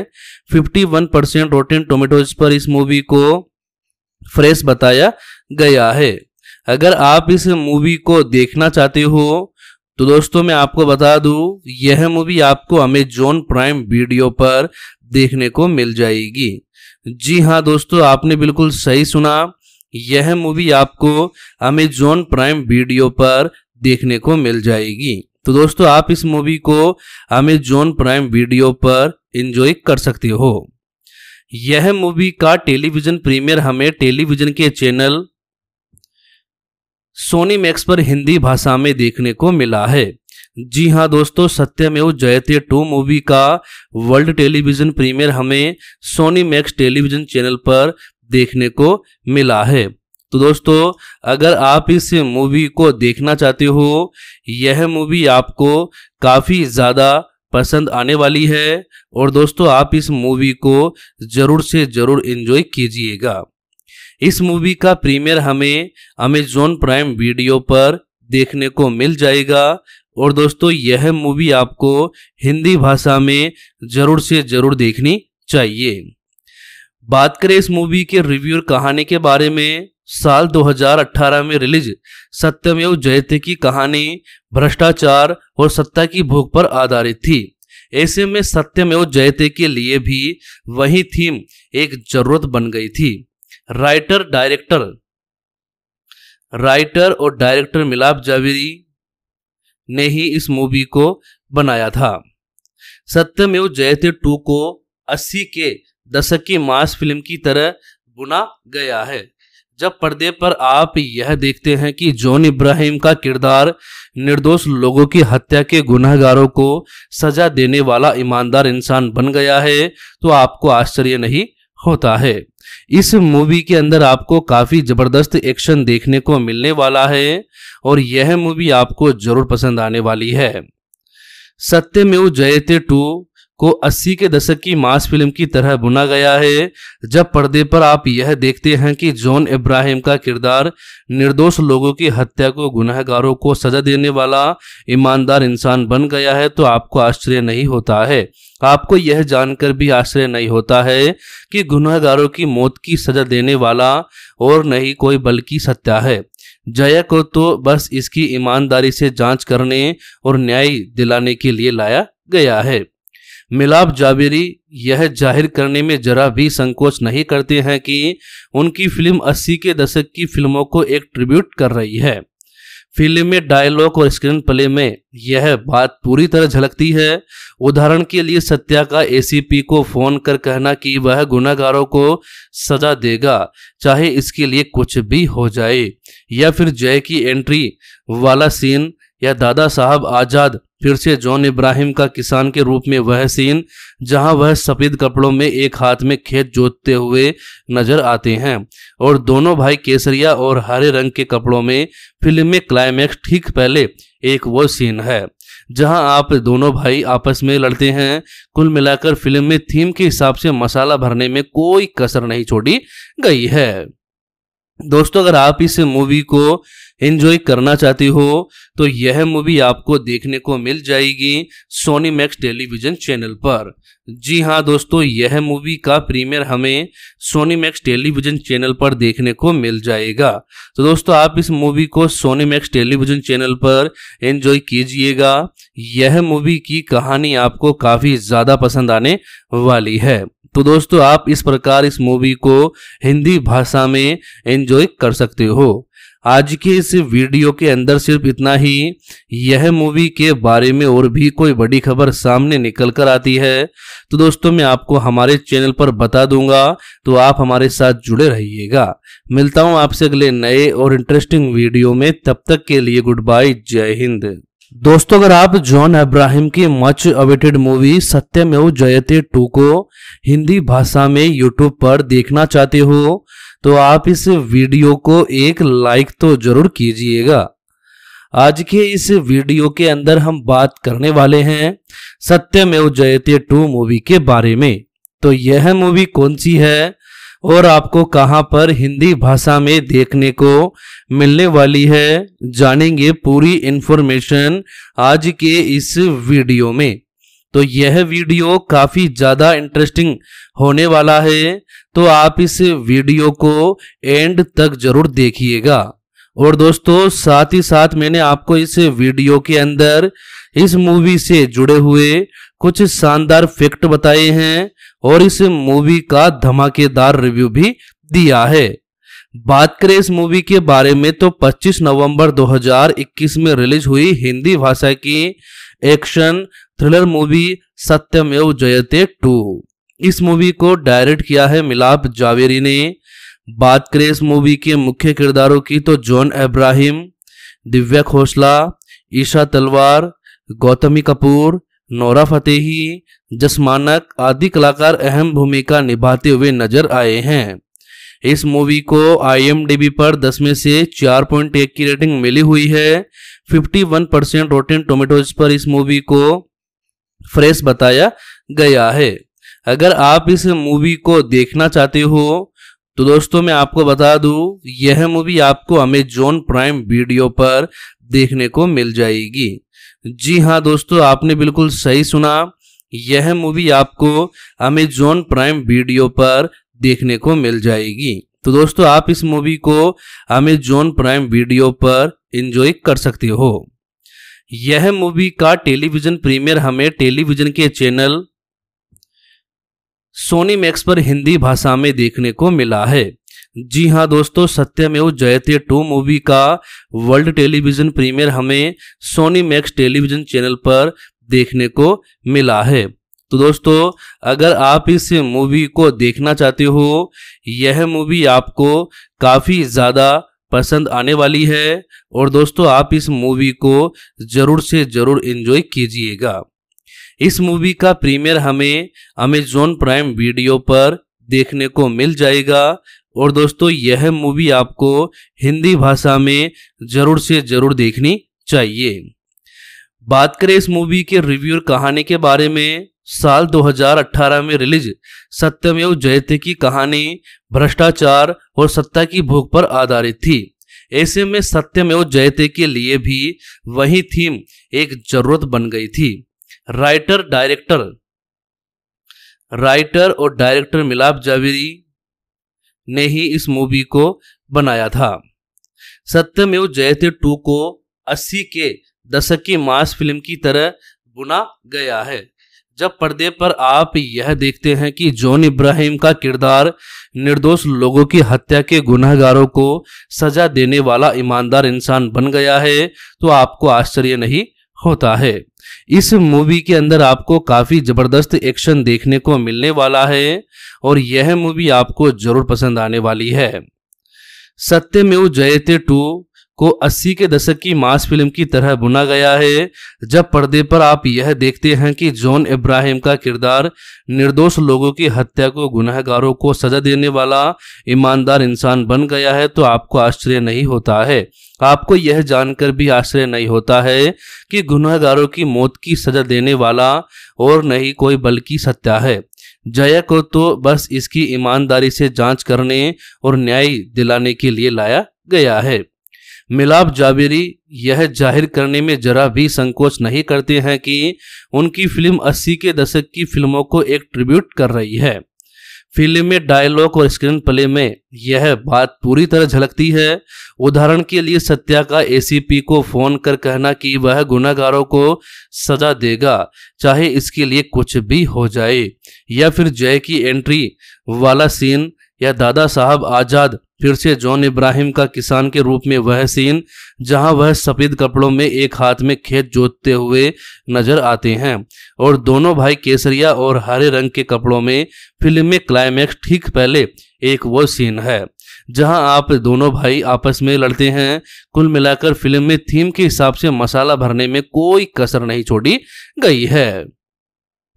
51 परसेंट रोटेन टोमेटोज पर इस मूवी को फ्रेश बताया गया है अगर आप इस मूवी को देखना चाहते हो तो दोस्तों मैं आपको बता दूं यह मूवी आपको अमेजोन प्राइम वीडियो पर देखने को मिल जाएगी जी हाँ दोस्तों आपने बिल्कुल सही सुना यह मूवी आपको अमेजोन प्राइम वीडियो पर देखने को मिल जाएगी तो दोस्तों आप इस मूवी को अमेजोन प्राइम वीडियो पर एंजॉय कर सकते हो यह मूवी का टेलीविजन प्रीमियर हमें टेलीविजन के चैनल सोनी मैक्स पर हिंदी भाषा में देखने को मिला है जी हाँ दोस्तों सत्यमेव जयते टू मूवी का वर्ल्ड टेलीविजन प्रीमियर हमें सोनी मैक्स टेलीविजन चैनल पर देखने को मिला है तो दोस्तों अगर आप इस मूवी को देखना चाहते हो यह मूवी आपको काफ़ी ज़्यादा पसंद आने वाली है और दोस्तों आप इस मूवी को ज़रूर से ज़रूर इन्जॉय कीजिएगा इस मूवी का प्रीमियर हमें अमेजोन प्राइम वीडियो पर देखने को मिल जाएगा और दोस्तों यह मूवी आपको हिंदी भाषा में ज़रूर से ज़रूर देखनी चाहिए बात करें इस मूवी के रिव्यू और कहानी के बारे में साल 2018 में रिलीज सत्यमेव जयते की कहानी भ्रष्टाचार और सत्ता की भूख पर आधारित थी ऐसे में सत्यमेव जयते के लिए भी वही थीम एक जरूरत बन गई थी राइटर डायरेक्टर राइटर और डायरेक्टर मिलाप जावेरी ने ही इस मूवी को बनाया था सत्यमेव जयते टू को 80 के दशक की मास फिल्म की तरह बुना गया है जब पर्दे पर आप यह देखते हैं कि जॉन इब्राहिम का किरदार निर्दोष लोगों की हत्या के गुनाहगारों को सजा देने वाला ईमानदार इंसान बन गया है तो आपको आश्चर्य नहीं होता है इस मूवी के अंदर आपको काफ़ी ज़बरदस्त एक्शन देखने को मिलने वाला है और यह मूवी आपको ज़रूर पसंद आने वाली है सत्य जयते टू को 80 के दशक की मास फिल्म की तरह बुना गया है जब पर्दे पर आप यह देखते हैं कि जॉन इब्राहिम का किरदार निर्दोष लोगों की हत्या को गुनहगारों को सजा देने वाला ईमानदार इंसान बन गया है तो आपको आश्चर्य नहीं होता है आपको यह जानकर भी आश्चर्य नहीं होता है कि गुनहगारों की मौत की सजा देने वाला और नहीं कोई बल्कि सत्या है जया को तो बस इसकी ईमानदारी से जांच करने और न्याय दिलाने के लिए लाया गया है मिलाप जावेरी यह जाहिर करने में जरा भी संकोच नहीं करते हैं कि उनकी फिल्म 80 के दशक की फिल्मों को एक ट्रिब्यूट कर रही है फिल्म में डायलॉग और स्क्रीन प्ले में यह बात पूरी तरह झलकती है उदाहरण के लिए सत्या का एसीपी को फोन कर कहना कि वह गुनागारों को सजा देगा चाहे इसके लिए कुछ भी हो जाए या फिर जय की एंट्री वाला सीन या दादा साहब आजाद फिर से जॉन इब्राहिम का किसान के रूप में वह सीन जहां वह सफेद कपड़ों में एक हाथ में खेत जोतते हुए नजर आते हैं और दोनों भाई केसरिया और हरे रंग के कपड़ों में फिल्म में क्लाइमैक्स ठीक पहले एक वो सीन है जहां आप दोनों भाई आपस में लड़ते हैं कुल मिलाकर फिल्म में थीम के हिसाब से मसाला भरने में कोई कसर नहीं छोड़ी गई है दोस्तों अगर आप इस मूवी को एंजॉय करना चाहते हो तो यह मूवी आपको देखने को मिल जाएगी सोनी मैक्स टेलीविजन चैनल पर जी हाँ दोस्तों यह मूवी का प्रीमियर हमें सोनी मैक्स टेलीविजन चैनल पर देखने को मिल जाएगा तो दोस्तों आप इस मूवी को सोनी मैक्स टेलीविजन चैनल पर एंजॉय कीजिएगा यह मूवी की कहानी आपको काफ़ी ज़्यादा पसंद आने वाली है तो दोस्तों आप इस प्रकार इस मूवी को हिंदी भाषा में एंजॉय कर सकते हो आज के इस वीडियो के अंदर सिर्फ इतना ही यह मूवी के बारे में और भी कोई बड़ी खबर सामने निकल कर आती है तो दोस्तों मैं आपको हमारे चैनल पर बता दूंगा तो आप हमारे साथ जुड़े रहिएगा मिलता हूं आपसे अगले नए और इंटरेस्टिंग वीडियो में तब तक के लिए गुड बाय जय हिंद दोस्तों अगर आप जॉन अब्राहिम की मच अवेटेड मूवी सत्यमेव जयते टू को हिंदी भाषा में यूट्यूब पर देखना चाहते हो तो आप इस वीडियो को एक लाइक तो जरूर कीजिएगा आज के इस वीडियो के अंदर हम बात करने वाले हैं सत्यमेव जयते टू मूवी के बारे में तो यह मूवी कौन सी है और आपको कहां पर हिंदी भाषा में देखने को मिलने वाली है जानेंगे पूरी इंफॉर्मेशन आज के इस वीडियो में तो यह वीडियो काफ़ी ज़्यादा इंटरेस्टिंग होने वाला है तो आप इस वीडियो को एंड तक ज़रूर देखिएगा और दोस्तों साथ ही साथ मैंने आपको इस वीडियो के अंदर इस मूवी से जुड़े हुए कुछ शानदार फैक्ट बताए हैं और इस मूवी का धमाकेदार रिव्यू भी दिया है बात करें इस मूवी के बारे में तो 25 नवंबर 2021 में रिलीज हुई हिंदी भाषा की एक्शन थ्रिलर मूवी सत्यमेव जयते टू इस मूवी को डायरेक्ट किया है मिलाप जावेरी ने बात करें इस मूवी के मुख्य किरदारों की तो जॉन अब्राहिम दिव्या खोसला ईशा तलवार गौतमी कपूर नौरा फतेही जसमानक आदि कलाकार अहम भूमिका निभाते हुए नजर आए हैं इस मूवी को आईएमडीबी पर 10 में से 4.1 की रेटिंग मिली हुई है 51 परसेंट रोटेन टोमेटोज पर इस मूवी को फ्रेश बताया गया है अगर आप इस मूवी को देखना चाहते हो तो दोस्तों मैं आपको बता दूं यह मूवी आपको अमेजोन प्राइम वीडियो पर देखने को मिल जाएगी जी हाँ दोस्तों आपने बिल्कुल सही सुना यह मूवी आपको अमेजोन प्राइम वीडियो पर देखने को मिल जाएगी तो दोस्तों आप इस मूवी को अमेजोन प्राइम वीडियो पर एंजॉय कर सकते हो यह मूवी का टेलीविजन प्रीमियर हमें टेलीविजन के चैनल सोनी मैक्स पर हिंदी भाषा में देखने को मिला है जी हाँ दोस्तों सत्यमेव जयते टू मूवी का वर्ल्ड टेलीविजन प्रीमियर हमें सोनी मैक्स टेलीविजन चैनल पर देखने को मिला है तो दोस्तों अगर आप इस मूवी को देखना चाहते हो यह मूवी आपको काफ़ी ज़्यादा पसंद आने वाली है और दोस्तों आप इस मूवी को ज़रूर से ज़रूर इन्जॉय कीजिएगा इस मूवी का प्रीमियर हमें अमेजोन प्राइम वीडियो पर देखने को मिल जाएगा और दोस्तों यह मूवी आपको हिंदी भाषा में जरूर से जरूर देखनी चाहिए बात करें इस मूवी के रिव्यू और कहानी के बारे में साल 2018 में रिलीज सत्यमेव जयते की कहानी भ्रष्टाचार और सत्ता की भूख पर आधारित थी ऐसे में सत्यमेव जयते के लिए भी वही थीम एक जरूरत बन गई थी राइटर डायरेक्टर राइटर और डायरेक्टर मिलाप जावेरी ने ही इस मूवी को बनाया था सत्यमेव जयते टू को 80 के दशक की मास फिल्म की तरह बुना गया है जब पर्दे पर आप यह देखते हैं कि जॉन इब्राहिम का किरदार निर्दोष लोगों की हत्या के गुनाहगारों को सजा देने वाला ईमानदार इंसान बन गया है तो आपको आश्चर्य नहीं होता है इस मूवी के अंदर आपको काफ़ी ज़बरदस्त एक्शन देखने को मिलने वाला है और यह मूवी आपको ज़रूर पसंद आने वाली है सत्यमेव जयते टू को 80 के दशक की मास फिल्म की तरह बुना गया है जब पर्दे पर आप यह देखते हैं कि जॉन इब्राहिम का किरदार निर्दोष लोगों की हत्या को गुनहगारों को सजा देने वाला ईमानदार इंसान बन गया है तो आपको आश्चर्य नहीं होता है आपको यह जानकर भी आश्चर्य नहीं होता है कि गुनहगारों की मौत की सजा देने वाला और नहीं कोई बल्कि सत्या है जया को तो बस इसकी ईमानदारी से जांच करने और न्याय दिलाने के लिए लाया गया है मिलाप जावेरी यह जाहिर करने में जरा भी संकोच नहीं करते हैं कि उनकी फिल्म 80 के दशक की फिल्मों को एक ट्रिब्यूट कर रही है फिल्म में डायलॉग और स्क्रीन प्ले में यह बात पूरी तरह झलकती है उदाहरण के लिए सत्या का एसीपी को फोन कर कहना कि वह गुनागारों को सजा देगा चाहे इसके लिए कुछ भी हो जाए या फिर जय की एंट्री वाला सीन या दादा साहब आजाद फिर से जॉन इब्राहिम का किसान के रूप में वह सीन जहां वह सफेद कपड़ों में एक हाथ में खेत जोतते हुए नजर आते हैं और दोनों भाई केसरिया और हरे रंग के कपड़ों में फिल्म में क्लाइमैक्स ठीक पहले एक वो सीन है जहां आप दोनों भाई आपस में लड़ते हैं कुल मिलाकर फिल्म में थीम के हिसाब से मसाला भरने में कोई कसर नहीं छोड़ी गई है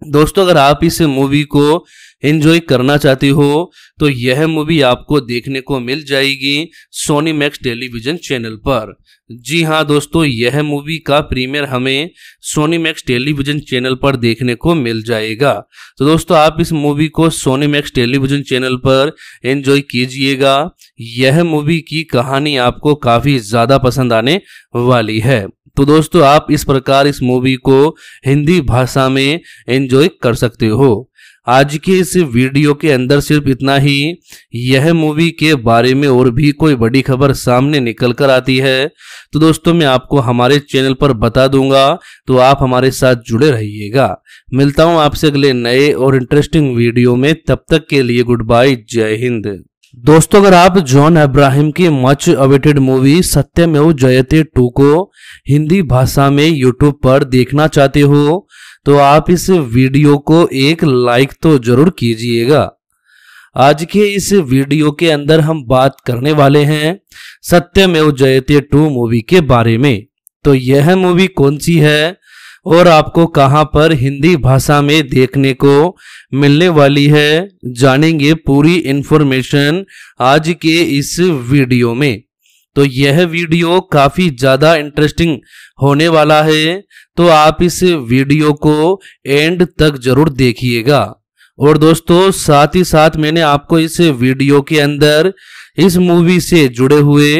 दोस्तों अगर आप इस मूवी को एंजॉय करना चाहते हो तो यह मूवी आपको देखने को मिल जाएगी सोनी मैक्स टेलीविजन चैनल पर जी हाँ दोस्तों यह मूवी का प्रीमियर हमें सोनी मैक्स टेलीविजन चैनल पर देखने को मिल जाएगा तो दोस्तों आप इस मूवी को सोनी मैक्स टेलीविजन चैनल पर एंजॉय कीजिएगा यह मूवी की कहानी आपको काफ़ी ज़्यादा पसंद आने वाली है तो दोस्तों आप इस प्रकार इस मूवी को हिंदी भाषा में एंजॉय कर सकते हो आज के इस वीडियो के अंदर सिर्फ इतना ही यह मूवी के बारे में और भी कोई बड़ी खबर सामने निकल कर आती है तो दोस्तों मैं आपको हमारे चैनल पर बता दूंगा तो आप हमारे साथ जुड़े रहिएगा मिलता हूं आपसे अगले नए और इंटरेस्टिंग वीडियो में तब तक के लिए गुड बाय जय हिंद दोस्तों अगर आप जॉन अब्राहिम की मच अवेटेड मूवी सत्यमेव जयते टू को हिंदी भाषा में यूट्यूब पर देखना चाहते हो तो आप इस वीडियो को एक लाइक तो जरूर कीजिएगा आज के इस वीडियो के अंदर हम बात करने वाले हैं सत्यमेव जयते टू मूवी के बारे में तो यह मूवी कौन सी है और आपको कहाँ पर हिंदी भाषा में देखने को मिलने वाली है जानेंगे पूरी इन्फॉर्मेशन आज के इस वीडियो में तो यह वीडियो काफ़ी ज़्यादा इंटरेस्टिंग होने वाला है तो आप इस वीडियो को एंड तक ज़रूर देखिएगा और दोस्तों साथ ही साथ मैंने आपको इस वीडियो के अंदर इस मूवी से जुड़े हुए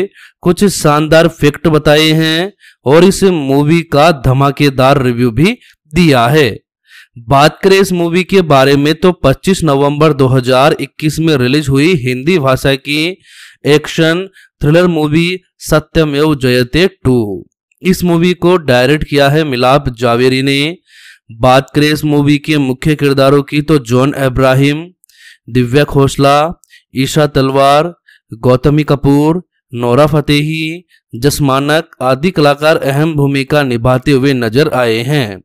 कुछ शानदार फैक्ट बताए हैं और इस मूवी का धमाकेदार रिव्यू भी दिया है बात करें इस मूवी के बारे में तो 25 नवंबर 2021 में रिलीज हुई हिंदी भाषा की एक्शन थ्रिलर मूवी सत्यमेव जयते टू इस मूवी को डायरेक्ट किया है मिलाप जावेरी ने बात करें इस मूवी के मुख्य किरदारों की तो जॉन अब्राहिम दिव्या खोसला ईशा तलवार गौतमी कपूर नौरा फतेही जसमानक आदि कलाकार अहम भूमिका निभाते हुए नजर आए हैं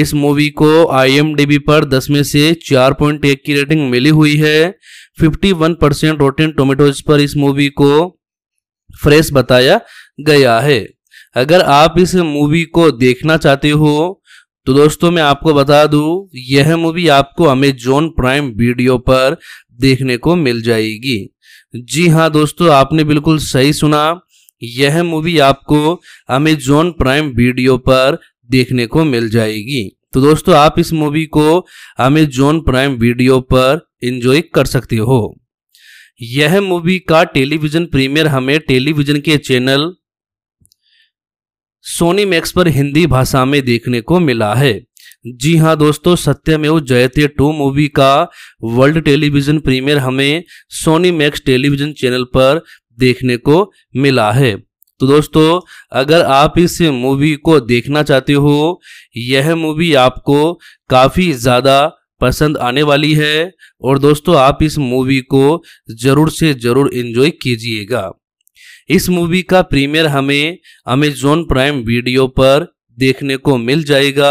इस मूवी को आईएमडीबी पर 10 में से 4.1 की रेटिंग मिली हुई है 51 परसेंट रोटेन टोमेटोज पर इस मूवी को फ्रेश बताया गया है अगर आप इस मूवी को देखना चाहते हो तो दोस्तों मैं आपको बता दूं यह मूवी आपको अमेजोन प्राइम वीडियो पर देखने को मिल जाएगी जी हाँ दोस्तों आपने बिल्कुल सही सुना यह मूवी आपको अमेजोन प्राइम वीडियो पर देखने को मिल जाएगी तो दोस्तों आप इस मूवी को अमेजोन प्राइम वीडियो पर एंजॉय कर सकते हो यह मूवी का टेलीविजन प्रीमियर हमें टेलीविजन के चैनल सोनी मैक्स पर हिंदी भाषा में देखने को मिला है जी हाँ दोस्तों सत्यमेव जयते टू मूवी का वर्ल्ड टेलीविजन प्रीमियर हमें सोनी मैक्स टेलीविजन चैनल पर देखने को मिला है तो दोस्तों अगर आप इस मूवी को देखना चाहते हो यह मूवी आपको काफ़ी ज़्यादा पसंद आने वाली है और दोस्तों आप इस मूवी को ज़रूर से ज़रूर इन्जॉय कीजिएगा इस मूवी का प्रीमियर हमें अमेजोन प्राइम वीडियो पर देखने को मिल जाएगा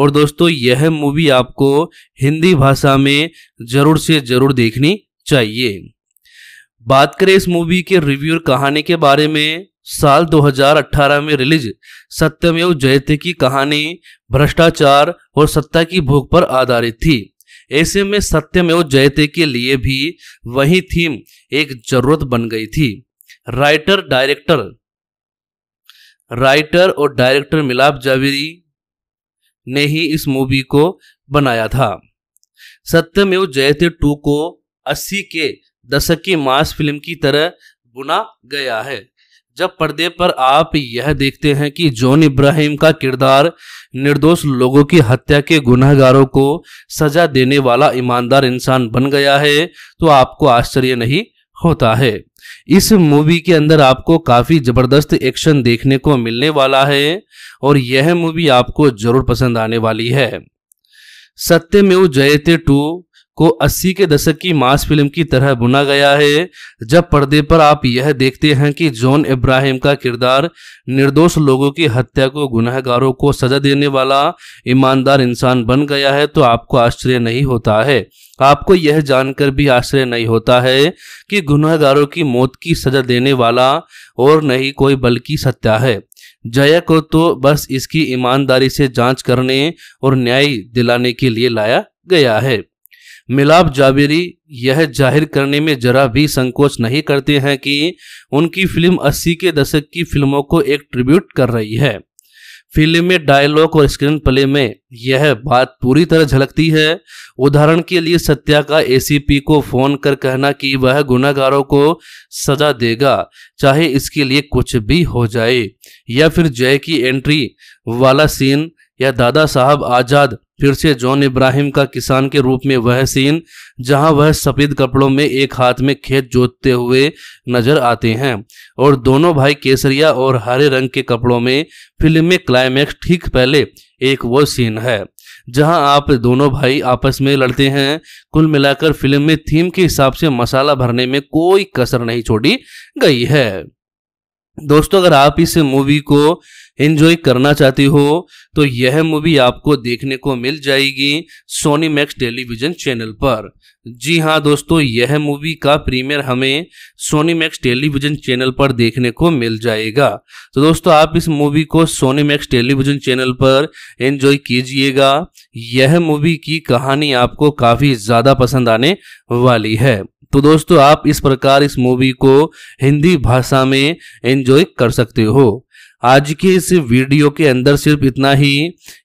और दोस्तों यह मूवी आपको हिंदी भाषा में ज़रूर से ज़रूर देखनी चाहिए बात करें इस मूवी के रिव्यू और कहानी के बारे में साल 2018 में रिलीज सत्यमेव जयते की कहानी भ्रष्टाचार और सत्ता की भूख पर आधारित थी ऐसे में सत्यमेव जयते के लिए भी वही थीम एक जरूरत बन गई थी राइटर डायरेक्टर राइटर और डायरेक्टर मिलाप जावेरी ने ही इस मूवी को बनाया था सत्यमेव जयते टू को 80 के दशक की मास फिल्म की तरह बुना गया है जब पर्दे पर आप यह देखते हैं कि जॉन इब्राहिम का किरदार निर्दोष लोगों की हत्या के गुनहगारों को सजा देने वाला ईमानदार इंसान बन गया है तो आपको आश्चर्य नहीं होता है इस मूवी के अंदर आपको काफ़ी ज़बरदस्त एक्शन देखने को मिलने वाला है और यह मूवी आपको ज़रूर पसंद आने वाली है सत्यमेव जयते टू को 80 के दशक की मास फिल्म की तरह बुना गया है जब पर्दे पर आप यह देखते हैं कि जॉन इब्राहिम का किरदार निर्दोष लोगों की हत्या को गुनहगारों को सजा देने वाला ईमानदार इंसान बन गया है तो आपको आश्चर्य नहीं होता है आपको यह जानकर भी आश्चर्य नहीं होता है कि गुनहगारों की मौत की सजा देने वाला और नहीं कोई बल्कि सत्या है जया को तो बस इसकी ईमानदारी से जांच करने और न्याय दिलाने के लिए लाया गया है मिलाप जावेरी यह जाहिर करने में जरा भी संकोच नहीं करते हैं कि उनकी फिल्म 80 के दशक की फिल्मों को एक ट्रिब्यूट कर रही है फिल्म में डायलॉग और स्क्रीन प्ले में यह बात पूरी तरह झलकती है उदाहरण के लिए सत्या का एसीपी को फोन कर कहना कि वह गुनागारों को सजा देगा चाहे इसके लिए कुछ भी हो जाए या फिर जय की एंट्री वाला सीन या दादा साहब आजाद फिर से जॉन इब्राहिम का किसान के रूप में वह सीन जहां वह सफेद कपड़ों में एक हाथ में खेत जोतते हुए नजर आते हैं और दोनों भाई केसरिया और हरे रंग के कपड़ों में फिल्म में क्लाइमैक्स ठीक पहले एक वो सीन है जहां आप दोनों भाई आपस में लड़ते हैं कुल मिलाकर फिल्म में थीम के हिसाब से मसाला भरने में कोई कसर नहीं छोड़ी गई है दोस्तों अगर आप इस मूवी को एंजॉय करना चाहते हो तो यह मूवी आपको देखने को मिल जाएगी सोनी मैक्स टेलीविजन चैनल पर जी हाँ दोस्तों यह मूवी का प्रीमियर हमें सोनी मैक्स टेलीविजन चैनल पर देखने को मिल जाएगा तो दोस्तों आप इस मूवी को सोनी मैक्स टेलीविजन चैनल पर एंजॉय कीजिएगा यह मूवी की कहानी आपको काफ़ी ज़्यादा पसंद आने वाली है तो दोस्तों आप इस प्रकार इस मूवी को हिंदी भाषा में एंजॉय कर सकते हो आज के इस वीडियो के अंदर सिर्फ इतना ही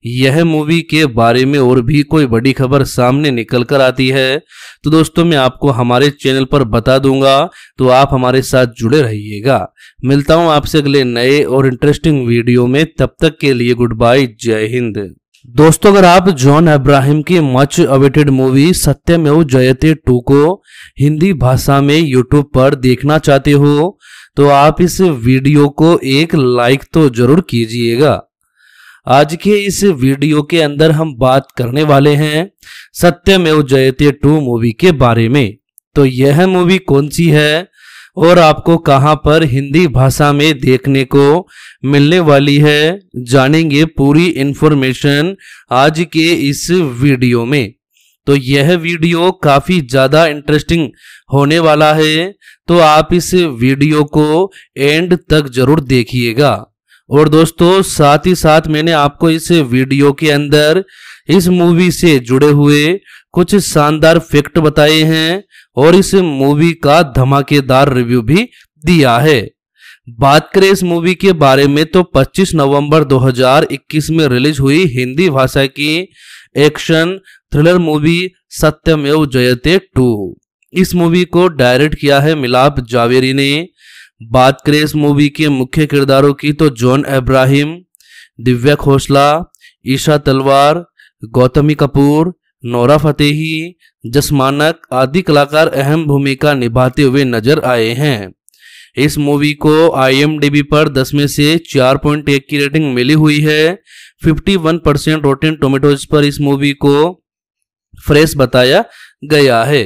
यह मूवी के बारे में और भी कोई बड़ी खबर सामने निकल कर आती है तो दोस्तों मैं आपको हमारे चैनल पर बता दूंगा तो आप हमारे साथ जुड़े रहिएगा मिलता हूं आपसे अगले नए और इंटरेस्टिंग वीडियो में तब तक के लिए गुड बाय जय हिंद दोस्तों अगर आप जॉन अब्राहिम की मच अवेटेड मूवी सत्यमेव जयते टू को हिंदी भाषा में यूट्यूब पर देखना चाहते हो तो आप इस वीडियो को एक लाइक तो जरूर कीजिएगा आज के इस वीडियो के अंदर हम बात करने वाले हैं सत्यमेव जयते टू मूवी के बारे में तो यह मूवी कौन सी है और आपको कहां पर हिंदी भाषा में देखने को मिलने वाली है जानेंगे पूरी इंफॉर्मेशन आज के इस वीडियो में तो यह वीडियो काफ़ी ज़्यादा इंटरेस्टिंग होने वाला है तो आप इस वीडियो को एंड तक ज़रूर देखिएगा और दोस्तों साथ ही साथ मैंने आपको इस वीडियो के अंदर इस मूवी से जुड़े हुए कुछ शानदार फैक्ट बताए हैं और इस मूवी का धमाकेदार रिव्यू भी दिया है बात करें इस मूवी के बारे में तो 25 नवंबर 2021 में रिलीज हुई हिंदी भाषा की एक्शन थ्रिलर मूवी सत्यमेव जयते टू इस मूवी को डायरेक्ट किया है मिलाप जावेरी ने बात करें इस मूवी के मुख्य किरदारों की तो जॉन अब्राहिम दिव्या खोसला ईशा तलवार गौतमी कपूर नौरा फतेही जसमानक आदि कलाकार अहम भूमिका निभाते हुए नजर आए हैं इस मूवी को आईएमडीबी पर 10 में से 4.1 की रेटिंग मिली हुई है 51 परसेंट रोटेन टोमेटोज पर इस मूवी को फ्रेश बताया गया है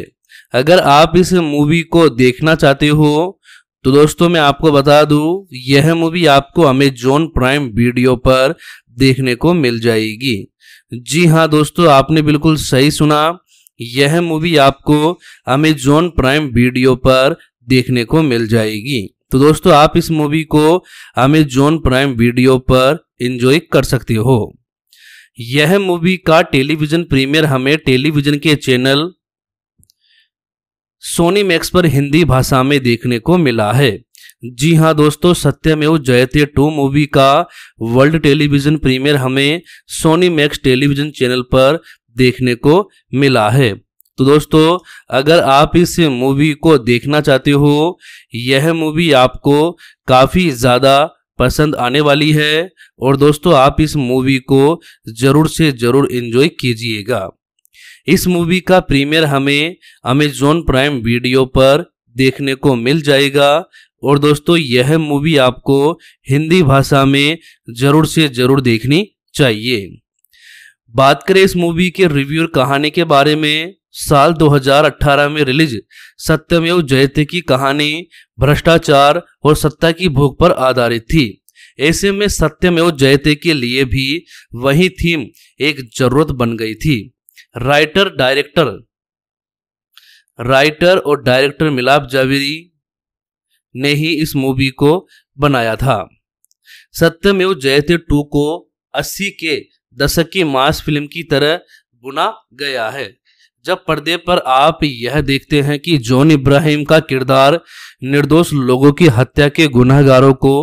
अगर आप इस मूवी को देखना चाहते हो तो दोस्तों मैं आपको बता दूं यह मूवी आपको अमेजोन प्राइम वीडियो पर देखने को मिल जाएगी जी हाँ दोस्तों आपने बिल्कुल सही सुना यह मूवी आपको अमेजोन प्राइम वीडियो पर देखने को मिल जाएगी तो दोस्तों आप इस मूवी को अमेजोन प्राइम वीडियो पर एंजॉय कर सकते हो यह मूवी का टेलीविजन प्रीमियर हमें टेलीविजन के चैनल सोनी मैक्स पर हिंदी भाषा में देखने को मिला है जी हाँ दोस्तों सत्यमेव जयते टू मूवी का वर्ल्ड टेलीविजन प्रीमियर हमें सोनी मैक्स टेलीविजन चैनल पर देखने को मिला है तो दोस्तों अगर आप इस मूवी को देखना चाहते हो यह मूवी आपको काफ़ी ज़्यादा पसंद आने वाली है और दोस्तों आप इस मूवी को ज़रूर से ज़रूर इन्जॉय कीजिएगा इस मूवी का प्रीमियर हमें अमेजोन प्राइम वीडियो पर देखने को मिल जाएगा और दोस्तों यह मूवी आपको हिंदी भाषा में जरूर से जरूर देखनी चाहिए बात करें इस मूवी के रिव्यू और कहानी के बारे में साल 2018 में रिलीज सत्यमेव जयते की कहानी भ्रष्टाचार और सत्ता की भूख पर आधारित थी ऐसे में सत्यमेव जयते के लिए भी वही थीम एक जरूरत बन गई थी राइटर डायरेक्टर राइटर और डायरेक्टर मिलाप जावेरी ने ही इस मूवी को बनाया था सत्यमेव जयते टू को 80 के दशक की मास फिल्म की तरह बुना गया है जब पर्दे पर आप यह देखते हैं कि जॉन इब्राहिम का किरदार निर्दोष लोगों की हत्या के गुनहगारों को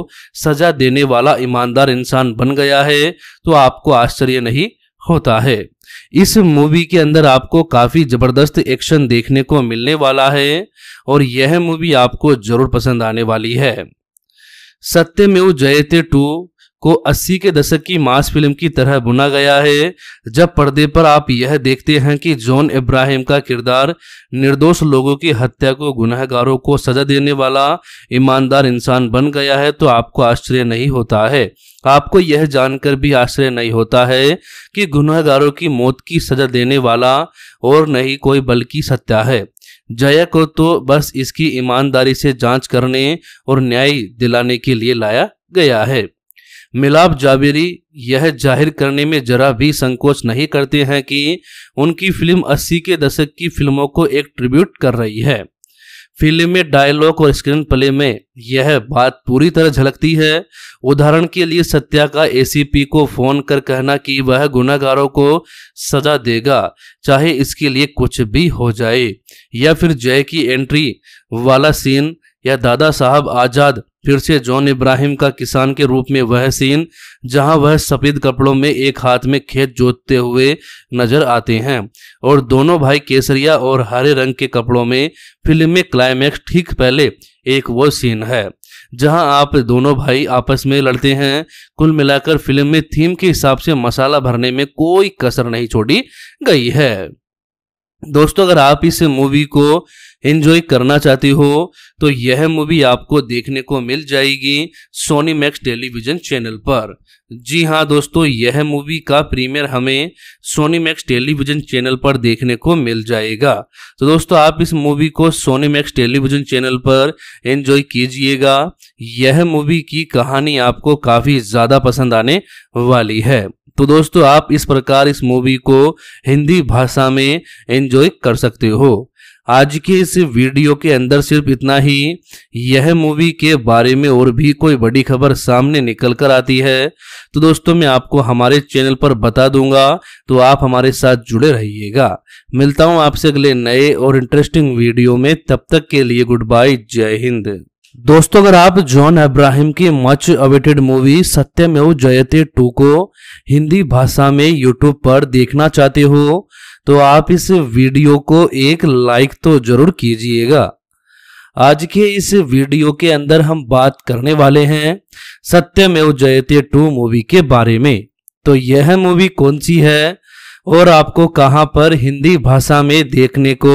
सजा देने वाला ईमानदार इंसान बन गया है तो आपको आश्चर्य नहीं होता है इस मूवी के अंदर आपको काफ़ी ज़बरदस्त एक्शन देखने को मिलने वाला है और यह मूवी आपको ज़रूर पसंद आने वाली है सत्य जयते टू को 80 के दशक की मास फिल्म की तरह बुना गया है जब पर्दे पर आप यह देखते हैं कि जॉन इब्राहिम का किरदार निर्दोष लोगों की हत्या को गुनहगारों को सजा देने वाला ईमानदार इंसान बन गया है तो आपको आश्चर्य नहीं होता है आपको यह जानकर भी आश्चर्य नहीं होता है कि गुनहगारों की मौत की सजा देने वाला और नहीं कोई बल्कि सत्या है जया को तो बस इसकी ईमानदारी से जांच करने और न्याय दिलाने के लिए लाया गया है मिलाप जावेरी यह जाहिर करने में जरा भी संकोच नहीं करते हैं कि उनकी फिल्म 80 के दशक की फिल्मों को एक ट्रिब्यूट कर रही है फिल्म में डायलॉग और स्क्रीन प्ले में यह बात पूरी तरह झलकती है उदाहरण के लिए सत्या का एसीपी को फोन कर कहना कि वह गुनागारों को सजा देगा चाहे इसके लिए कुछ भी हो जाए या फिर जय की एंट्री वाला सीन या दादा साहब आजाद फिर से जॉन इब्राहिम का किसान के रूप में वह सीन जहां वह सफेद कपड़ों में एक हाथ में खेत जोतते हुए नजर आते हैं और दोनों भाई केसरिया और हरे रंग के कपड़ों में फिल्म में क्लाइमैक्स ठीक पहले एक वो सीन है जहां आप दोनों भाई आपस में लड़ते हैं कुल मिलाकर फिल्म में थीम के हिसाब से मसाला भरने में कोई कसर नहीं छोड़ी गई है दोस्तों अगर आप इस मूवी को एंजॉय करना चाहते हो तो यह मूवी आपको देखने को मिल जाएगी सोनी मैक्स टेलीविजन चैनल पर जी हाँ दोस्तों यह मूवी का प्रीमियर हमें सोनी मैक्स टेलीविजन चैनल पर देखने को मिल जाएगा तो दोस्तों आप इस मूवी को सोनी मैक्स टेलीविजन चैनल पर एंजॉय कीजिएगा यह मूवी की कहानी आपको काफ़ी ज़्यादा पसंद आने वाली है तो दोस्तों आप इस प्रकार इस मूवी को हिंदी भाषा में एंजॉय कर सकते हो आज के इस वीडियो के अंदर सिर्फ इतना ही यह मूवी के बारे में और भी कोई बड़ी खबर सामने निकल कर आती है तो दोस्तों मैं आपको हमारे चैनल पर बता दूंगा तो आप हमारे साथ जुड़े रहिएगा मिलता हूं आपसे अगले नए और इंटरेस्टिंग वीडियो में तब तक के लिए गुड बाय जय हिंद दोस्तों अगर आप जॉन अब्राहिम की मच अवेटेड मूवी सत्यमेव जयते टू को हिंदी भाषा में यूट्यूब पर देखना चाहते हो तो आप इस वीडियो को एक लाइक तो जरूर कीजिएगा आज के इस वीडियो के अंदर हम बात करने वाले हैं सत्यमेव जयते टू मूवी के बारे में तो यह मूवी कौन सी है और आपको कहां पर हिंदी भाषा में देखने को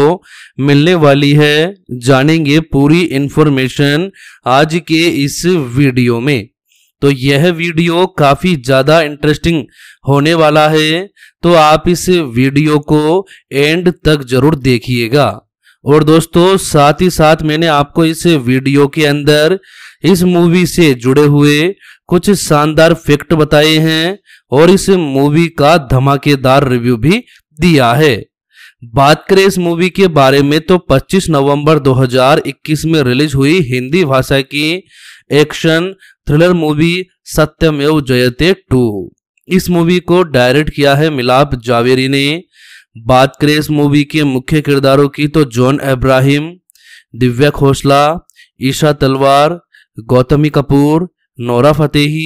मिलने वाली है जानेंगे पूरी इन्फॉर्मेशन आज के इस वीडियो में तो यह वीडियो काफ़ी ज़्यादा इंटरेस्टिंग होने वाला है तो आप इस वीडियो को एंड तक ज़रूर देखिएगा और दोस्तों साथ ही साथ मैंने आपको इस वीडियो के अंदर इस मूवी से जुड़े हुए कुछ शानदार फैक्ट बताए हैं और इस मूवी का धमाकेदार रिव्यू भी दिया है बात करें इस मूवी के बारे में तो 25 नवंबर 2021 में रिलीज हुई हिंदी भाषा की एक्शन थ्रिलर मूवी सत्यमेव जयते टू इस मूवी को डायरेक्ट किया है मिलाप जावेरी ने बात करें इस मूवी के मुख्य किरदारों की तो जॉन अब्राहिम दिव्या खोसला ईशा तलवार गौतमी कपूर नौरा फतेही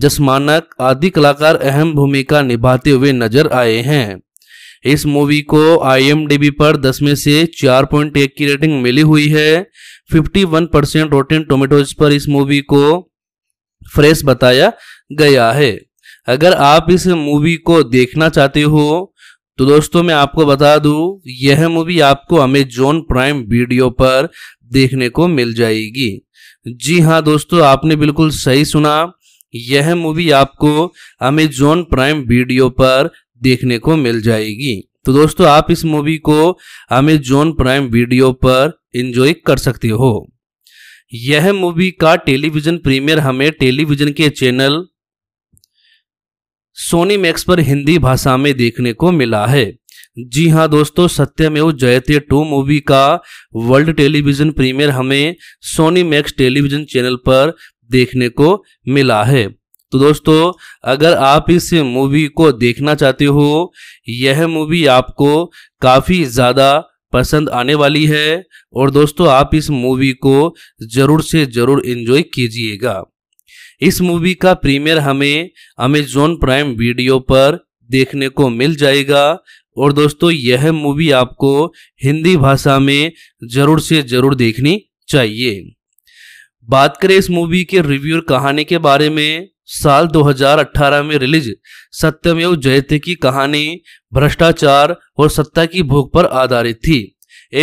जसमानक आदि कलाकार अहम भूमिका निभाते हुए नजर आए हैं इस मूवी को आईएमडीबी पर 10 में से 4.1 की रेटिंग मिली हुई है 51 परसेंट रोटेन टोमेटोज पर इस मूवी को फ्रेश बताया गया है अगर आप इस मूवी को देखना चाहते हो तो दोस्तों मैं आपको बता दूं यह मूवी आपको अमेजोन प्राइम वीडियो पर देखने को मिल जाएगी जी हाँ दोस्तों आपने बिल्कुल सही सुना यह मूवी आपको अमेजोन प्राइम वीडियो पर देखने को मिल जाएगी तो दोस्तों आप इस मूवी को अमेजोन प्राइम वीडियो पर एंजॉय कर सकते हो यह मूवी का टेलीविजन प्रीमियर हमें टेलीविजन के चैनल सोनी मैक्स पर हिंदी भाषा में देखने को मिला है जी हाँ दोस्तों सत्यमेव जयते टू मूवी का वर्ल्ड टेलीविजन प्रीमियर हमें सोनी मैक्स टेलीविजन चैनल पर देखने को मिला है तो दोस्तों अगर आप इस मूवी को देखना चाहते हो यह मूवी आपको काफ़ी ज़्यादा पसंद आने वाली है और दोस्तों आप इस मूवी को ज़रूर से ज़रूर इन्जॉय कीजिएगा इस मूवी का प्रीमियर हमें अमेजोन प्राइम वीडियो पर देखने को मिल जाएगा और दोस्तों यह मूवी आपको हिंदी भाषा में जरूर से जरूर देखनी चाहिए बात करें इस मूवी के रिव्यू और कहानी के बारे में साल 2018 में रिलीज सत्यमेव जयते की कहानी भ्रष्टाचार और सत्ता की भूख पर आधारित थी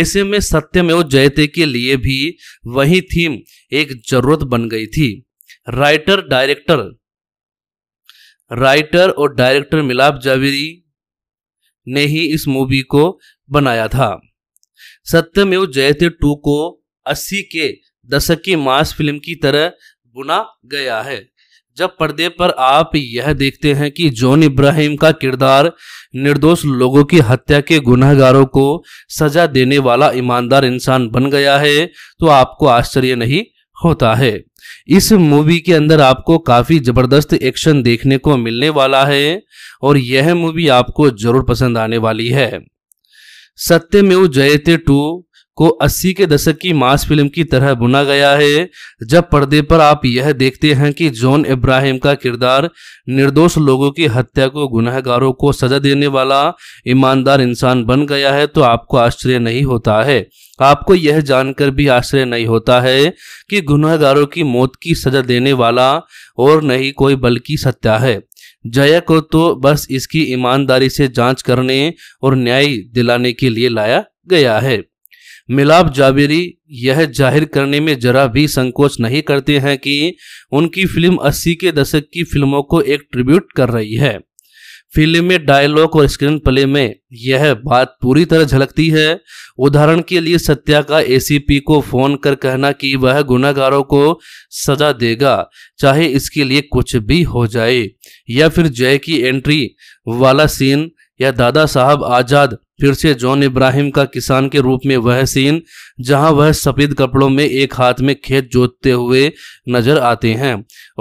ऐसे में सत्यमेव जयते के लिए भी वही थीम एक जरूरत बन गई थी राइटर डायरेक्टर राइटर और डायरेक्टर मिलाप जावेरी ने ही इस मूवी को बनाया था सत्यमेव जयते टू को 80 के दशक की मास फिल्म की तरह बुना गया है जब पर्दे पर आप यह देखते हैं कि जॉन इब्राहिम का किरदार निर्दोष लोगों की हत्या के गुनहगारों को सजा देने वाला ईमानदार इंसान बन गया है तो आपको आश्चर्य नहीं होता है इस मूवी के अंदर आपको काफ़ी ज़बरदस्त एक्शन देखने को मिलने वाला है और यह मूवी आपको ज़रूर पसंद आने वाली है सत्यमेव जयते टू को 80 के दशक की मास फिल्म की तरह बुना गया है जब पर्दे पर आप यह देखते हैं कि जॉन इब्राहिम का किरदार निर्दोष लोगों की हत्या को गुनहगारों को सजा देने वाला ईमानदार इंसान बन गया है तो आपको आश्चर्य नहीं होता है आपको यह जानकर भी आश्चर्य नहीं होता है कि गुनहगारों की मौत की सजा देने वाला और नहीं कोई बल्कि सत्या है जया को तो बस इसकी ईमानदारी से जांच करने और न्याय दिलाने के लिए लाया गया है मिलाप जावेरी यह जाहिर करने में जरा भी संकोच नहीं करते हैं कि उनकी फिल्म 80 के दशक की फिल्मों को एक ट्रिब्यूट कर रही है फिल्म में डायलॉग और स्क्रीन प्ले में यह बात पूरी तरह झलकती है उदाहरण के लिए सत्या का एसीपी को फोन कर कहना कि वह गुनागारों को सजा देगा चाहे इसके लिए कुछ भी हो जाए या फिर जय की एंट्री वाला सीन या दादा साहब आजाद फिर से जॉन इब्राहिम का किसान के रूप में वह सीन जहां वह सफेद कपड़ों में एक हाथ में खेत जोतते हुए नजर आते हैं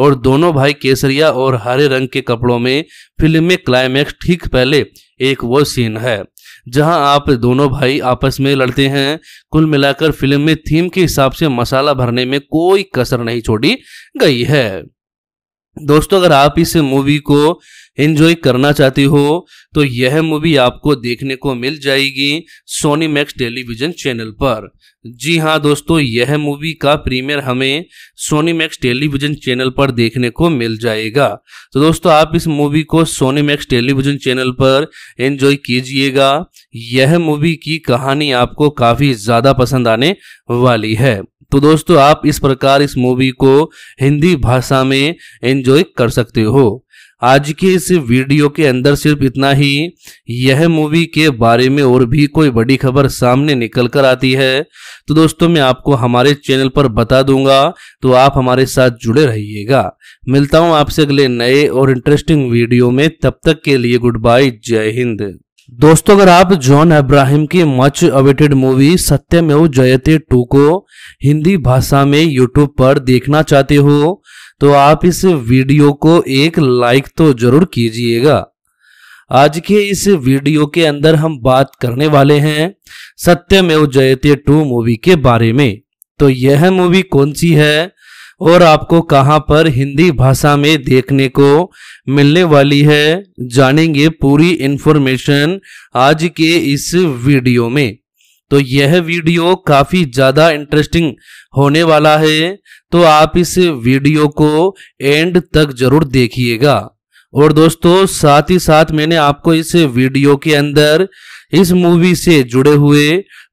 और दोनों भाई केसरिया और हरे रंग के कपड़ों में फिल्म में क्लाइमैक्स ठीक पहले एक वो सीन है जहां आप दोनों भाई आपस में लड़ते हैं कुल मिलाकर फिल्म में थीम के हिसाब से मसाला भरने में कोई कसर नहीं छोड़ी गई है दोस्तों अगर आप इस मूवी को एंजॉय करना चाहती हो तो यह मूवी आपको देखने को मिल जाएगी सोनी मैक्स टेलीविजन चैनल पर जी हाँ दोस्तों यह मूवी का प्रीमियर हमें सोनी मैक्स टेलीविजन चैनल पर देखने को मिल जाएगा तो दोस्तों आप इस मूवी को सोनी मैक्स टेलीविजन चैनल पर एंजॉय कीजिएगा यह मूवी की कहानी आपको काफ़ी ज़्यादा पसंद आने वाली है तो दोस्तों आप इस प्रकार इस मूवी को हिंदी भाषा में एंजॉय कर सकते हो आज के इस वीडियो के अंदर सिर्फ इतना ही यह मूवी के बारे में और भी कोई बड़ी खबर सामने निकल कर आती है तो दोस्तों मैं आपको हमारे चैनल पर बता दूंगा तो आप हमारे साथ जुड़े रहिएगा मिलता हूं आपसे अगले नए और इंटरेस्टिंग वीडियो में तब तक के लिए गुड बाय जय हिंद दोस्तों अगर आप जॉन अब्राहिम की मच अवेटेड मूवी सत्यमेव जयते टू को हिंदी भाषा में यूट्यूब पर देखना चाहते हो तो आप इस वीडियो को एक लाइक तो जरूर कीजिएगा आज के इस वीडियो के अंदर हम बात करने वाले हैं सत्यमेव जयते टू मूवी के बारे में तो यह मूवी कौन सी है और आपको कहां पर हिंदी भाषा में देखने को मिलने वाली है जानेंगे पूरी इन्फॉर्मेशन आज के इस वीडियो में तो यह वीडियो काफ़ी ज़्यादा इंटरेस्टिंग होने वाला है तो आप इस वीडियो को एंड तक ज़रूर देखिएगा और दोस्तों साथ ही साथ मैंने आपको इस वीडियो के अंदर इस मूवी से जुड़े हुए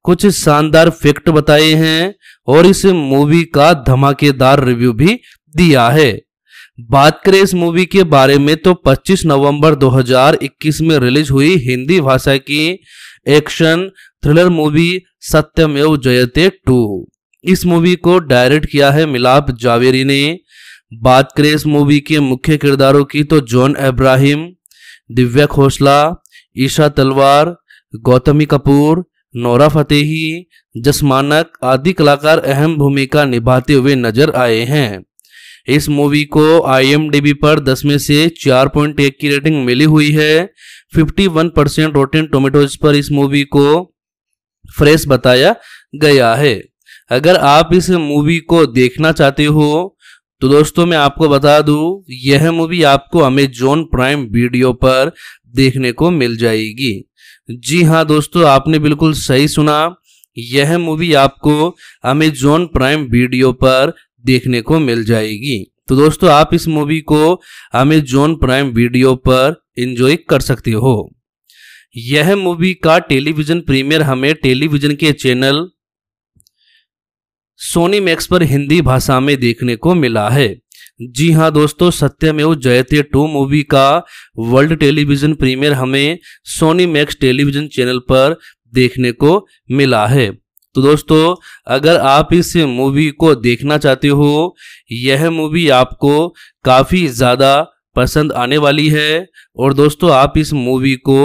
कुछ शानदार फैक्ट बताए हैं और इस मूवी का धमाकेदार रिव्यू भी दिया है बात करें इस मूवी के बारे में तो 25 नवंबर 2021 में रिलीज हुई हिंदी भाषा की एक्शन थ्रिलर मूवी सत्यम एव जयते टू इस मूवी को डायरेक्ट किया है मिलाप जावेरी ने बात करें इस मूवी के मुख्य किरदारों की तो जॉन अब्राहिम दिव्या खोसला ईशा तलवार गौतमी कपूर नौरा फतेही जसमानक आदि कलाकार अहम भूमिका निभाते हुए नजर आए हैं इस मूवी को आईएमडीबी पर 10 में से 4.1 की रेटिंग मिली हुई है 51 परसेंट रोटेन टोमेटोज पर इस मूवी को फ्रेश बताया गया है अगर आप इस मूवी को देखना चाहते हो तो दोस्तों मैं आपको बता दूं यह मूवी आपको अमेजोन प्राइम वीडियो पर देखने को मिल जाएगी जी हाँ दोस्तों आपने बिल्कुल सही सुना यह मूवी आपको अमेजोन प्राइम वीडियो पर देखने को मिल जाएगी तो दोस्तों आप इस मूवी को अमेजोन प्राइम वीडियो पर एंजॉय कर सकते हो यह मूवी का टेलीविजन प्रीमियर हमें टेलीविजन के चैनल सोनी मैक्स पर हिंदी भाषा में देखने को मिला है जी हाँ दोस्तों सत्यमेव जयते टू मूवी का वर्ल्ड टेलीविजन प्रीमियर हमें सोनी मैक्स टेलीविजन चैनल पर देखने को मिला है तो दोस्तों अगर आप इस मूवी को देखना चाहते हो यह मूवी आपको काफ़ी ज़्यादा पसंद आने वाली है और दोस्तों आप इस मूवी को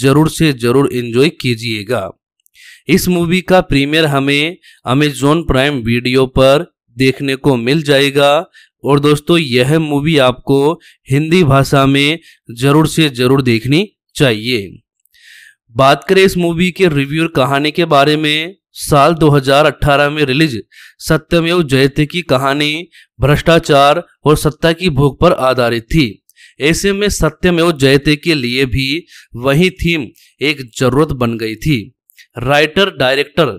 ज़रूर से ज़रूर इन्जॉय कीजिएगा इस मूवी का प्रीमियर हमें अमेजोन प्राइम वीडियो पर देखने को मिल जाएगा और दोस्तों यह मूवी आपको हिंदी भाषा में ज़रूर से ज़रूर देखनी चाहिए बात करें इस मूवी के रिव्यू और कहानी के बारे में साल 2018 में रिलीज सत्यमेव जयते की कहानी भ्रष्टाचार और सत्ता की भूख पर आधारित थी ऐसे में सत्यमेव जयते के लिए भी वही थीम एक जरूरत बन गई थी राइटर डायरेक्टर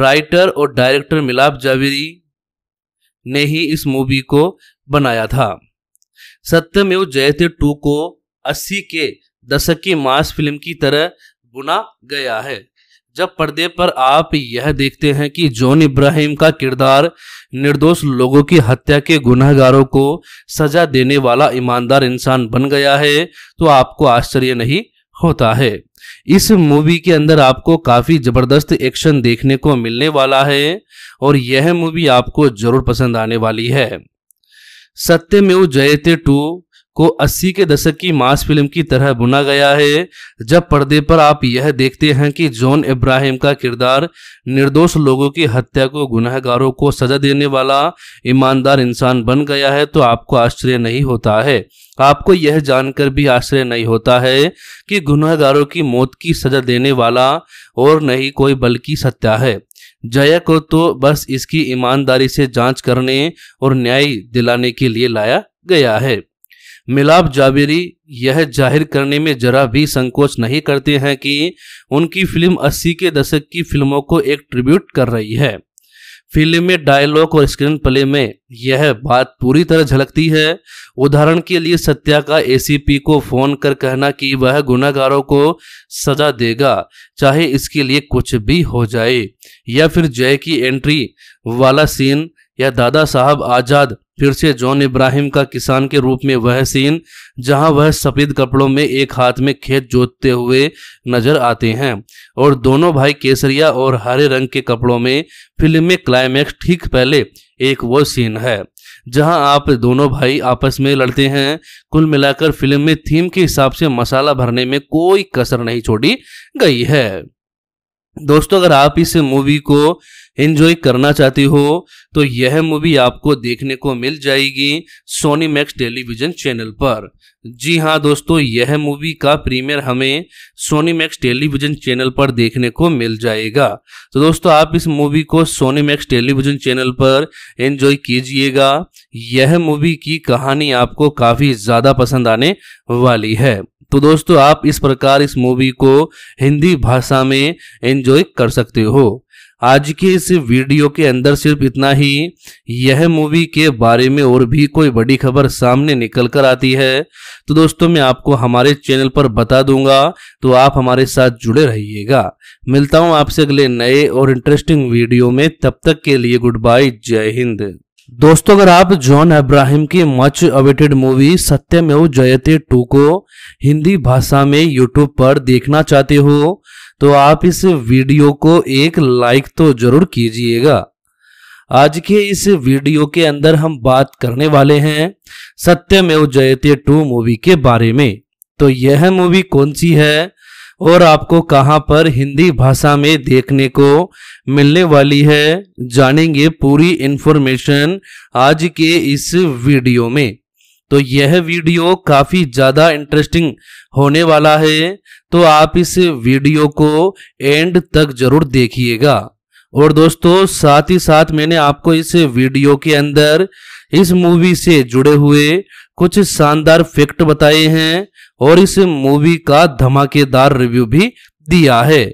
राइटर और डायरेक्टर मिलाप जावेरी ने ही इस मूवी को बनाया था सत्यमेव जयते टू को 80 के दशक की मास फिल्म की तरह बुना गया है जब पर्दे पर आप यह देखते हैं कि जॉन इब्राहिम का किरदार निर्दोष लोगों की हत्या के गुनागारों को सजा देने वाला ईमानदार इंसान बन गया है तो आपको आश्चर्य नहीं होता है इस मूवी के अंदर आपको काफ़ी ज़बरदस्त एक्शन देखने को मिलने वाला है और यह मूवी आपको ज़रूर पसंद आने वाली है सत्यमेव जयते टू को 80 के दशक की मास फिल्म की तरह बुना गया है जब पर्दे पर आप यह देखते हैं कि जॉन इब्राहिम का किरदार निर्दोष लोगों की हत्या को गुनहगारों को सजा देने वाला ईमानदार इंसान बन गया है तो आपको आश्चर्य नहीं होता है आपको यह जानकर भी आश्चर्य नहीं होता है कि गुनहगारों की मौत की सजा देने वाला और नहीं कोई बल्कि सत्या है जया को तो बस इसकी ईमानदारी से जांच करने और न्याय दिलाने के लिए लाया गया है मिलाप जावेरी यह जाहिर करने में जरा भी संकोच नहीं करते हैं कि उनकी फिल्म 80 के दशक की फिल्मों को एक ट्रिब्यूट कर रही है फिल्म में डायलॉग और स्क्रीन प्ले में यह बात पूरी तरह झलकती है उदाहरण के लिए सत्या का एसीपी को फोन कर कहना कि वह गुनागारों को सजा देगा चाहे इसके लिए कुछ भी हो जाए या फिर जय की एंट्री वाला सीन या दादा साहब आज़ाद फिर से जॉन इब्राहिम का किसान के रूप में वह सीन जहां वह सफेद कपड़ों में एक हाथ में खेत जोतते हुए नजर आते हैं और दोनों भाई केसरिया और हरे रंग के कपड़ों में फिल्म में क्लाइमैक्स ठीक पहले एक वो सीन है जहां आप दोनों भाई आपस में लड़ते हैं कुल मिलाकर फिल्म में थीम के हिसाब से मसाला भरने में कोई कसर नहीं छोड़ी गई है दोस्तों अगर आप इस मूवी को एंजॉय करना चाहते हो तो यह मूवी आपको देखने को मिल जाएगी सोनी मैक्स टेलीविजन चैनल पर जी हाँ दोस्तों यह मूवी का प्रीमियर हमें सोनी मैक्स टेलीविजन चैनल पर देखने को मिल जाएगा तो दोस्तों आप इस मूवी को सोनी मैक्स टेलीविजन चैनल पर एंजॉय कीजिएगा यह मूवी की कहानी आपको काफ़ी ज़्यादा पसंद आने वाली है तो दोस्तों आप इस प्रकार इस मूवी को हिंदी भाषा में एंजॉय कर सकते हो आज के इस वीडियो के अंदर सिर्फ इतना ही यह मूवी के बारे में और भी कोई बड़ी खबर सामने निकल कर आती है तो दोस्तों मैं आपको हमारे चैनल पर बता दूंगा तो आप हमारे साथ जुड़े रहिएगा मिलता हूं आपसे अगले नए और इंटरेस्टिंग वीडियो में तब तक के लिए गुड बाय जय हिंद दोस्तों अगर आप जॉन अब्राहिम की मच अवेटेड मूवी सत्यमेव जयते टू को हिंदी भाषा में यूट्यूब पर देखना चाहते हो तो आप इस वीडियो को एक लाइक तो जरूर कीजिएगा आज के इस वीडियो के अंदर हम बात करने वाले हैं सत्यमेव जयते टू मूवी के बारे में तो यह मूवी कौन सी है और आपको कहां पर हिंदी भाषा में देखने को मिलने वाली है जानेंगे पूरी इन्फॉर्मेशन आज के इस वीडियो में तो यह वीडियो काफ़ी ज़्यादा इंटरेस्टिंग होने वाला है तो आप इस वीडियो को एंड तक ज़रूर देखिएगा और दोस्तों साथ ही साथ मैंने आपको इस वीडियो के अंदर इस मूवी से जुड़े हुए कुछ शानदार फैक्ट बताए हैं और इस मूवी का धमाकेदार रिव्यू भी दिया है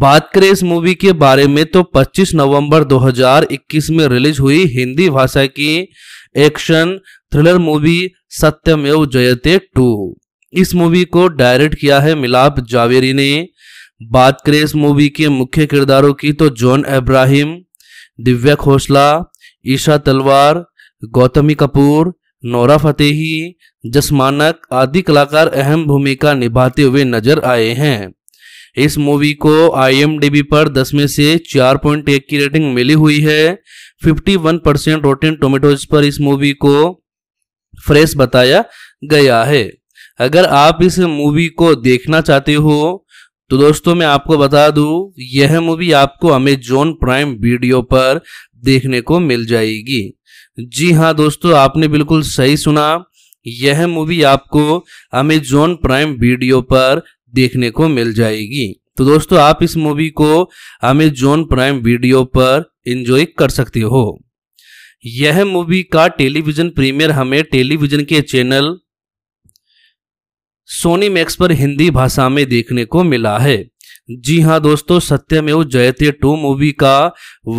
बात करें इस मूवी के बारे में तो 25 नवंबर 2021 में रिलीज हुई हिंदी भाषा की एक्शन थ्रिलर मूवी सत्यम एव जयते टू इस मूवी को डायरेक्ट किया है मिलाप जावेरी ने बात करें इस मूवी के मुख्य किरदारों की तो जॉन अब्राहिम दिव्या खोसला ईशा तलवार गौतमी कपूर नौरा फतेही जसमानक आदि कलाकार अहम भूमिका निभाते हुए नजर आए हैं इस मूवी को आईएमडीबी पर 10 में से 4.1 की रेटिंग मिली हुई है 51 परसेंट रोटेन टोमेटोज पर इस मूवी को फ्रेश बताया गया है अगर आप इस मूवी को देखना चाहते हो तो दोस्तों मैं आपको बता दूं यह मूवी आपको अमेजोन प्राइम वीडियो पर देखने को मिल जाएगी जी हाँ दोस्तों आपने बिल्कुल सही सुना यह मूवी आपको अमेजोन प्राइम वीडियो पर देखने को मिल जाएगी तो दोस्तों आप इस मूवी को अमेजोन प्राइम वीडियो पर इंजॉय कर सकते हो यह मूवी का टेलीविजन प्रीमियर हमें टेलीविजन के चैनल सोनी मैक्स पर हिंदी भाषा में देखने को मिला है जी हाँ दोस्तों सत्यमेव जयते टू मूवी का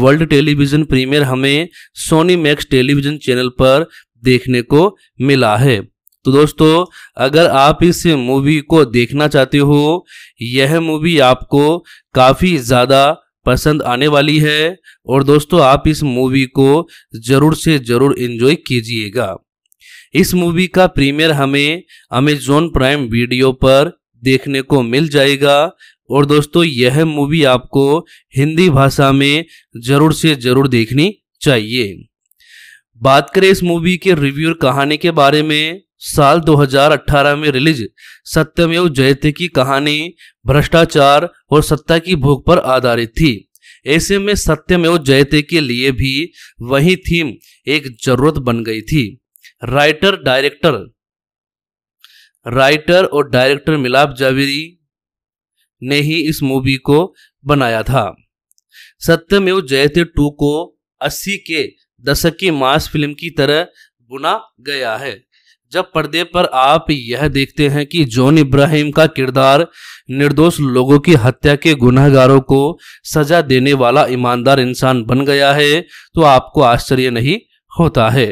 वर्ल्ड टेलीविजन प्रीमियर हमें सोनी मैक्स टेलीविजन चैनल पर देखने को मिला है तो दोस्तों अगर आप इस मूवी को देखना चाहते हो यह मूवी आपको काफ़ी ज़्यादा पसंद आने वाली है और दोस्तों आप इस मूवी को ज़रूर से ज़रूर इन्जॉय कीजिएगा इस मूवी का प्रीमियर हमें अमेजोन प्राइम वीडियो पर देखने को मिल जाएगा और दोस्तों यह मूवी आपको हिंदी भाषा में ज़रूर से ज़रूर देखनी चाहिए बात करें इस मूवी के रिव्यू और कहानी के बारे में साल 2018 में रिलीज सत्यमेव जयते की कहानी भ्रष्टाचार और सत्ता की भूख पर आधारित थी ऐसे में सत्यमेव जयते के लिए भी वही थीम एक जरूरत बन गई थी राइटर डायरेक्टर राइटर और डायरेक्टर मिलाप जावेरी ने ही इस मूवी को बनाया था सत्यमेव जयते टू को 80 के दशक की मास फिल्म की तरह बुना गया है जब पर्दे पर आप यह देखते हैं कि जॉन इब्राहिम का किरदार निर्दोष लोगों की हत्या के गुनागारों को सजा देने वाला ईमानदार इंसान बन गया है तो आपको आश्चर्य नहीं होता है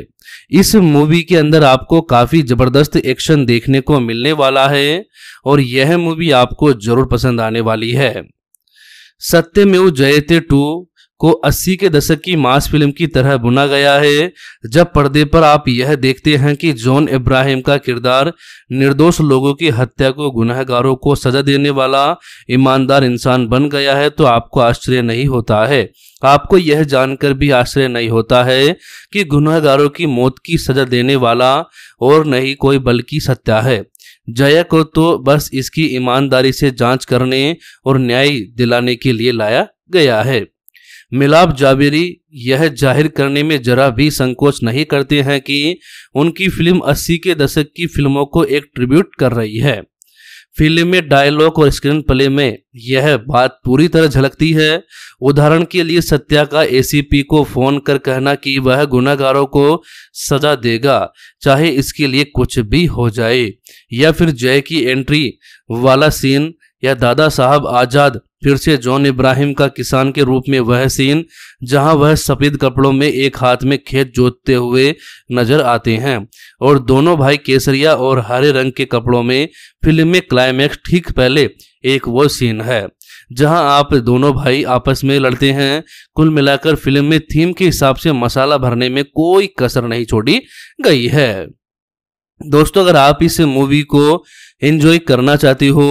इस मूवी के अंदर आपको काफ़ी ज़बरदस्त एक्शन देखने को मिलने वाला है और यह मूवी आपको ज़रूर पसंद आने वाली है सत्यमेव जयते टू को 80 के दशक की मास फिल्म की तरह बुना गया है जब पर्दे पर आप यह देखते हैं कि जॉन इब्राहिम का किरदार निर्दोष लोगों की हत्या को गुनहगारों को सजा देने वाला ईमानदार इंसान बन गया है तो आपको आश्चर्य नहीं होता है आपको यह जानकर भी आश्चर्य नहीं होता है कि गुनहगारों की मौत की सजा देने वाला और नहीं कोई बल्कि सत्या है जया को तो बस इसकी ईमानदारी से जांच करने और न्याय दिलाने के लिए लाया गया है मिलाप जावेरी यह जाहिर करने में जरा भी संकोच नहीं करते हैं कि उनकी फिल्म 80 के दशक की फिल्मों को एक ट्रिब्यूट कर रही है फिल्म में डायलॉग और स्क्रीन प्ले में यह बात पूरी तरह झलकती है उदाहरण के लिए सत्या का एसीपी को फोन कर कहना कि वह गुनागारों को सजा देगा चाहे इसके लिए कुछ भी हो जाए या फिर जय की एंट्री वाला सीन या दादा साहब आज़ाद फिर से जॉन इब्राहिम का किसान के रूप में वह सीन जहां वह सफ़ेद कपड़ों में एक हाथ में खेत जोतते हुए नजर आते हैं और दोनों भाई केसरिया और हरे रंग के कपड़ों में फिल्म में क्लाइमैक्स ठीक पहले एक वो सीन है जहां आप दोनों भाई आपस में लड़ते हैं कुल मिलाकर फिल्म में थीम के हिसाब से मसाला भरने में कोई कसर नहीं छोड़ी गई है दोस्तों अगर आप इस मूवी को एंजॉय करना चाहती हो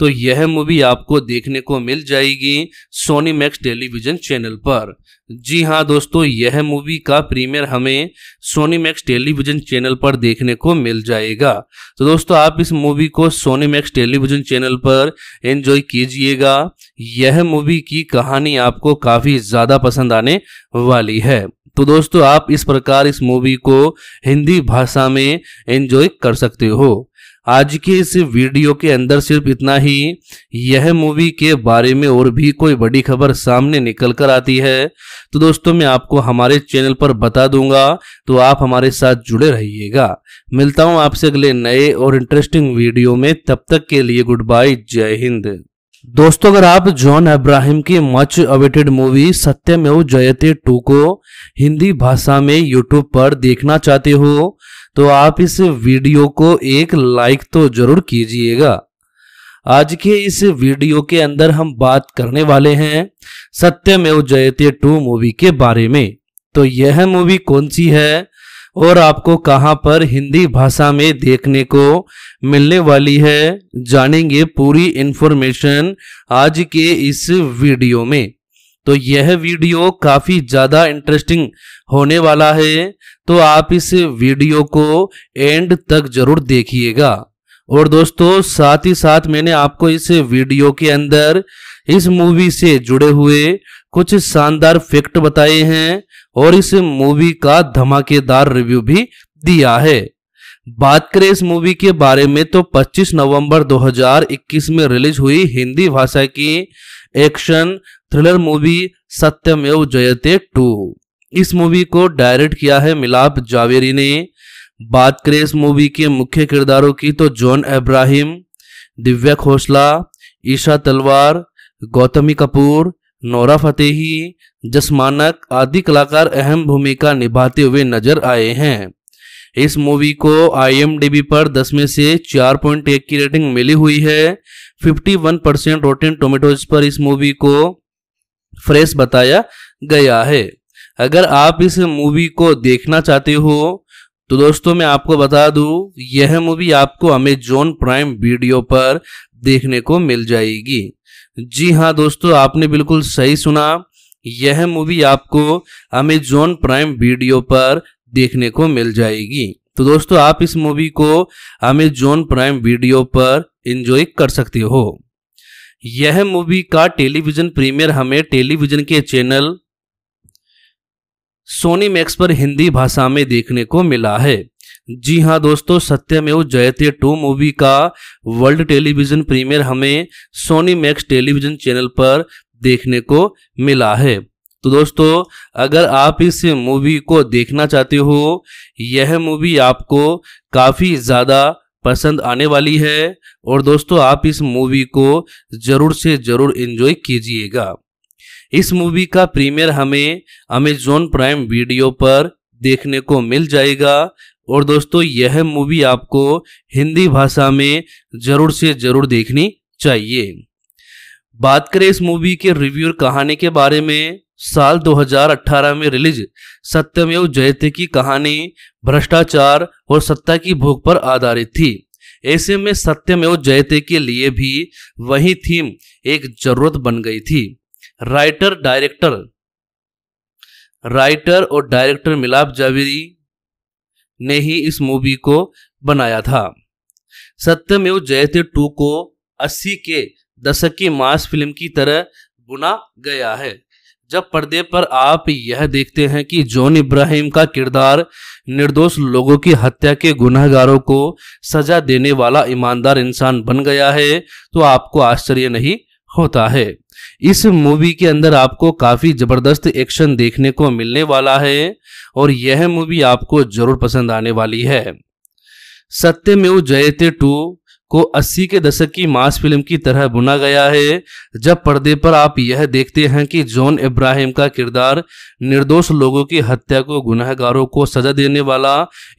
तो यह मूवी आपको देखने को मिल जाएगी सोनी मैक्स टेलीविजन चैनल पर जी हाँ दोस्तों यह मूवी का प्रीमियर हमें सोनी मैक्स टेलीविजन चैनल पर देखने को मिल जाएगा तो दोस्तों आप इस मूवी को सोनी मैक्स टेलीविजन चैनल पर एंजॉय कीजिएगा यह मूवी की कहानी आपको काफ़ी ज़्यादा पसंद आने वाली है तो दोस्तों आप इस प्रकार इस मूवी को हिंदी भाषा में एंजॉय कर सकते हो आज के इस वीडियो के अंदर सिर्फ इतना ही यह मूवी के बारे में और भी कोई बड़ी खबर सामने निकल कर आती है तो दोस्तों मैं आपको हमारे चैनल पर बता दूंगा तो आप हमारे साथ जुड़े रहिएगा मिलता हूं आपसे अगले नए और इंटरेस्टिंग वीडियो में तब तक के लिए गुड बाय जय हिंद दोस्तों अगर आप जॉन अब्राहिम की मच अवेटेड मूवी सत्यमेव जयते टू को हिंदी भाषा में यूट्यूब पर देखना चाहते हो तो आप इस वीडियो को एक लाइक तो जरूर कीजिएगा आज के इस वीडियो के अंदर हम बात करने वाले हैं सत्यमेव जयते टू मूवी के बारे में तो यह मूवी कौन सी है और आपको कहां पर हिंदी भाषा में देखने को मिलने वाली है जानेंगे पूरी इन्फॉर्मेशन आज के इस वीडियो में तो यह वीडियो काफ़ी ज़्यादा इंटरेस्टिंग होने वाला है तो आप इस वीडियो को एंड तक ज़रूर देखिएगा और दोस्तों साथ ही साथ मैंने आपको इस वीडियो के अंदर इस मूवी से जुड़े हुए कुछ शानदार फैक्ट बताए हैं और इस मूवी का धमाकेदार रिव्यू भी दिया है बात करें इस मूवी के बारे में तो 25 नवंबर 2021 में रिलीज हुई हिंदी भाषा की एक्शन थ्रिलर मूवी सत्यमेव जयते टू इस मूवी को डायरेक्ट किया है मिलाप जावेरी ने बात करें इस मूवी के मुख्य किरदारों की तो जॉन अब्राहिम दिव्या खोसला ईशा तलवार गौतमी कपूर नौरा फतेही जसमानक आदि कलाकार अहम भूमिका निभाते हुए नजर आए हैं इस मूवी को आईएमडीबी पर 10 में से 4.1 की रेटिंग मिली हुई है 51 परसेंट रोटेन टोमेटोज पर इस मूवी को फ्रेश बताया गया है अगर आप इस मूवी को देखना चाहते हो तो दोस्तों मैं आपको बता दूं यह मूवी आपको अमेजोन प्राइम वीडियो पर देखने को मिल जाएगी जी हाँ दोस्तों आपने बिल्कुल सही सुना यह मूवी आपको अमेजोन प्राइम वीडियो पर देखने को मिल जाएगी तो दोस्तों आप इस मूवी को अमेजोन प्राइम वीडियो पर इंजॉय कर सकते हो यह मूवी का टेलीविजन प्रीमियर हमें टेलीविजन के चैनल सोनी मैक्स पर हिंदी भाषा में देखने को मिला है जी हाँ दोस्तों सत्यमेव जयते टू मूवी का वर्ल्ड टेलीविजन प्रीमियर हमें सोनी मैक्स टेलीविजन चैनल पर देखने को मिला है तो दोस्तों अगर आप इस मूवी को देखना चाहते हो यह मूवी आपको काफ़ी ज़्यादा पसंद आने वाली है और दोस्तों आप इस मूवी को ज़रूर से ज़रूर इन्जॉय कीजिएगा इस मूवी का प्रीमियर हमें अमेजोन प्राइम वीडियो पर देखने को मिल जाएगा और दोस्तों यह मूवी आपको हिंदी भाषा में ज़रूर से ज़रूर देखनी चाहिए बात करें इस मूवी के रिव्यू और कहानी के बारे में साल 2018 में रिलीज सत्यमेव जयते की कहानी भ्रष्टाचार और सत्ता की भूख पर आधारित थी ऐसे में सत्यमेव जयते के लिए भी वही थीम एक जरूरत बन गई थी राइटर डायरेक्टर राइटर और डायरेक्टर मिलाप जावेरी ने ही इस मूवी को बनाया था सत्यमेव जयते टू को 80 के दशक की मास फिल्म की तरह बुना गया है जब पर्दे पर आप यह देखते हैं कि जॉन इब्राहिम का किरदार निर्दोष लोगों की हत्या के गुनाहगारों को सजा देने वाला ईमानदार इंसान बन गया है तो आपको आश्चर्य नहीं होता है इस मूवी के अंदर आपको काफ़ी ज़बरदस्त एक्शन देखने को मिलने वाला है और यह मूवी आपको ज़रूर पसंद आने वाली है सत्य जयते टू को 80 के दशक की मास फिल्म की तरह बुना गया है जब पर्दे पर आप यह देखते हैं कि जॉन इब्राहिम का किरदार निर्दोष लोगों की हत्या को गुनहगारों को सजा देने वाला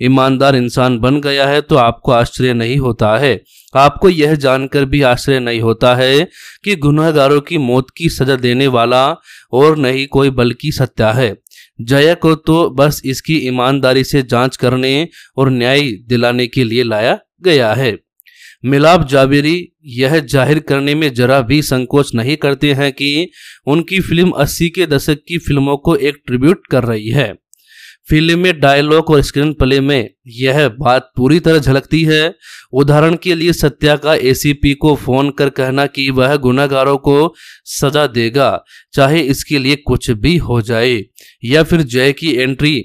ईमानदार इंसान बन गया है तो आपको आश्चर्य नहीं होता है आपको यह जानकर भी आश्चर्य नहीं होता है कि गुनहगारों की मौत की सजा देने वाला और नहीं कोई बल्कि सत्या है जया को तो बस इसकी ईमानदारी से जांच करने और न्याय दिलाने के लिए लाया गया है मिलाप जावेरी यह जाहिर करने में जरा भी संकोच नहीं करते हैं कि उनकी फिल्म 80 के दशक की फिल्मों को एक ट्रिब्यूट कर रही है फिल्म में डायलॉग और स्क्रीन प्ले में यह बात पूरी तरह झलकती है उदाहरण के लिए सत्या का एसीपी को फोन कर कहना कि वह गुनागारों को सजा देगा चाहे इसके लिए कुछ भी हो जाए या फिर जय की एंट्री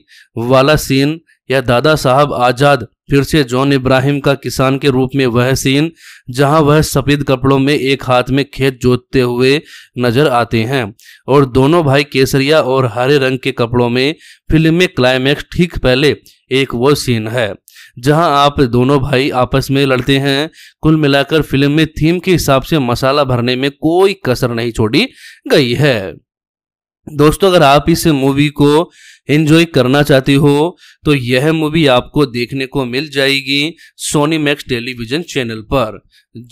वाला सीन या दादा साहब आज़ाद फिर से जॉन इब्राहिम का किसान के रूप में वह सीन जहां वह सफेद कपड़ों में एक हाथ में खेत जोतते हुए नजर आते हैं और दोनों भाई केसरिया और हरे रंग के कपड़ों में फिल्म में क्लाइमैक्स ठीक पहले एक वो सीन है जहां आप दोनों भाई आपस में लड़ते हैं कुल मिलाकर फिल्म में थीम के हिसाब से मसाला भरने में कोई कसर नहीं छोड़ी गई है दोस्तों अगर आप इस मूवी को एंजॉय करना चाहते हो तो यह मूवी आपको देखने को मिल जाएगी सोनी मैक्स टेलीविजन चैनल पर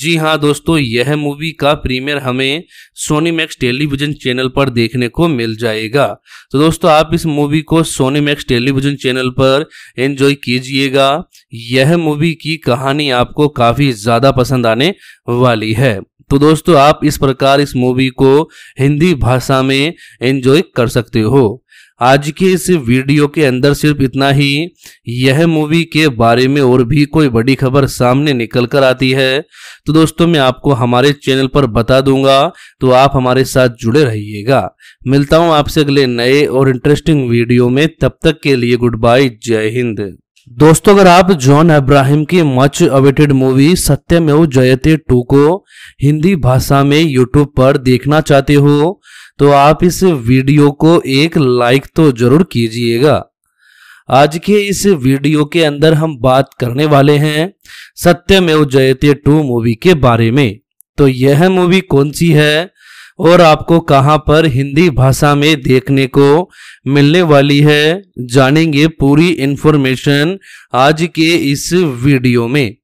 जी हाँ दोस्तों यह मूवी का प्रीमियर हमें सोनी मैक्स टेलीविजन चैनल पर देखने को मिल जाएगा तो दोस्तों आप इस मूवी को सोनी मैक्स टेलीविजन चैनल पर एंजॉय कीजिएगा यह मूवी की कहानी आपको काफ़ी ज़्यादा पसंद आने वाली है तो दोस्तों आप इस प्रकार इस मूवी को हिंदी भाषा में एंजॉय कर सकते हो आज के इस वीडियो के अंदर सिर्फ इतना ही यह मूवी के बारे में और भी कोई बड़ी खबर सामने निकल कर आती है तो दोस्तों मैं आपको हमारे चैनल पर बता दूंगा तो आप हमारे साथ जुड़े रहिएगा मिलता हूं आपसे अगले नए और इंटरेस्टिंग वीडियो में तब तक के लिए गुड बाय जय हिंद दोस्तों अगर आप जॉन अब्राहिम की मच अवेटेड मूवी सत्यमेव जयते टू को हिंदी भाषा में यूट्यूब पर देखना चाहते हो तो आप इस वीडियो को एक लाइक तो जरूर कीजिएगा आज के इस वीडियो के अंदर हम बात करने वाले हैं सत्यमेव जयते टू मूवी के बारे में तो यह मूवी कौन सी है और आपको कहां पर हिंदी भाषा में देखने को मिलने वाली है जानेंगे पूरी इन्फॉर्मेशन आज के इस वीडियो में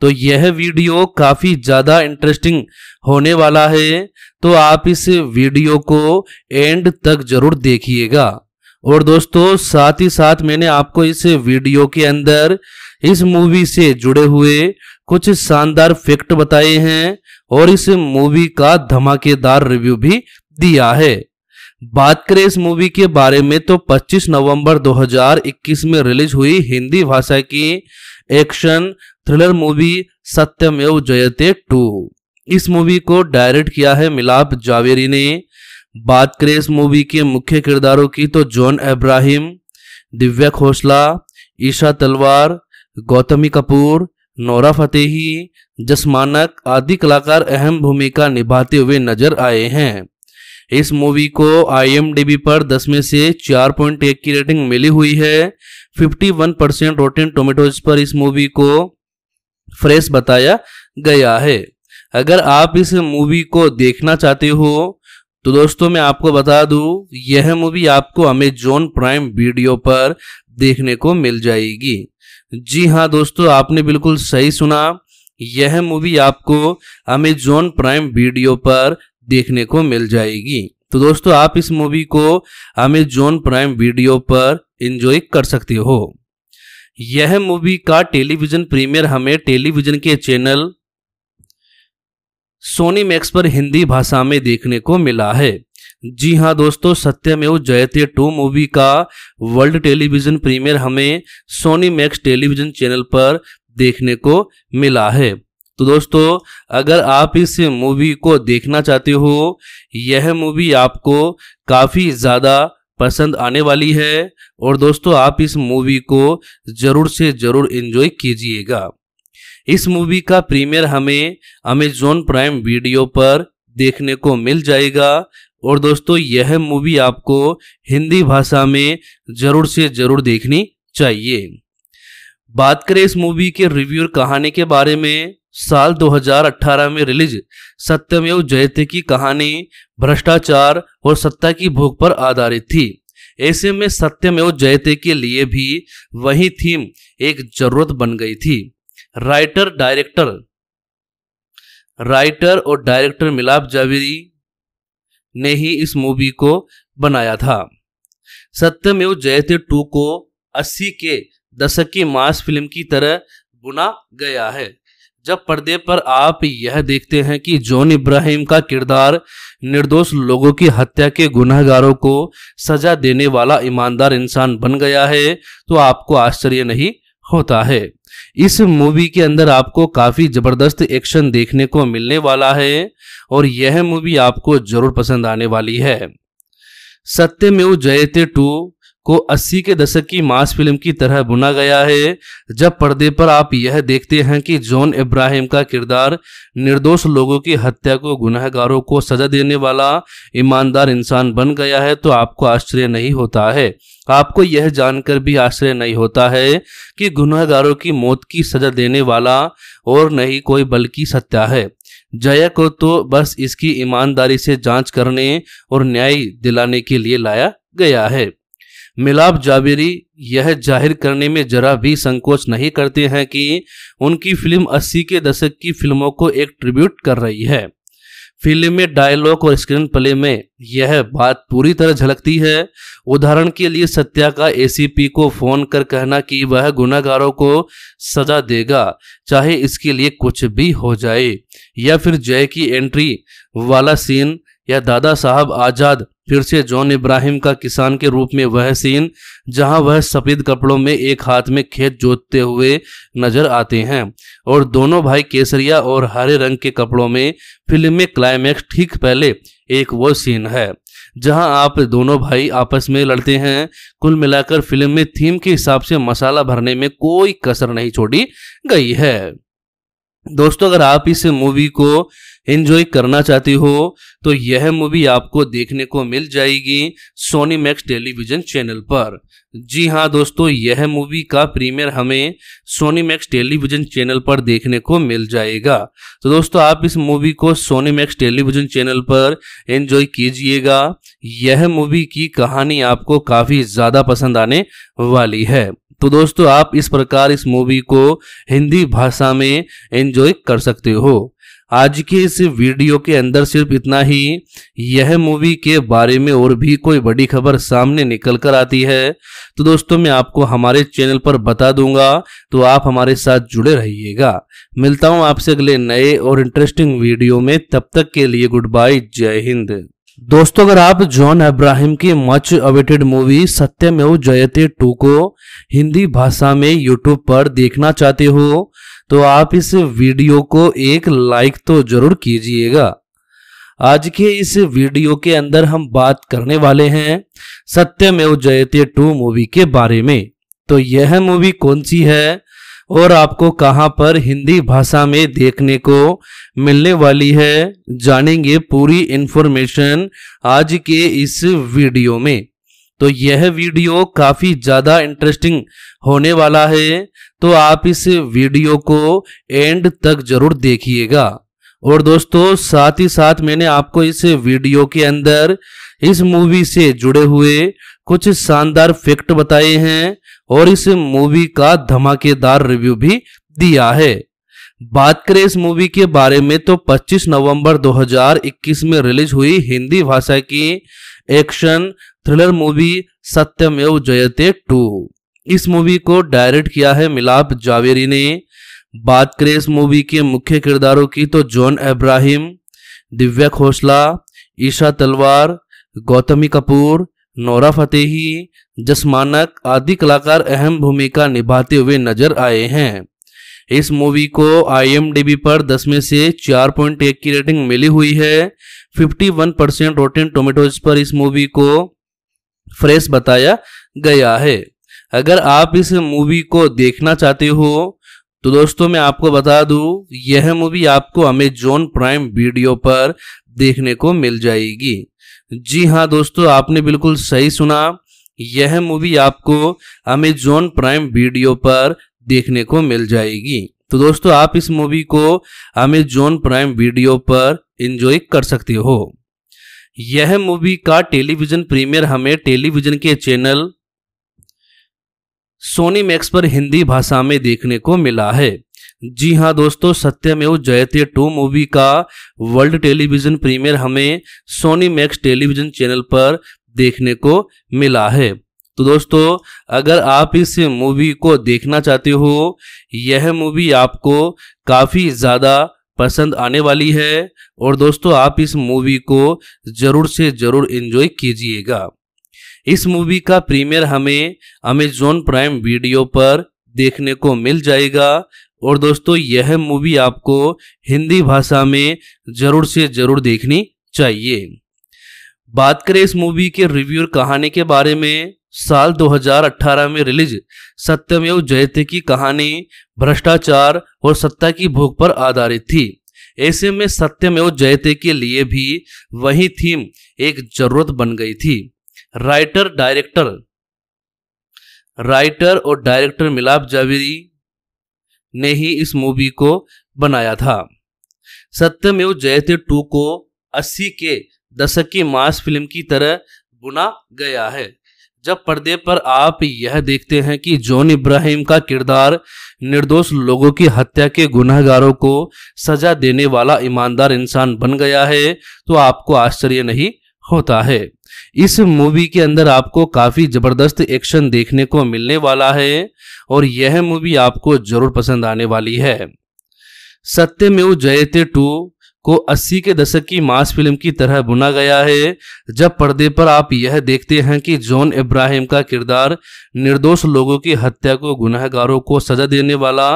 तो यह वीडियो काफ़ी ज़्यादा इंटरेस्टिंग होने वाला है तो आप इस वीडियो को एंड तक जरूर देखिएगा और दोस्तों साथ ही साथ मैंने आपको इस वीडियो के अंदर इस मूवी से जुड़े हुए कुछ शानदार फैक्ट बताए हैं और इस मूवी का धमाकेदार रिव्यू भी दिया है बात करें इस मूवी के बारे में तो 25 नवंबर 2021 में रिलीज हुई हिंदी भाषा की एक्शन थ्रिलर मूवी सत्यमेव जयते टू इस मूवी को डायरेक्ट किया है मिलाप जावेरी ने बात करें इस मूवी के मुख्य किरदारों की तो जॉन अब्राहिम दिव्या खोसला ईशा तलवार गौतमी कपूर नोरा फतेही जसमानक आदि कलाकार अहम भूमिका निभाते हुए नजर आए हैं इस मूवी को आईएमडीबी पर 10 में से 4.1 की रेटिंग मिली हुई है 51 परसेंट रोटेन टोमेटोज पर इस मूवी को फ्रेश बताया गया है अगर आप इस मूवी को देखना चाहते हो तो दोस्तों मैं आपको बता दूं यह मूवी आपको अमेजोन प्राइम वीडियो पर देखने को मिल जाएगी जी हाँ दोस्तों आपने बिल्कुल सही सुना यह मूवी आपको अमेजोन प्राइम वीडियो पर देखने को मिल जाएगी तो दोस्तों आप इस मूवी को अमेजोन प्राइम वीडियो पर एंजॉय कर सकते हो यह मूवी का टेलीविज़न प्रीमियर हमें टेलीविज़न के चैनल सोनी मैक्स पर हिंदी भाषा में देखने को मिला है जी हाँ दोस्तों सत्यमेव जयते टू मूवी का वर्ल्ड टेलीविजन प्रीमियर हमें सोनी मैक्स टेलीविजन चैनल पर देखने को मिला है तो दोस्तों अगर आप इस मूवी को देखना चाहते हो यह मूवी आपको काफ़ी ज़्यादा पसंद आने वाली है और दोस्तों आप इस मूवी को ज़रूर से ज़रूर इन्जॉय कीजिएगा इस मूवी का प्रीमियर हमें अमेजोन प्राइम वीडियो पर देखने को मिल जाएगा और दोस्तों यह मूवी आपको हिंदी भाषा में ज़रूर से ज़रूर देखनी चाहिए बात करें इस मूवी के रिव्यू और कहानी के बारे में साल 2018 में रिलीज सत्यमेव जयते की कहानी भ्रष्टाचार और सत्ता की भूख पर आधारित थी ऐसे में सत्यमेव जयते के लिए भी वही थीम एक जरूरत बन गई थी राइटर डायरेक्टर राइटर और डायरेक्टर मिलाप जावेरी ने ही इस मूवी को बनाया था सत्यमेव जयते टू को 80 के दशक की मास फिल्म की तरह बुना गया है जब पर्दे पर आप यह देखते हैं कि जॉन इब्राहिम का किरदार निर्दोष लोगों की हत्या के गुनहगारों को सजा देने वाला ईमानदार इंसान बन गया है तो आपको आश्चर्य नहीं होता है इस मूवी के अंदर आपको काफ़ी ज़बरदस्त एक्शन देखने को मिलने वाला है और यह मूवी आपको ज़रूर पसंद आने वाली है सत्यमेव जयते टू को 80 के दशक की मास फिल्म की तरह बुना गया है जब पर्दे पर आप यह देखते हैं कि जॉन इब्राहिम का किरदार निर्दोष लोगों की हत्या को गुनाहगारों को सजा देने वाला ईमानदार इंसान बन गया है तो आपको आश्चर्य नहीं होता है आपको यह जानकर भी आश्चर्य नहीं होता है कि गुनाहगारों की मौत की सजा देने वाला और नहीं कोई बल्कि सत्या है जया को तो बस इसकी ईमानदारी से जांच करने और न्याय दिलाने के लिए लाया गया है मिलाप जावेरी यह जाहिर करने में जरा भी संकोच नहीं करते हैं कि उनकी फिल्म 80 के दशक की फिल्मों को एक ट्रिब्यूट कर रही है फिल्म में डायलॉग और स्क्रीन प्ले में यह बात पूरी तरह झलकती है उदाहरण के लिए सत्या का एसीपी को फोन कर कहना कि वह गुनागारों को सजा देगा चाहे इसके लिए कुछ भी हो जाए या फिर जय की एंट्री वाला सीन या दादा साहब आज़ाद फिर से जॉन इब्राहिम का किसान के रूप में वह सीन जहां वह सफेद कपड़ों में एक हाथ में खेत जोतते हुए नजर आते हैं और दोनों भाई केसरिया और हरे रंग के कपड़ों में फिल्म में क्लाइमैक्स ठीक पहले एक वो सीन है जहां आप दोनों भाई आपस में लड़ते हैं कुल मिलाकर फिल्म में थीम के हिसाब से मसाला भरने में कोई कसर नहीं छोड़ी गई है दोस्तों अगर आप इस मूवी को एंजॉय करना चाहते हो तो यह मूवी आपको देखने को मिल जाएगी सोनी मैक्स टेलीविजन चैनल पर जी हाँ दोस्तों यह मूवी का प्रीमियर हमें सोनी मैक्स टेलीविजन चैनल पर देखने को मिल जाएगा तो दोस्तों आप इस मूवी को सोनी मैक्स टेलीविजन चैनल पर एंजॉय कीजिएगा यह मूवी की कहानी आपको काफ़ी ज़्यादा पसंद आने वाली है तो दोस्तों आप इस प्रकार इस मूवी को हिंदी भाषा में एंजॉय कर सकते हो आज के इस वीडियो के अंदर सिर्फ इतना ही यह मूवी के बारे में और भी कोई बड़ी खबर सामने निकल कर आती है तो दोस्तों मैं आपको हमारे चैनल पर बता दूंगा तो आप हमारे साथ जुड़े रहिएगा मिलता हूं आपसे अगले नए और इंटरेस्टिंग वीडियो में तब तक के लिए गुड बाय जय हिंद दोस्तों अगर आप जॉन अब्राहिम की मच अवेटेड मूवी सत्यमेव जयते टू को हिंदी भाषा में यूट्यूब पर देखना चाहते हो तो आप इस वीडियो को एक लाइक तो जरूर कीजिएगा आज के इस वीडियो के अंदर हम बात करने वाले हैं सत्यमेव जयते टू मूवी के बारे में तो यह मूवी कौन सी है और आपको कहां पर हिंदी भाषा में देखने को मिलने वाली है जानेंगे पूरी इन्फॉर्मेशन आज के इस वीडियो में तो यह वीडियो काफ़ी ज़्यादा इंटरेस्टिंग होने वाला है तो आप इस वीडियो को एंड तक ज़रूर देखिएगा और दोस्तों साथ ही साथ मैंने आपको इस वीडियो के अंदर इस मूवी से जुड़े हुए कुछ शानदार फैक्ट बताए हैं और इस मूवी का धमाकेदार रिव्यू भी दिया है बात करें इस मूवी के बारे में तो 25 नवंबर 2021 में रिलीज हुई हिंदी भाषा की एक्शन थ्रिलर मूवी सत्यमेव जयते टू इस मूवी को डायरेक्ट किया है मिलाप जावेरी ने बात करें इस मूवी के मुख्य किरदारों की तो जॉन अब्राहिम दिव्या खोसला ईशा तलवार गौतमी कपूर नौरा फतेही जसमानक आदि कलाकार अहम भूमिका निभाते हुए नजर आए हैं इस मूवी को आईएमडीबी पर 10 में से 4.1 की रेटिंग मिली हुई है 51 परसेंट रोटेन टोमेटोज पर इस मूवी को फ्रेश बताया गया है अगर आप इस मूवी को देखना चाहते हो तो दोस्तों मैं आपको बता दूं यह मूवी आपको अमेजोन प्राइम वीडियो पर देखने को मिल जाएगी जी हाँ दोस्तों आपने बिल्कुल सही सुना यह मूवी आपको अमेजोन प्राइम वीडियो पर देखने को मिल जाएगी तो दोस्तों आप इस मूवी को अमेजोन प्राइम वीडियो पर एंजॉय कर सकते हो यह मूवी का टेलीविजन प्रीमियर हमें टेलीविजन के चैनल सोनी मैक्स पर हिंदी भाषा में देखने को मिला है जी हाँ दोस्तों सत्यमेव जयते टू मूवी का वर्ल्ड टेलीविजन प्रीमियर हमें सोनी मैक्स टेलीविजन चैनल पर देखने को मिला है तो दोस्तों अगर आप इस मूवी को देखना चाहते हो यह मूवी आपको काफ़ी ज़्यादा पसंद आने वाली है और दोस्तों आप इस मूवी को ज़रूर से ज़रूर इन्जॉय कीजिएगा इस मूवी का प्रीमियर हमें अमेजोन प्राइम वीडियो पर देखने को मिल जाएगा और दोस्तों यह मूवी आपको हिंदी भाषा में ज़रूर से ज़रूर देखनी चाहिए बात करें इस मूवी के रिव्यू और कहानी के बारे में साल 2018 में रिलीज सत्यमेव जयते की कहानी भ्रष्टाचार और सत्ता की भूख पर आधारित थी ऐसे में सत्यमेव जयते के लिए भी वही थीम एक जरूरत बन गई थी राइटर डायरेक्टर राइटर और डायरेक्टर मिलाप जावेरी ने ही इस मूवी को बनाया था सत्यमेव जयते टू को 80 के दशक की मास फिल्म की तरह बुना गया है जब पर्दे पर आप यह देखते हैं कि जॉन इब्राहिम का किरदार निर्दोष लोगों की हत्या के गुनहगारों को सजा देने वाला ईमानदार इंसान बन गया है तो आपको आश्चर्य नहीं होता है इस मूवी के अंदर आपको काफ़ी ज़बरदस्त एक्शन देखने को मिलने वाला है और यह मूवी आपको ज़रूर पसंद आने वाली है सत्यमेव जयते टू को 80 के दशक की मास फिल्म की तरह बुना गया है जब पर्दे पर आप यह देखते हैं कि जॉन इब्राहिम का किरदार निर्दोष लोगों की हत्या को गुनहगारों को सजा देने वाला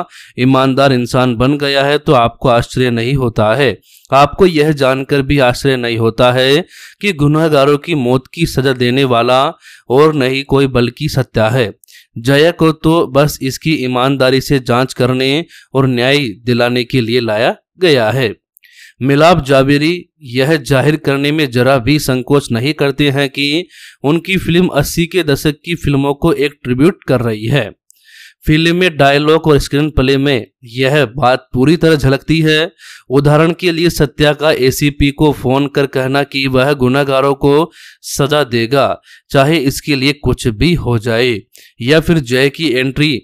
ईमानदार इंसान बन गया है तो आपको आश्चर्य नहीं होता है आपको यह जानकर भी आश्चर्य नहीं होता है कि गुनहगारों की मौत की सजा देने वाला और नहीं कोई बल्कि सत्या है जया को तो बस इसकी ईमानदारी से जांच करने और न्याय दिलाने के लिए लाया गया है मिलाप जावेरी यह जाहिर करने में जरा भी संकोच नहीं करते हैं कि उनकी फिल्म 80 के दशक की फिल्मों को एक ट्रिब्यूट कर रही है फिल्म में डायलॉग और स्क्रीन प्ले में यह बात पूरी तरह झलकती है उदाहरण के लिए सत्या का एसीपी को फोन कर कहना कि वह गुनागारों को सजा देगा चाहे इसके लिए कुछ भी हो जाए या फिर जय की एंट्री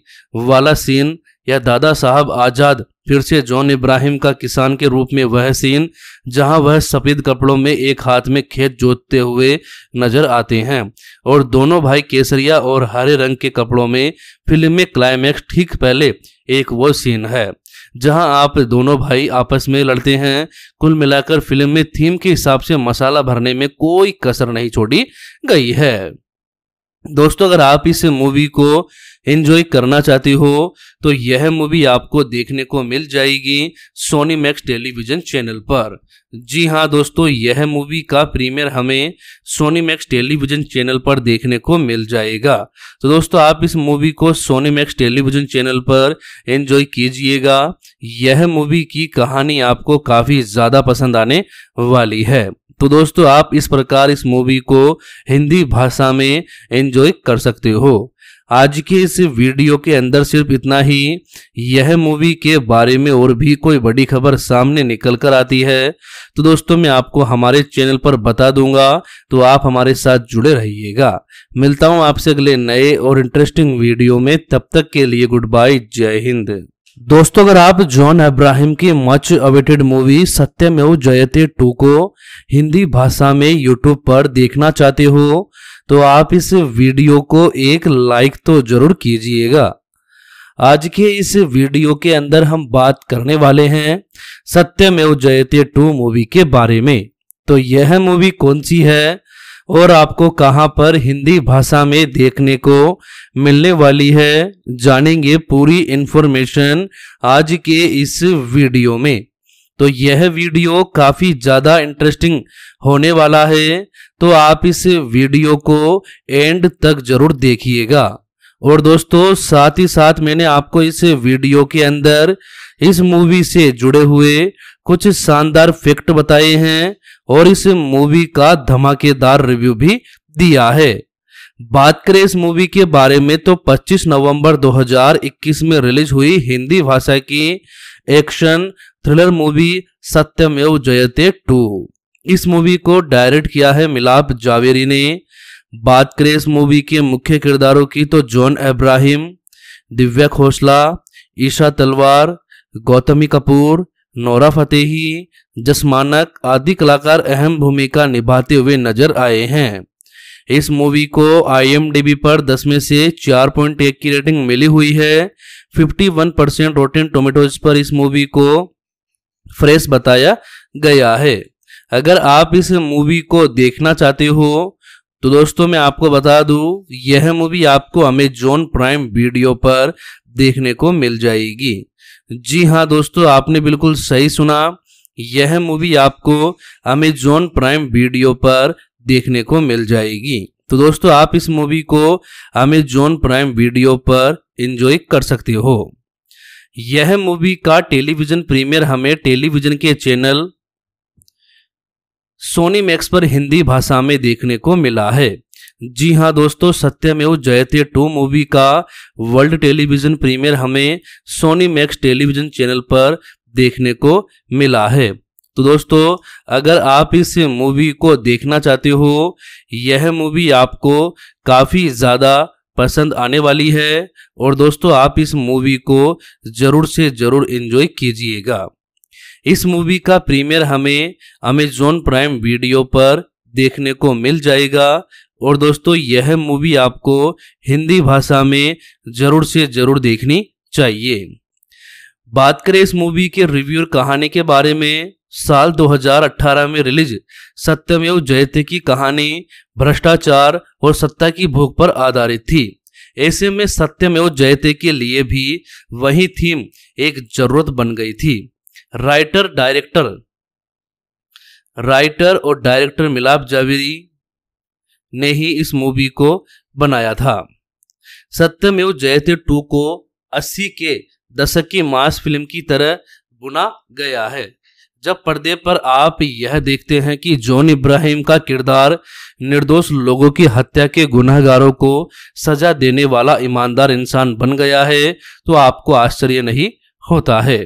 वाला सीन या दादा साहब आज़ाद फिर से जॉन इब्राहिम का किसान के रूप में वह सीन जहां वह सफेद कपड़ों में एक हाथ में खेत जोतते हुए नजर आते हैं और दोनों भाई केसरिया और हरे रंग के कपड़ों में फिल्म में क्लाइमैक्स ठीक पहले एक वो सीन है जहां आप दोनों भाई आपस में लड़ते हैं कुल मिलाकर फिल्म में थीम के हिसाब से मसाला भरने में कोई कसर नहीं छोड़ी गई है दोस्तों अगर आप इस मूवी को एंजॉय करना चाहती हो तो यह मूवी आपको देखने को मिल जाएगी सोनी मैक्स टेलीविजन चैनल पर जी हाँ दोस्तों यह मूवी का प्रीमियर हमें सोनी मैक्स टेलीविजन चैनल पर देखने को मिल जाएगा तो दोस्तों आप इस मूवी को सोनी मैक्स टेलीविजन चैनल पर एंजॉय कीजिएगा यह मूवी की कहानी आपको काफ़ी ज़्यादा पसंद आने वाली है तो दोस्तों आप इस प्रकार इस मूवी को हिंदी भाषा में एंजॉय कर सकते हो आज के इस वीडियो के अंदर सिर्फ इतना ही यह मूवी के बारे में और भी कोई बड़ी खबर सामने निकल कर आती है तो दोस्तों मैं आपको हमारे चैनल पर बता दूंगा तो आप हमारे साथ जुड़े रहिएगा मिलता हूं आपसे अगले नए और इंटरेस्टिंग वीडियो में तब तक के लिए गुड बाय जय हिंद दोस्तों अगर आप जॉन अब्राहिम की मच अवेटेड मूवी सत्यमेव जयते टू को हिंदी भाषा में यूट्यूब पर देखना चाहते हो तो आप इस वीडियो को एक लाइक तो जरूर कीजिएगा आज के इस वीडियो के अंदर हम बात करने वाले हैं सत्यमेव जयते टू मूवी के बारे में तो यह मूवी कौन सी है और आपको कहां पर हिंदी भाषा में देखने को मिलने वाली है जानेंगे पूरी इंफॉर्मेशन आज के इस वीडियो में तो यह वीडियो काफ़ी ज़्यादा इंटरेस्टिंग होने वाला है तो आप इस वीडियो को एंड तक ज़रूर देखिएगा और दोस्तों साथ ही साथ मैंने आपको इस वीडियो के अंदर इस मूवी से जुड़े हुए कुछ शानदार फैक्ट बताए हैं और इस मूवी का धमाकेदार रिव्यू भी दिया है बात करें इस मूवी के बारे में तो 25 नवंबर 2021 में रिलीज हुई हिंदी भाषा की एक्शन थ्रिलर मूवी सत्यमेव जयते टू इस मूवी को डायरेक्ट किया है मिलाप जावेरी ने बात करें इस मूवी के मुख्य किरदारों की तो जॉन अब्राहिम दिव्या खोसला ईशा तलवार गौतमी कपूर नौरा फतेही जसमानक आदि कलाकार अहम भूमिका निभाते हुए नजर आए हैं इस मूवी को आईएमडीबी पर 10 में से 4.1 की रेटिंग मिली हुई है 51 परसेंट रोटेन टोमेटोज पर इस मूवी को फ्रेश बताया गया है अगर आप इस मूवी को देखना चाहते हो तो दोस्तों मैं आपको बता दूं यह मूवी आपको अमेजोन प्राइम वीडियो पर देखने को मिल जाएगी जी हाँ दोस्तों आपने बिल्कुल सही सुना यह मूवी आपको अमेजोन प्राइम वीडियो पर देखने को मिल जाएगी तो दोस्तों आप इस मूवी को अमेजोन प्राइम वीडियो पर इंजॉय कर सकते हो यह मूवी का टेलीविजन प्रीमियर हमें टेलीविजन के चैनल सोनी मैक्स पर हिंदी भाषा में देखने को मिला है जी हाँ दोस्तों सत्यमेव जयते टू मूवी का वर्ल्ड टेलीविजन प्रीमियर हमें सोनी मैक्स टेलीविजन चैनल पर देखने को मिला है तो दोस्तों अगर आप इस मूवी को देखना चाहते हो यह मूवी आपको काफ़ी ज़्यादा पसंद आने वाली है और दोस्तों आप इस मूवी को ज़रूर से ज़रूर इन्जॉय कीजिएगा इस मूवी का प्रीमियर हमें अमेजोन प्राइम वीडियो पर देखने को मिल जाएगा और दोस्तों यह मूवी आपको हिंदी भाषा में ज़रूर से ज़रूर देखनी चाहिए बात करें इस मूवी के रिव्यू कहानी के बारे में साल 2018 में रिलीज सत्यमेव जयते की कहानी भ्रष्टाचार और सत्ता की भूख पर आधारित थी ऐसे में सत्यमेव जयते के लिए भी वही थीम एक जरूरत बन गई थी राइटर डायरेक्टर राइटर और डायरेक्टर मिलाप जावेरी ने ही इस मूवी को बनाया था सत्यमेव जयते टू को 80 के दशक की मास फिल्म की तरह बुना गया है जब पर्दे पर आप यह देखते हैं कि जॉन इब्राहिम का किरदार निर्दोष लोगों की हत्या के गुनहगारों को सजा देने वाला ईमानदार इंसान बन गया है तो आपको आश्चर्य नहीं होता है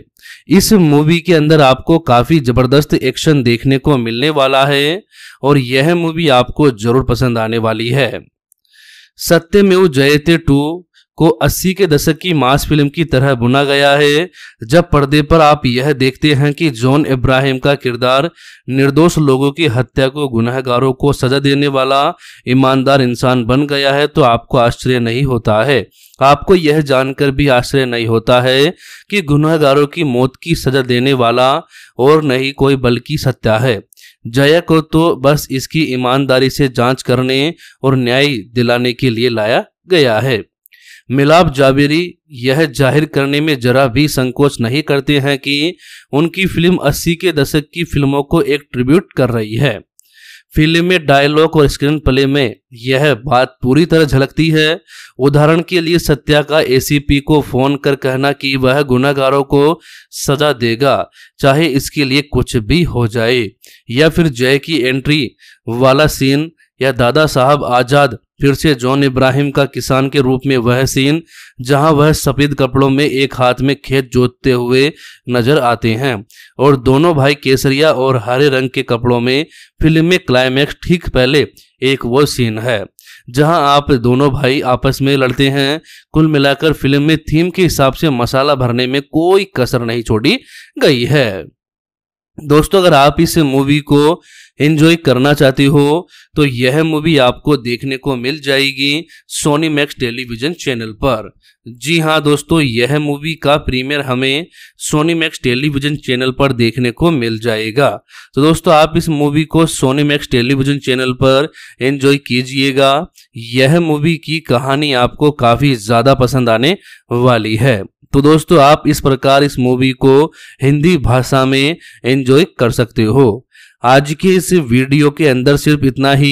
इस मूवी के अंदर आपको काफ़ी ज़बरदस्त एक्शन देखने को मिलने वाला है और यह मूवी आपको ज़रूर पसंद आने वाली है सत्य जयते टू को 80 के दशक की मास फिल्म की तरह बुना गया है जब पर्दे पर आप यह देखते हैं कि जॉन इब्राहिम का किरदार निर्दोष लोगों की हत्या को गुनहगारों को सजा देने वाला ईमानदार इंसान बन गया है तो आपको आश्चर्य नहीं होता है आपको यह जानकर भी आश्चर्य नहीं होता है कि गुनहगारों की मौत की सजा देने वाला और नहीं कोई बल्कि सत्या है जया को तो बस इसकी ईमानदारी से जांच करने और न्याय दिलाने के लिए लाया गया है मिलाप जावेरी यह जाहिर करने में जरा भी संकोच नहीं करते हैं कि उनकी फिल्म 80 के दशक की फिल्मों को एक ट्रिब्यूट कर रही है फिल्म में डायलॉग और स्क्रीन प्ले में यह बात पूरी तरह झलकती है उदाहरण के लिए सत्या का एसीपी को फोन कर कहना कि वह गुनागारों को सजा देगा चाहे इसके लिए कुछ भी हो जाए या फिर जय की एंट्री वाला सीन या दादा साहब आजाद फिर से जॉन इब्राहिम का किसान के रूप में वह सीन जहां वह सफेद कपड़ों में एक हाथ में खेत जोतते हुए नजर आते हैं और दोनों भाई केसरिया और हरे रंग के कपड़ों में फिल्म में क्लाइमैक्स ठीक पहले एक वो सीन है जहां आप दोनों भाई आपस में लड़ते हैं कुल मिलाकर फिल्म में थीम के हिसाब से मसाला भरने में कोई कसर नहीं छोड़ी गई है दोस्तों अगर आप इस मूवी को एंजॉय करना चाहते हो तो यह मूवी आपको देखने को मिल जाएगी सोनी मैक्स टेलीविजन चैनल पर जी हाँ दोस्तों यह मूवी का प्रीमियर हमें सोनी मैक्स टेलीविजन चैनल पर देखने को मिल जाएगा तो दोस्तों आप इस मूवी को सोनी मैक्स टेलीविजन चैनल पर एंजॉय कीजिएगा यह मूवी की कहानी आपको काफ़ी ज़्यादा पसंद आने वाली है तो दोस्तों आप इस प्रकार इस मूवी को हिंदी भाषा में एंजॉय कर सकते हो आज के इस वीडियो के अंदर सिर्फ इतना ही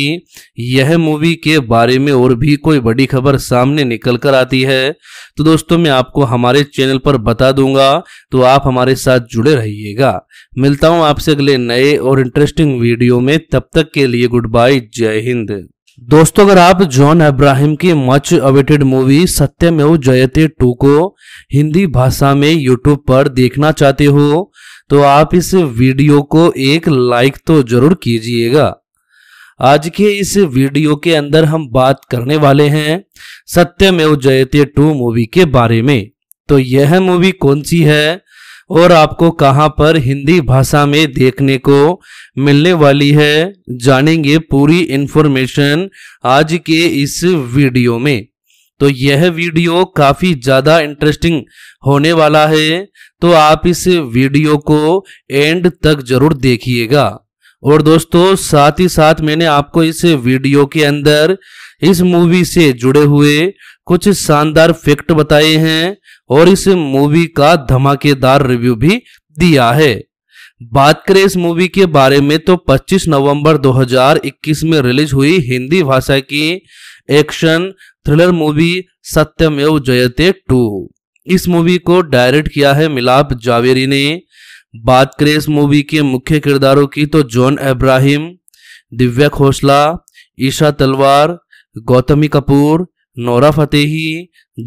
यह मूवी के बारे में और भी कोई बड़ी खबर सामने निकल कर आती है तो दोस्तों मैं आपको हमारे चैनल पर बता दूंगा तो आप हमारे साथ जुड़े रहिएगा मिलता हूं आपसे अगले नए और इंटरेस्टिंग वीडियो में तब तक के लिए गुड बाय जय हिंद दोस्तों अगर आप जॉन अब्राहिम की मच अवेटेड मूवी सत्यमेव जयते टू को हिंदी भाषा में यूट्यूब पर देखना चाहते हो तो आप इस वीडियो को एक लाइक तो जरूर कीजिएगा आज के इस वीडियो के अंदर हम बात करने वाले हैं सत्यमेव जयते टू मूवी के बारे में तो यह मूवी कौन सी है और आपको कहां पर हिंदी भाषा में देखने को मिलने वाली है जानेंगे पूरी इंफॉर्मेशन आज के इस वीडियो में तो यह वीडियो काफ़ी ज़्यादा इंटरेस्टिंग होने वाला है तो आप इस वीडियो को एंड तक ज़रूर देखिएगा और दोस्तों साथ ही साथ मैंने आपको इस वीडियो के अंदर इस मूवी से जुड़े हुए कुछ शानदार फैक्ट बताए हैं और इस मूवी का धमाकेदार रिव्यू भी दिया है बात करें इस मूवी के बारे में तो 25 नवंबर 2021 में रिलीज हुई हिंदी भाषा की एक्शन थ्रिलर मूवी सत्यमेव जयते टू इस मूवी को डायरेक्ट किया है मिलाप जावेरी ने बात करें इस मूवी के मुख्य किरदारों की तो जॉन अब्राहिम दिव्या खोसला ईशा तलवार गौतमी कपूर नौरा फतेही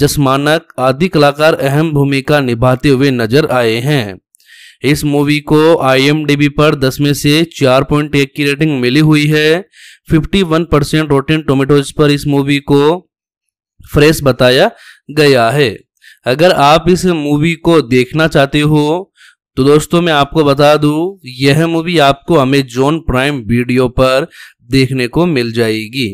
जसमानक आदि कलाकार अहम भूमिका निभाते हुए नजर आए हैं इस मूवी को आईएमडीबी पर 10 में से 4.1 की रेटिंग मिली हुई है 51 परसेंट रोटेन टोमेटोज पर इस मूवी को फ्रेश बताया गया है अगर आप इस मूवी को देखना चाहते हो तो दोस्तों मैं आपको बता दूं यह मूवी आपको अमेजोन प्राइम वीडियो पर देखने को मिल जाएगी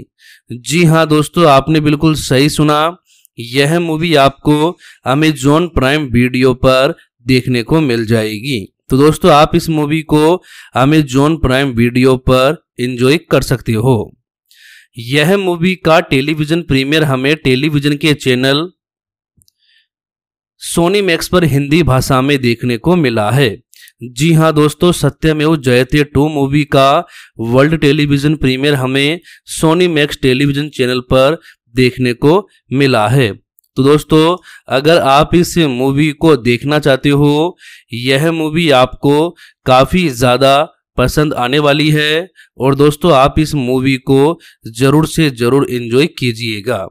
जी हाँ दोस्तों आपने बिल्कुल सही सुना यह मूवी आपको अमेजोन प्राइम वीडियो पर देखने को मिल जाएगी तो दोस्तों आप इस मूवी को अमेजोन प्राइम वीडियो पर एंजॉय कर सकते हो यह मूवी का टेलीविजन प्रीमियर हमें टेलीविजन के चैनल सोनी मैक्स पर हिंदी भाषा में देखने को मिला है जी हाँ दोस्तों सत्यमेव जयते टू मूवी का वर्ल्ड टेलीविजन प्रीमियर हमें सोनी मैक्स टेलीविजन चैनल पर देखने को मिला है तो दोस्तों अगर आप इस मूवी को देखना चाहते हो यह मूवी आपको काफ़ी ज़्यादा पसंद आने वाली है और दोस्तों आप इस मूवी को ज़रूर से ज़रूर इन्जॉय कीजिएगा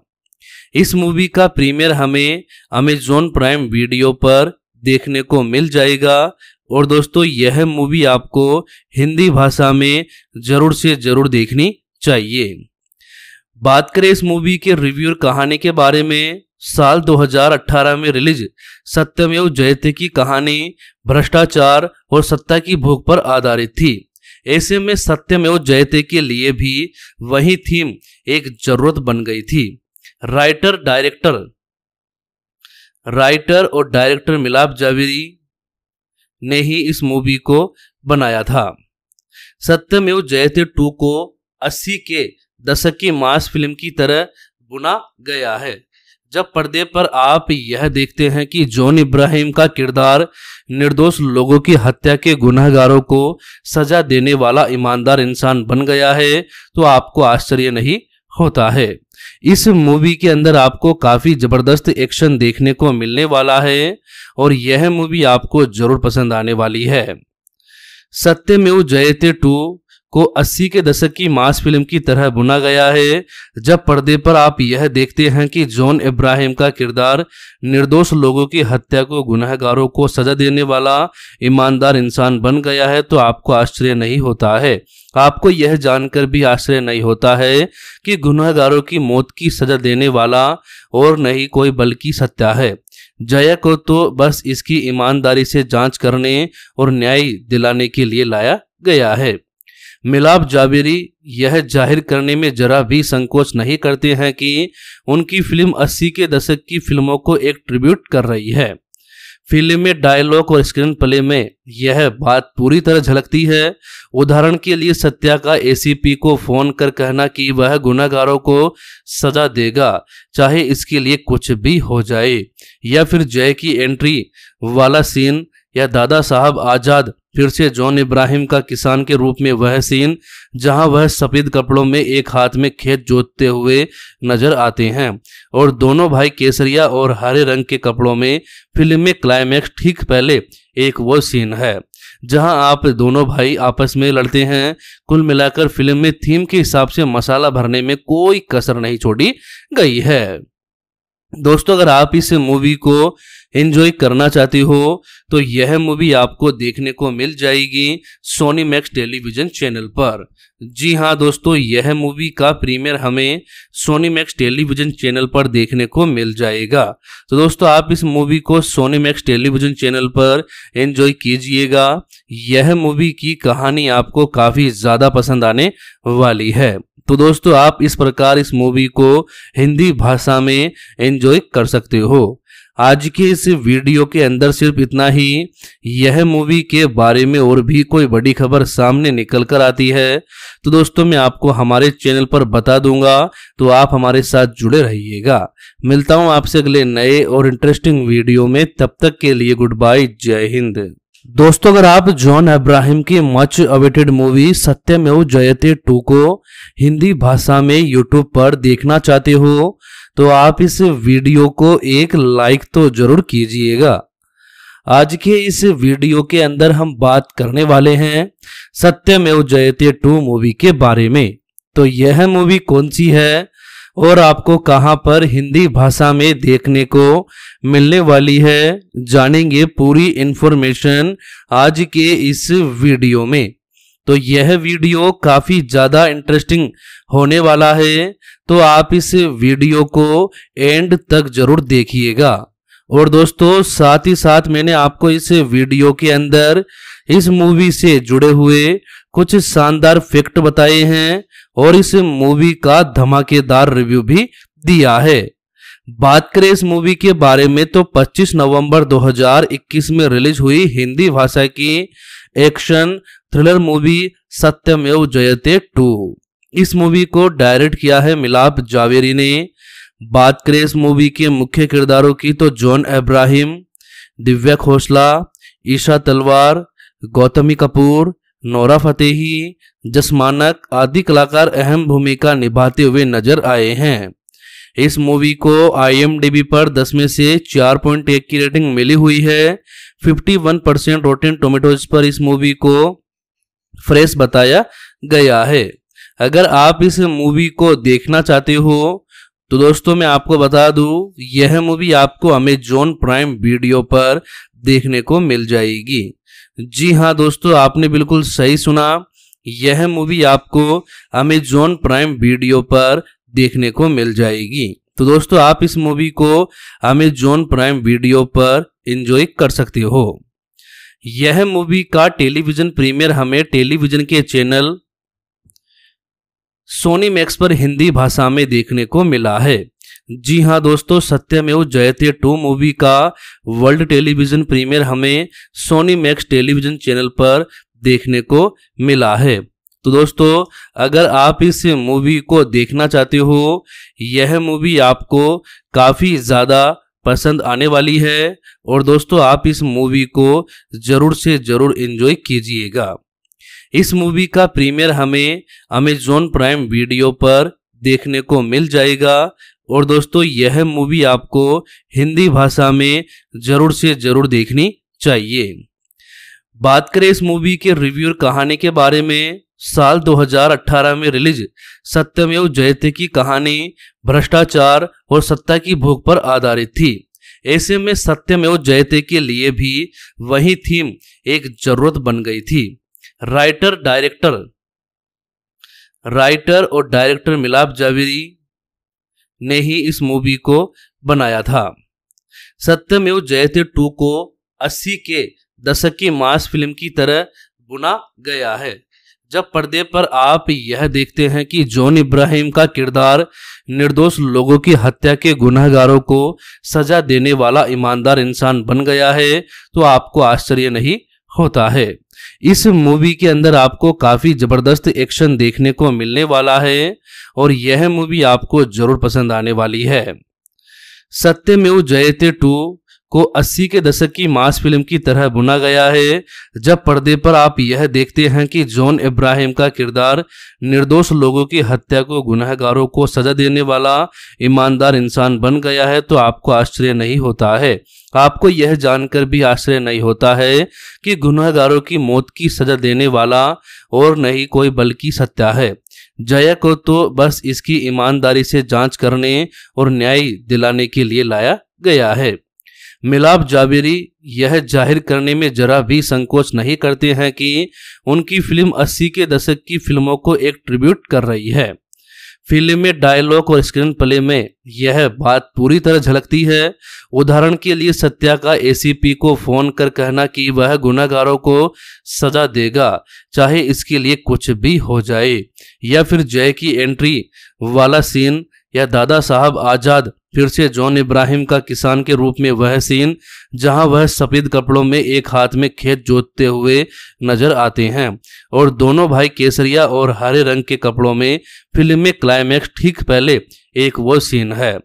इस मूवी का प्रीमियर हमें अमेजोन प्राइम वीडियो पर देखने को मिल जाएगा और दोस्तों यह मूवी आपको हिंदी भाषा में ज़रूर से ज़रूर देखनी चाहिए बात करें इस मूवी के रिव्यू और कहानी के बारे में साल 2018 में रिलीज सत्यमेव जयते की कहानी भ्रष्टाचार और सत्ता की भूख पर आधारित थी ऐसे में सत्यमेव जयते के लिए भी वही थीम एक जरूरत बन गई थी राइटर डायरेक्टर राइटर और डायरेक्टर मिलाप जावेरी ने ही इस मूवी को बनाया था सत्यमेव जयते टू को 80 के दशक की मास फिल्म की तरह बुना गया है जब पर्दे पर आप यह देखते हैं कि जॉन इब्राहिम का किरदार निर्दोष लोगों की हत्या के गुनहगारों को सजा देने वाला ईमानदार इंसान बन गया है तो आपको आश्चर्य नहीं होता है इस मूवी के अंदर आपको काफ़ी ज़बरदस्त एक्शन देखने को मिलने वाला है और यह मूवी आपको ज़रूर पसंद आने वाली है सत्यमेव जयते टू को 80 के दशक की मास फिल्म की तरह बुना गया है जब पर्दे पर आप यह देखते हैं कि जॉन इब्राहिम का किरदार निर्दोष लोगों की हत्या को गुनहगारों को सजा देने वाला ईमानदार इंसान बन गया है तो आपको आश्चर्य नहीं होता है आपको यह जानकर भी आश्चर्य नहीं होता है कि गुनहगारों की मौत की सजा देने वाला और नहीं कोई बल्कि सत्या है जया को तो बस इसकी ईमानदारी से जांच करने और न्याय दिलाने के लिए लाया गया है मिलाप जावेरी यह जाहिर करने में जरा भी संकोच नहीं करते हैं कि उनकी फिल्म 80 के दशक की फिल्मों को एक ट्रिब्यूट कर रही है फिल्म में डायलॉग और स्क्रीन प्ले में यह बात पूरी तरह झलकती है उदाहरण के लिए सत्या का एसीपी को फोन कर कहना कि वह गुनागारों को सजा देगा चाहे इसके लिए कुछ भी हो जाए या फिर जय की एंट्री वाला सीन या दादा साहब आजाद फिर से जॉन इब्राहिम का किसान के रूप में वह सीन जहां वह सफेद कपड़ों में एक हाथ में खेत जोतते हुए नजर आते हैं और दोनों भाई केसरिया और हरे रंग के कपड़ों में फिल्म में क्लाइमैक्स ठीक पहले एक वो सीन है जहां आप दोनों भाई आपस में लड़ते हैं कुल मिलाकर फिल्म में थीम के हिसाब से मसाला भरने में कोई कसर नहीं छोड़ी गई है दोस्तों अगर आप इस मूवी को एंजॉय करना चाहते हो तो यह मूवी आपको देखने को मिल जाएगी सोनी मैक्स टेलीविजन चैनल पर जी हाँ दोस्तों यह मूवी का प्रीमियर हमें सोनी मैक्स टेलीविजन चैनल पर देखने को मिल जाएगा तो दोस्तों आप इस मूवी को सोनी मैक्स टेलीविजन चैनल पर एंजॉय कीजिएगा यह मूवी की कहानी आपको काफ़ी ज़्यादा पसंद आने वाली है तो दोस्तों आप इस प्रकार इस मूवी को हिंदी भाषा में एंजॉय कर सकते हो आज के इस वीडियो के अंदर सिर्फ इतना ही यह मूवी के बारे में और भी कोई बड़ी खबर सामने निकल कर आती है तो दोस्तों मैं आपको हमारे चैनल पर बता दूंगा तो आप हमारे साथ जुड़े रहिएगा मिलता हूं आपसे अगले नए और इंटरेस्टिंग वीडियो में तब तक के लिए गुड बाय जय हिंद दोस्तों अगर आप जॉन अब्राहिम की मच अवेटेड मूवी सत्यमेव जयते टू को हिंदी भाषा में यूट्यूब पर देखना चाहते हो तो आप इस वीडियो को एक लाइक तो जरूर कीजिएगा आज के इस वीडियो के अंदर हम बात करने वाले हैं सत्यमेव जयते टू मूवी के बारे में तो यह मूवी कौन सी है और आपको कहाँ पर हिंदी भाषा में देखने को मिलने वाली है जानेंगे पूरी इन्फॉर्मेशन आज के इस वीडियो में तो यह वीडियो काफ़ी ज़्यादा इंटरेस्टिंग होने वाला है तो आप इस वीडियो को एंड तक जरूर देखिएगा और दोस्तों साथ ही साथ मैंने आपको इस वीडियो के अंदर इस मूवी से जुड़े हुए कुछ शानदार फैक्ट बताए हैं और इस मूवी का धमाकेदार रिव्यू भी दिया है बात करें इस मूवी के बारे में तो 25 नवंबर 2021 में रिलीज हुई हिंदी भाषा की एक्शन थ्रिलर मूवी सत्यमेव जयते टू इस मूवी को डायरेक्ट किया है मिलाप जावेरी ने बात करें इस मूवी के मुख्य किरदारों की तो जॉन अब्राहिम दिव्या खोसला ईशा तलवार गौतमी कपूर नौरा फतेही जसमानक आदि कलाकार अहम भूमिका निभाते हुए नजर आए हैं इस मूवी को आईएमडीबी पर 10 में से 4.1 की रेटिंग मिली हुई है 51 परसेंट रोटेन टोमेटोज पर इस मूवी को फ्रेश बताया गया है अगर आप इस मूवी को देखना चाहते हो तो दोस्तों मैं आपको बता दूं यह मूवी आपको अमेजोन प्राइम वीडियो पर देखने को मिल जाएगी जी हाँ दोस्तों आपने बिल्कुल सही सुना यह मूवी आपको अमेजोन प्राइम वीडियो पर देखने को मिल जाएगी तो दोस्तों आप इस मूवी को अमेजोन प्राइम वीडियो पर एंजॉय कर सकते हो यह मूवी का टेलीविजन प्रीमियर हमें टेलीविजन के चैनल सोनी मैक्स पर हिंदी भाषा में देखने को मिला है जी हाँ दोस्तों सत्यमेव जयते टू मूवी का वर्ल्ड टेलीविजन प्रीमियर हमें सोनी मैक्स टेलीविजन चैनल पर देखने को मिला है तो दोस्तों अगर आप इस मूवी को देखना चाहते हो यह मूवी आपको काफ़ी ज़्यादा पसंद आने वाली है और दोस्तों आप इस मूवी को ज़रूर से ज़रूर इन्जॉय कीजिएगा इस मूवी का प्रीमियर हमें अमेजोन प्राइम वीडियो पर देखने को मिल जाएगा और दोस्तों यह मूवी आपको हिंदी भाषा में ज़रूर से ज़रूर देखनी चाहिए बात करें इस मूवी के रिव्यू और कहानी के बारे में साल 2018 में रिलीज सत्यमेव जयते की कहानी भ्रष्टाचार और सत्ता की भूख पर आधारित थी ऐसे में सत्यमेव जयते के लिए भी वही थीम एक जरूरत बन गई थी राइटर डायरेक्टर राइटर और डायरेक्टर मिलाप जावेरी ने ही इस मूवी को बनाया था सत्यमेव जयते टू को 80 के दशक की मास फिल्म की तरह बुना गया है जब पर्दे पर आप यह देखते हैं कि जॉन इब्राहिम का किरदार निर्दोष लोगों की हत्या के गुनहगारों को सजा देने वाला ईमानदार इंसान बन गया है तो आपको आश्चर्य नहीं होता है इस मूवी के अंदर आपको काफ़ी ज़बरदस्त एक्शन देखने को मिलने वाला है और यह मूवी आपको ज़रूर पसंद आने वाली है सत्यमेव जयते टू को 80 के दशक की मास फिल्म की तरह बुना गया है जब पर्दे पर आप यह देखते हैं कि जॉन इब्राहिम का किरदार निर्दोष लोगों की हत्या को गुनहगारों को सजा देने वाला ईमानदार इंसान बन गया है तो आपको आश्चर्य नहीं होता है आपको यह जानकर भी आश्चर्य नहीं होता है कि गुनहगारों की मौत की सजा देने वाला और नहीं कोई बल्कि सत्या है जया को तो बस इसकी ईमानदारी से जांच करने और न्याय दिलाने के लिए लाया गया है मिलाप जावेरी यह जाहिर करने में जरा भी संकोच नहीं करते हैं कि उनकी फिल्म 80 के दशक की फिल्मों को एक ट्रिब्यूट कर रही है फिल्म में डायलॉग और स्क्रीन प्ले में यह बात पूरी तरह झलकती है उदाहरण के लिए सत्या का एसीपी को फोन कर कहना कि वह गुनागारों को सजा देगा चाहे इसके लिए कुछ भी हो जाए या फिर जय की एंट्री वाला सीन या दादा साहब आजाद फिर से जॉन इब्राहिम का किसान के रूप में वह सीन जहां वह सफेद कपड़ों में एक हाथ में खेत जोतते हुए नजर आते हैं और दोनों भाई केसरिया और हरे रंग के कपड़ों में फिल्म में क्लाइमैक्स ठीक पहले एक वो सीन है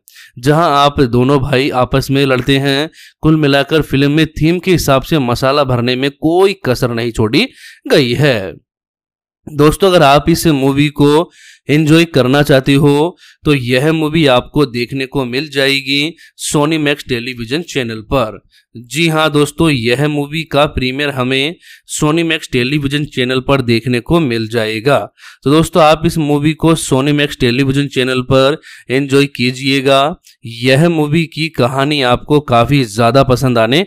जहां आप दोनों भाई आपस में लड़ते हैं कुल मिलाकर फिल्म में थीम के हिसाब से मसाला भरने में कोई कसर नहीं छोड़ी गई है दोस्तों अगर आप इस मूवी को एंजॉय करना चाहती हो तो यह मूवी आपको देखने को मिल जाएगी सोनी मैक्स टेलीविजन चैनल पर जी हाँ दोस्तों यह मूवी का प्रीमियर हमें सोनी मैक्स टेलीविजन चैनल पर देखने को मिल जाएगा तो दोस्तों आप इस मूवी को सोनी मैक्स टेलीविजन चैनल पर एंजॉय कीजिएगा यह मूवी की कहानी आपको काफ़ी ज़्यादा पसंद आने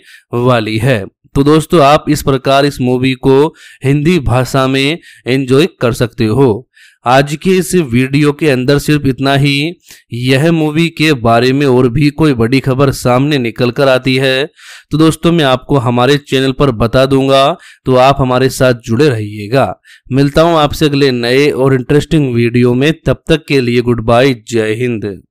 वाली है तो दोस्तों आप इस प्रकार इस मूवी को हिंदी भाषा में एंजॉय कर सकते हो आज के इस वीडियो के अंदर सिर्फ इतना ही यह मूवी के बारे में और भी कोई बड़ी खबर सामने निकल कर आती है तो दोस्तों मैं आपको हमारे चैनल पर बता दूंगा तो आप हमारे साथ जुड़े रहिएगा मिलता हूं आपसे अगले नए और इंटरेस्टिंग वीडियो में तब तक के लिए गुड बाय जय हिंद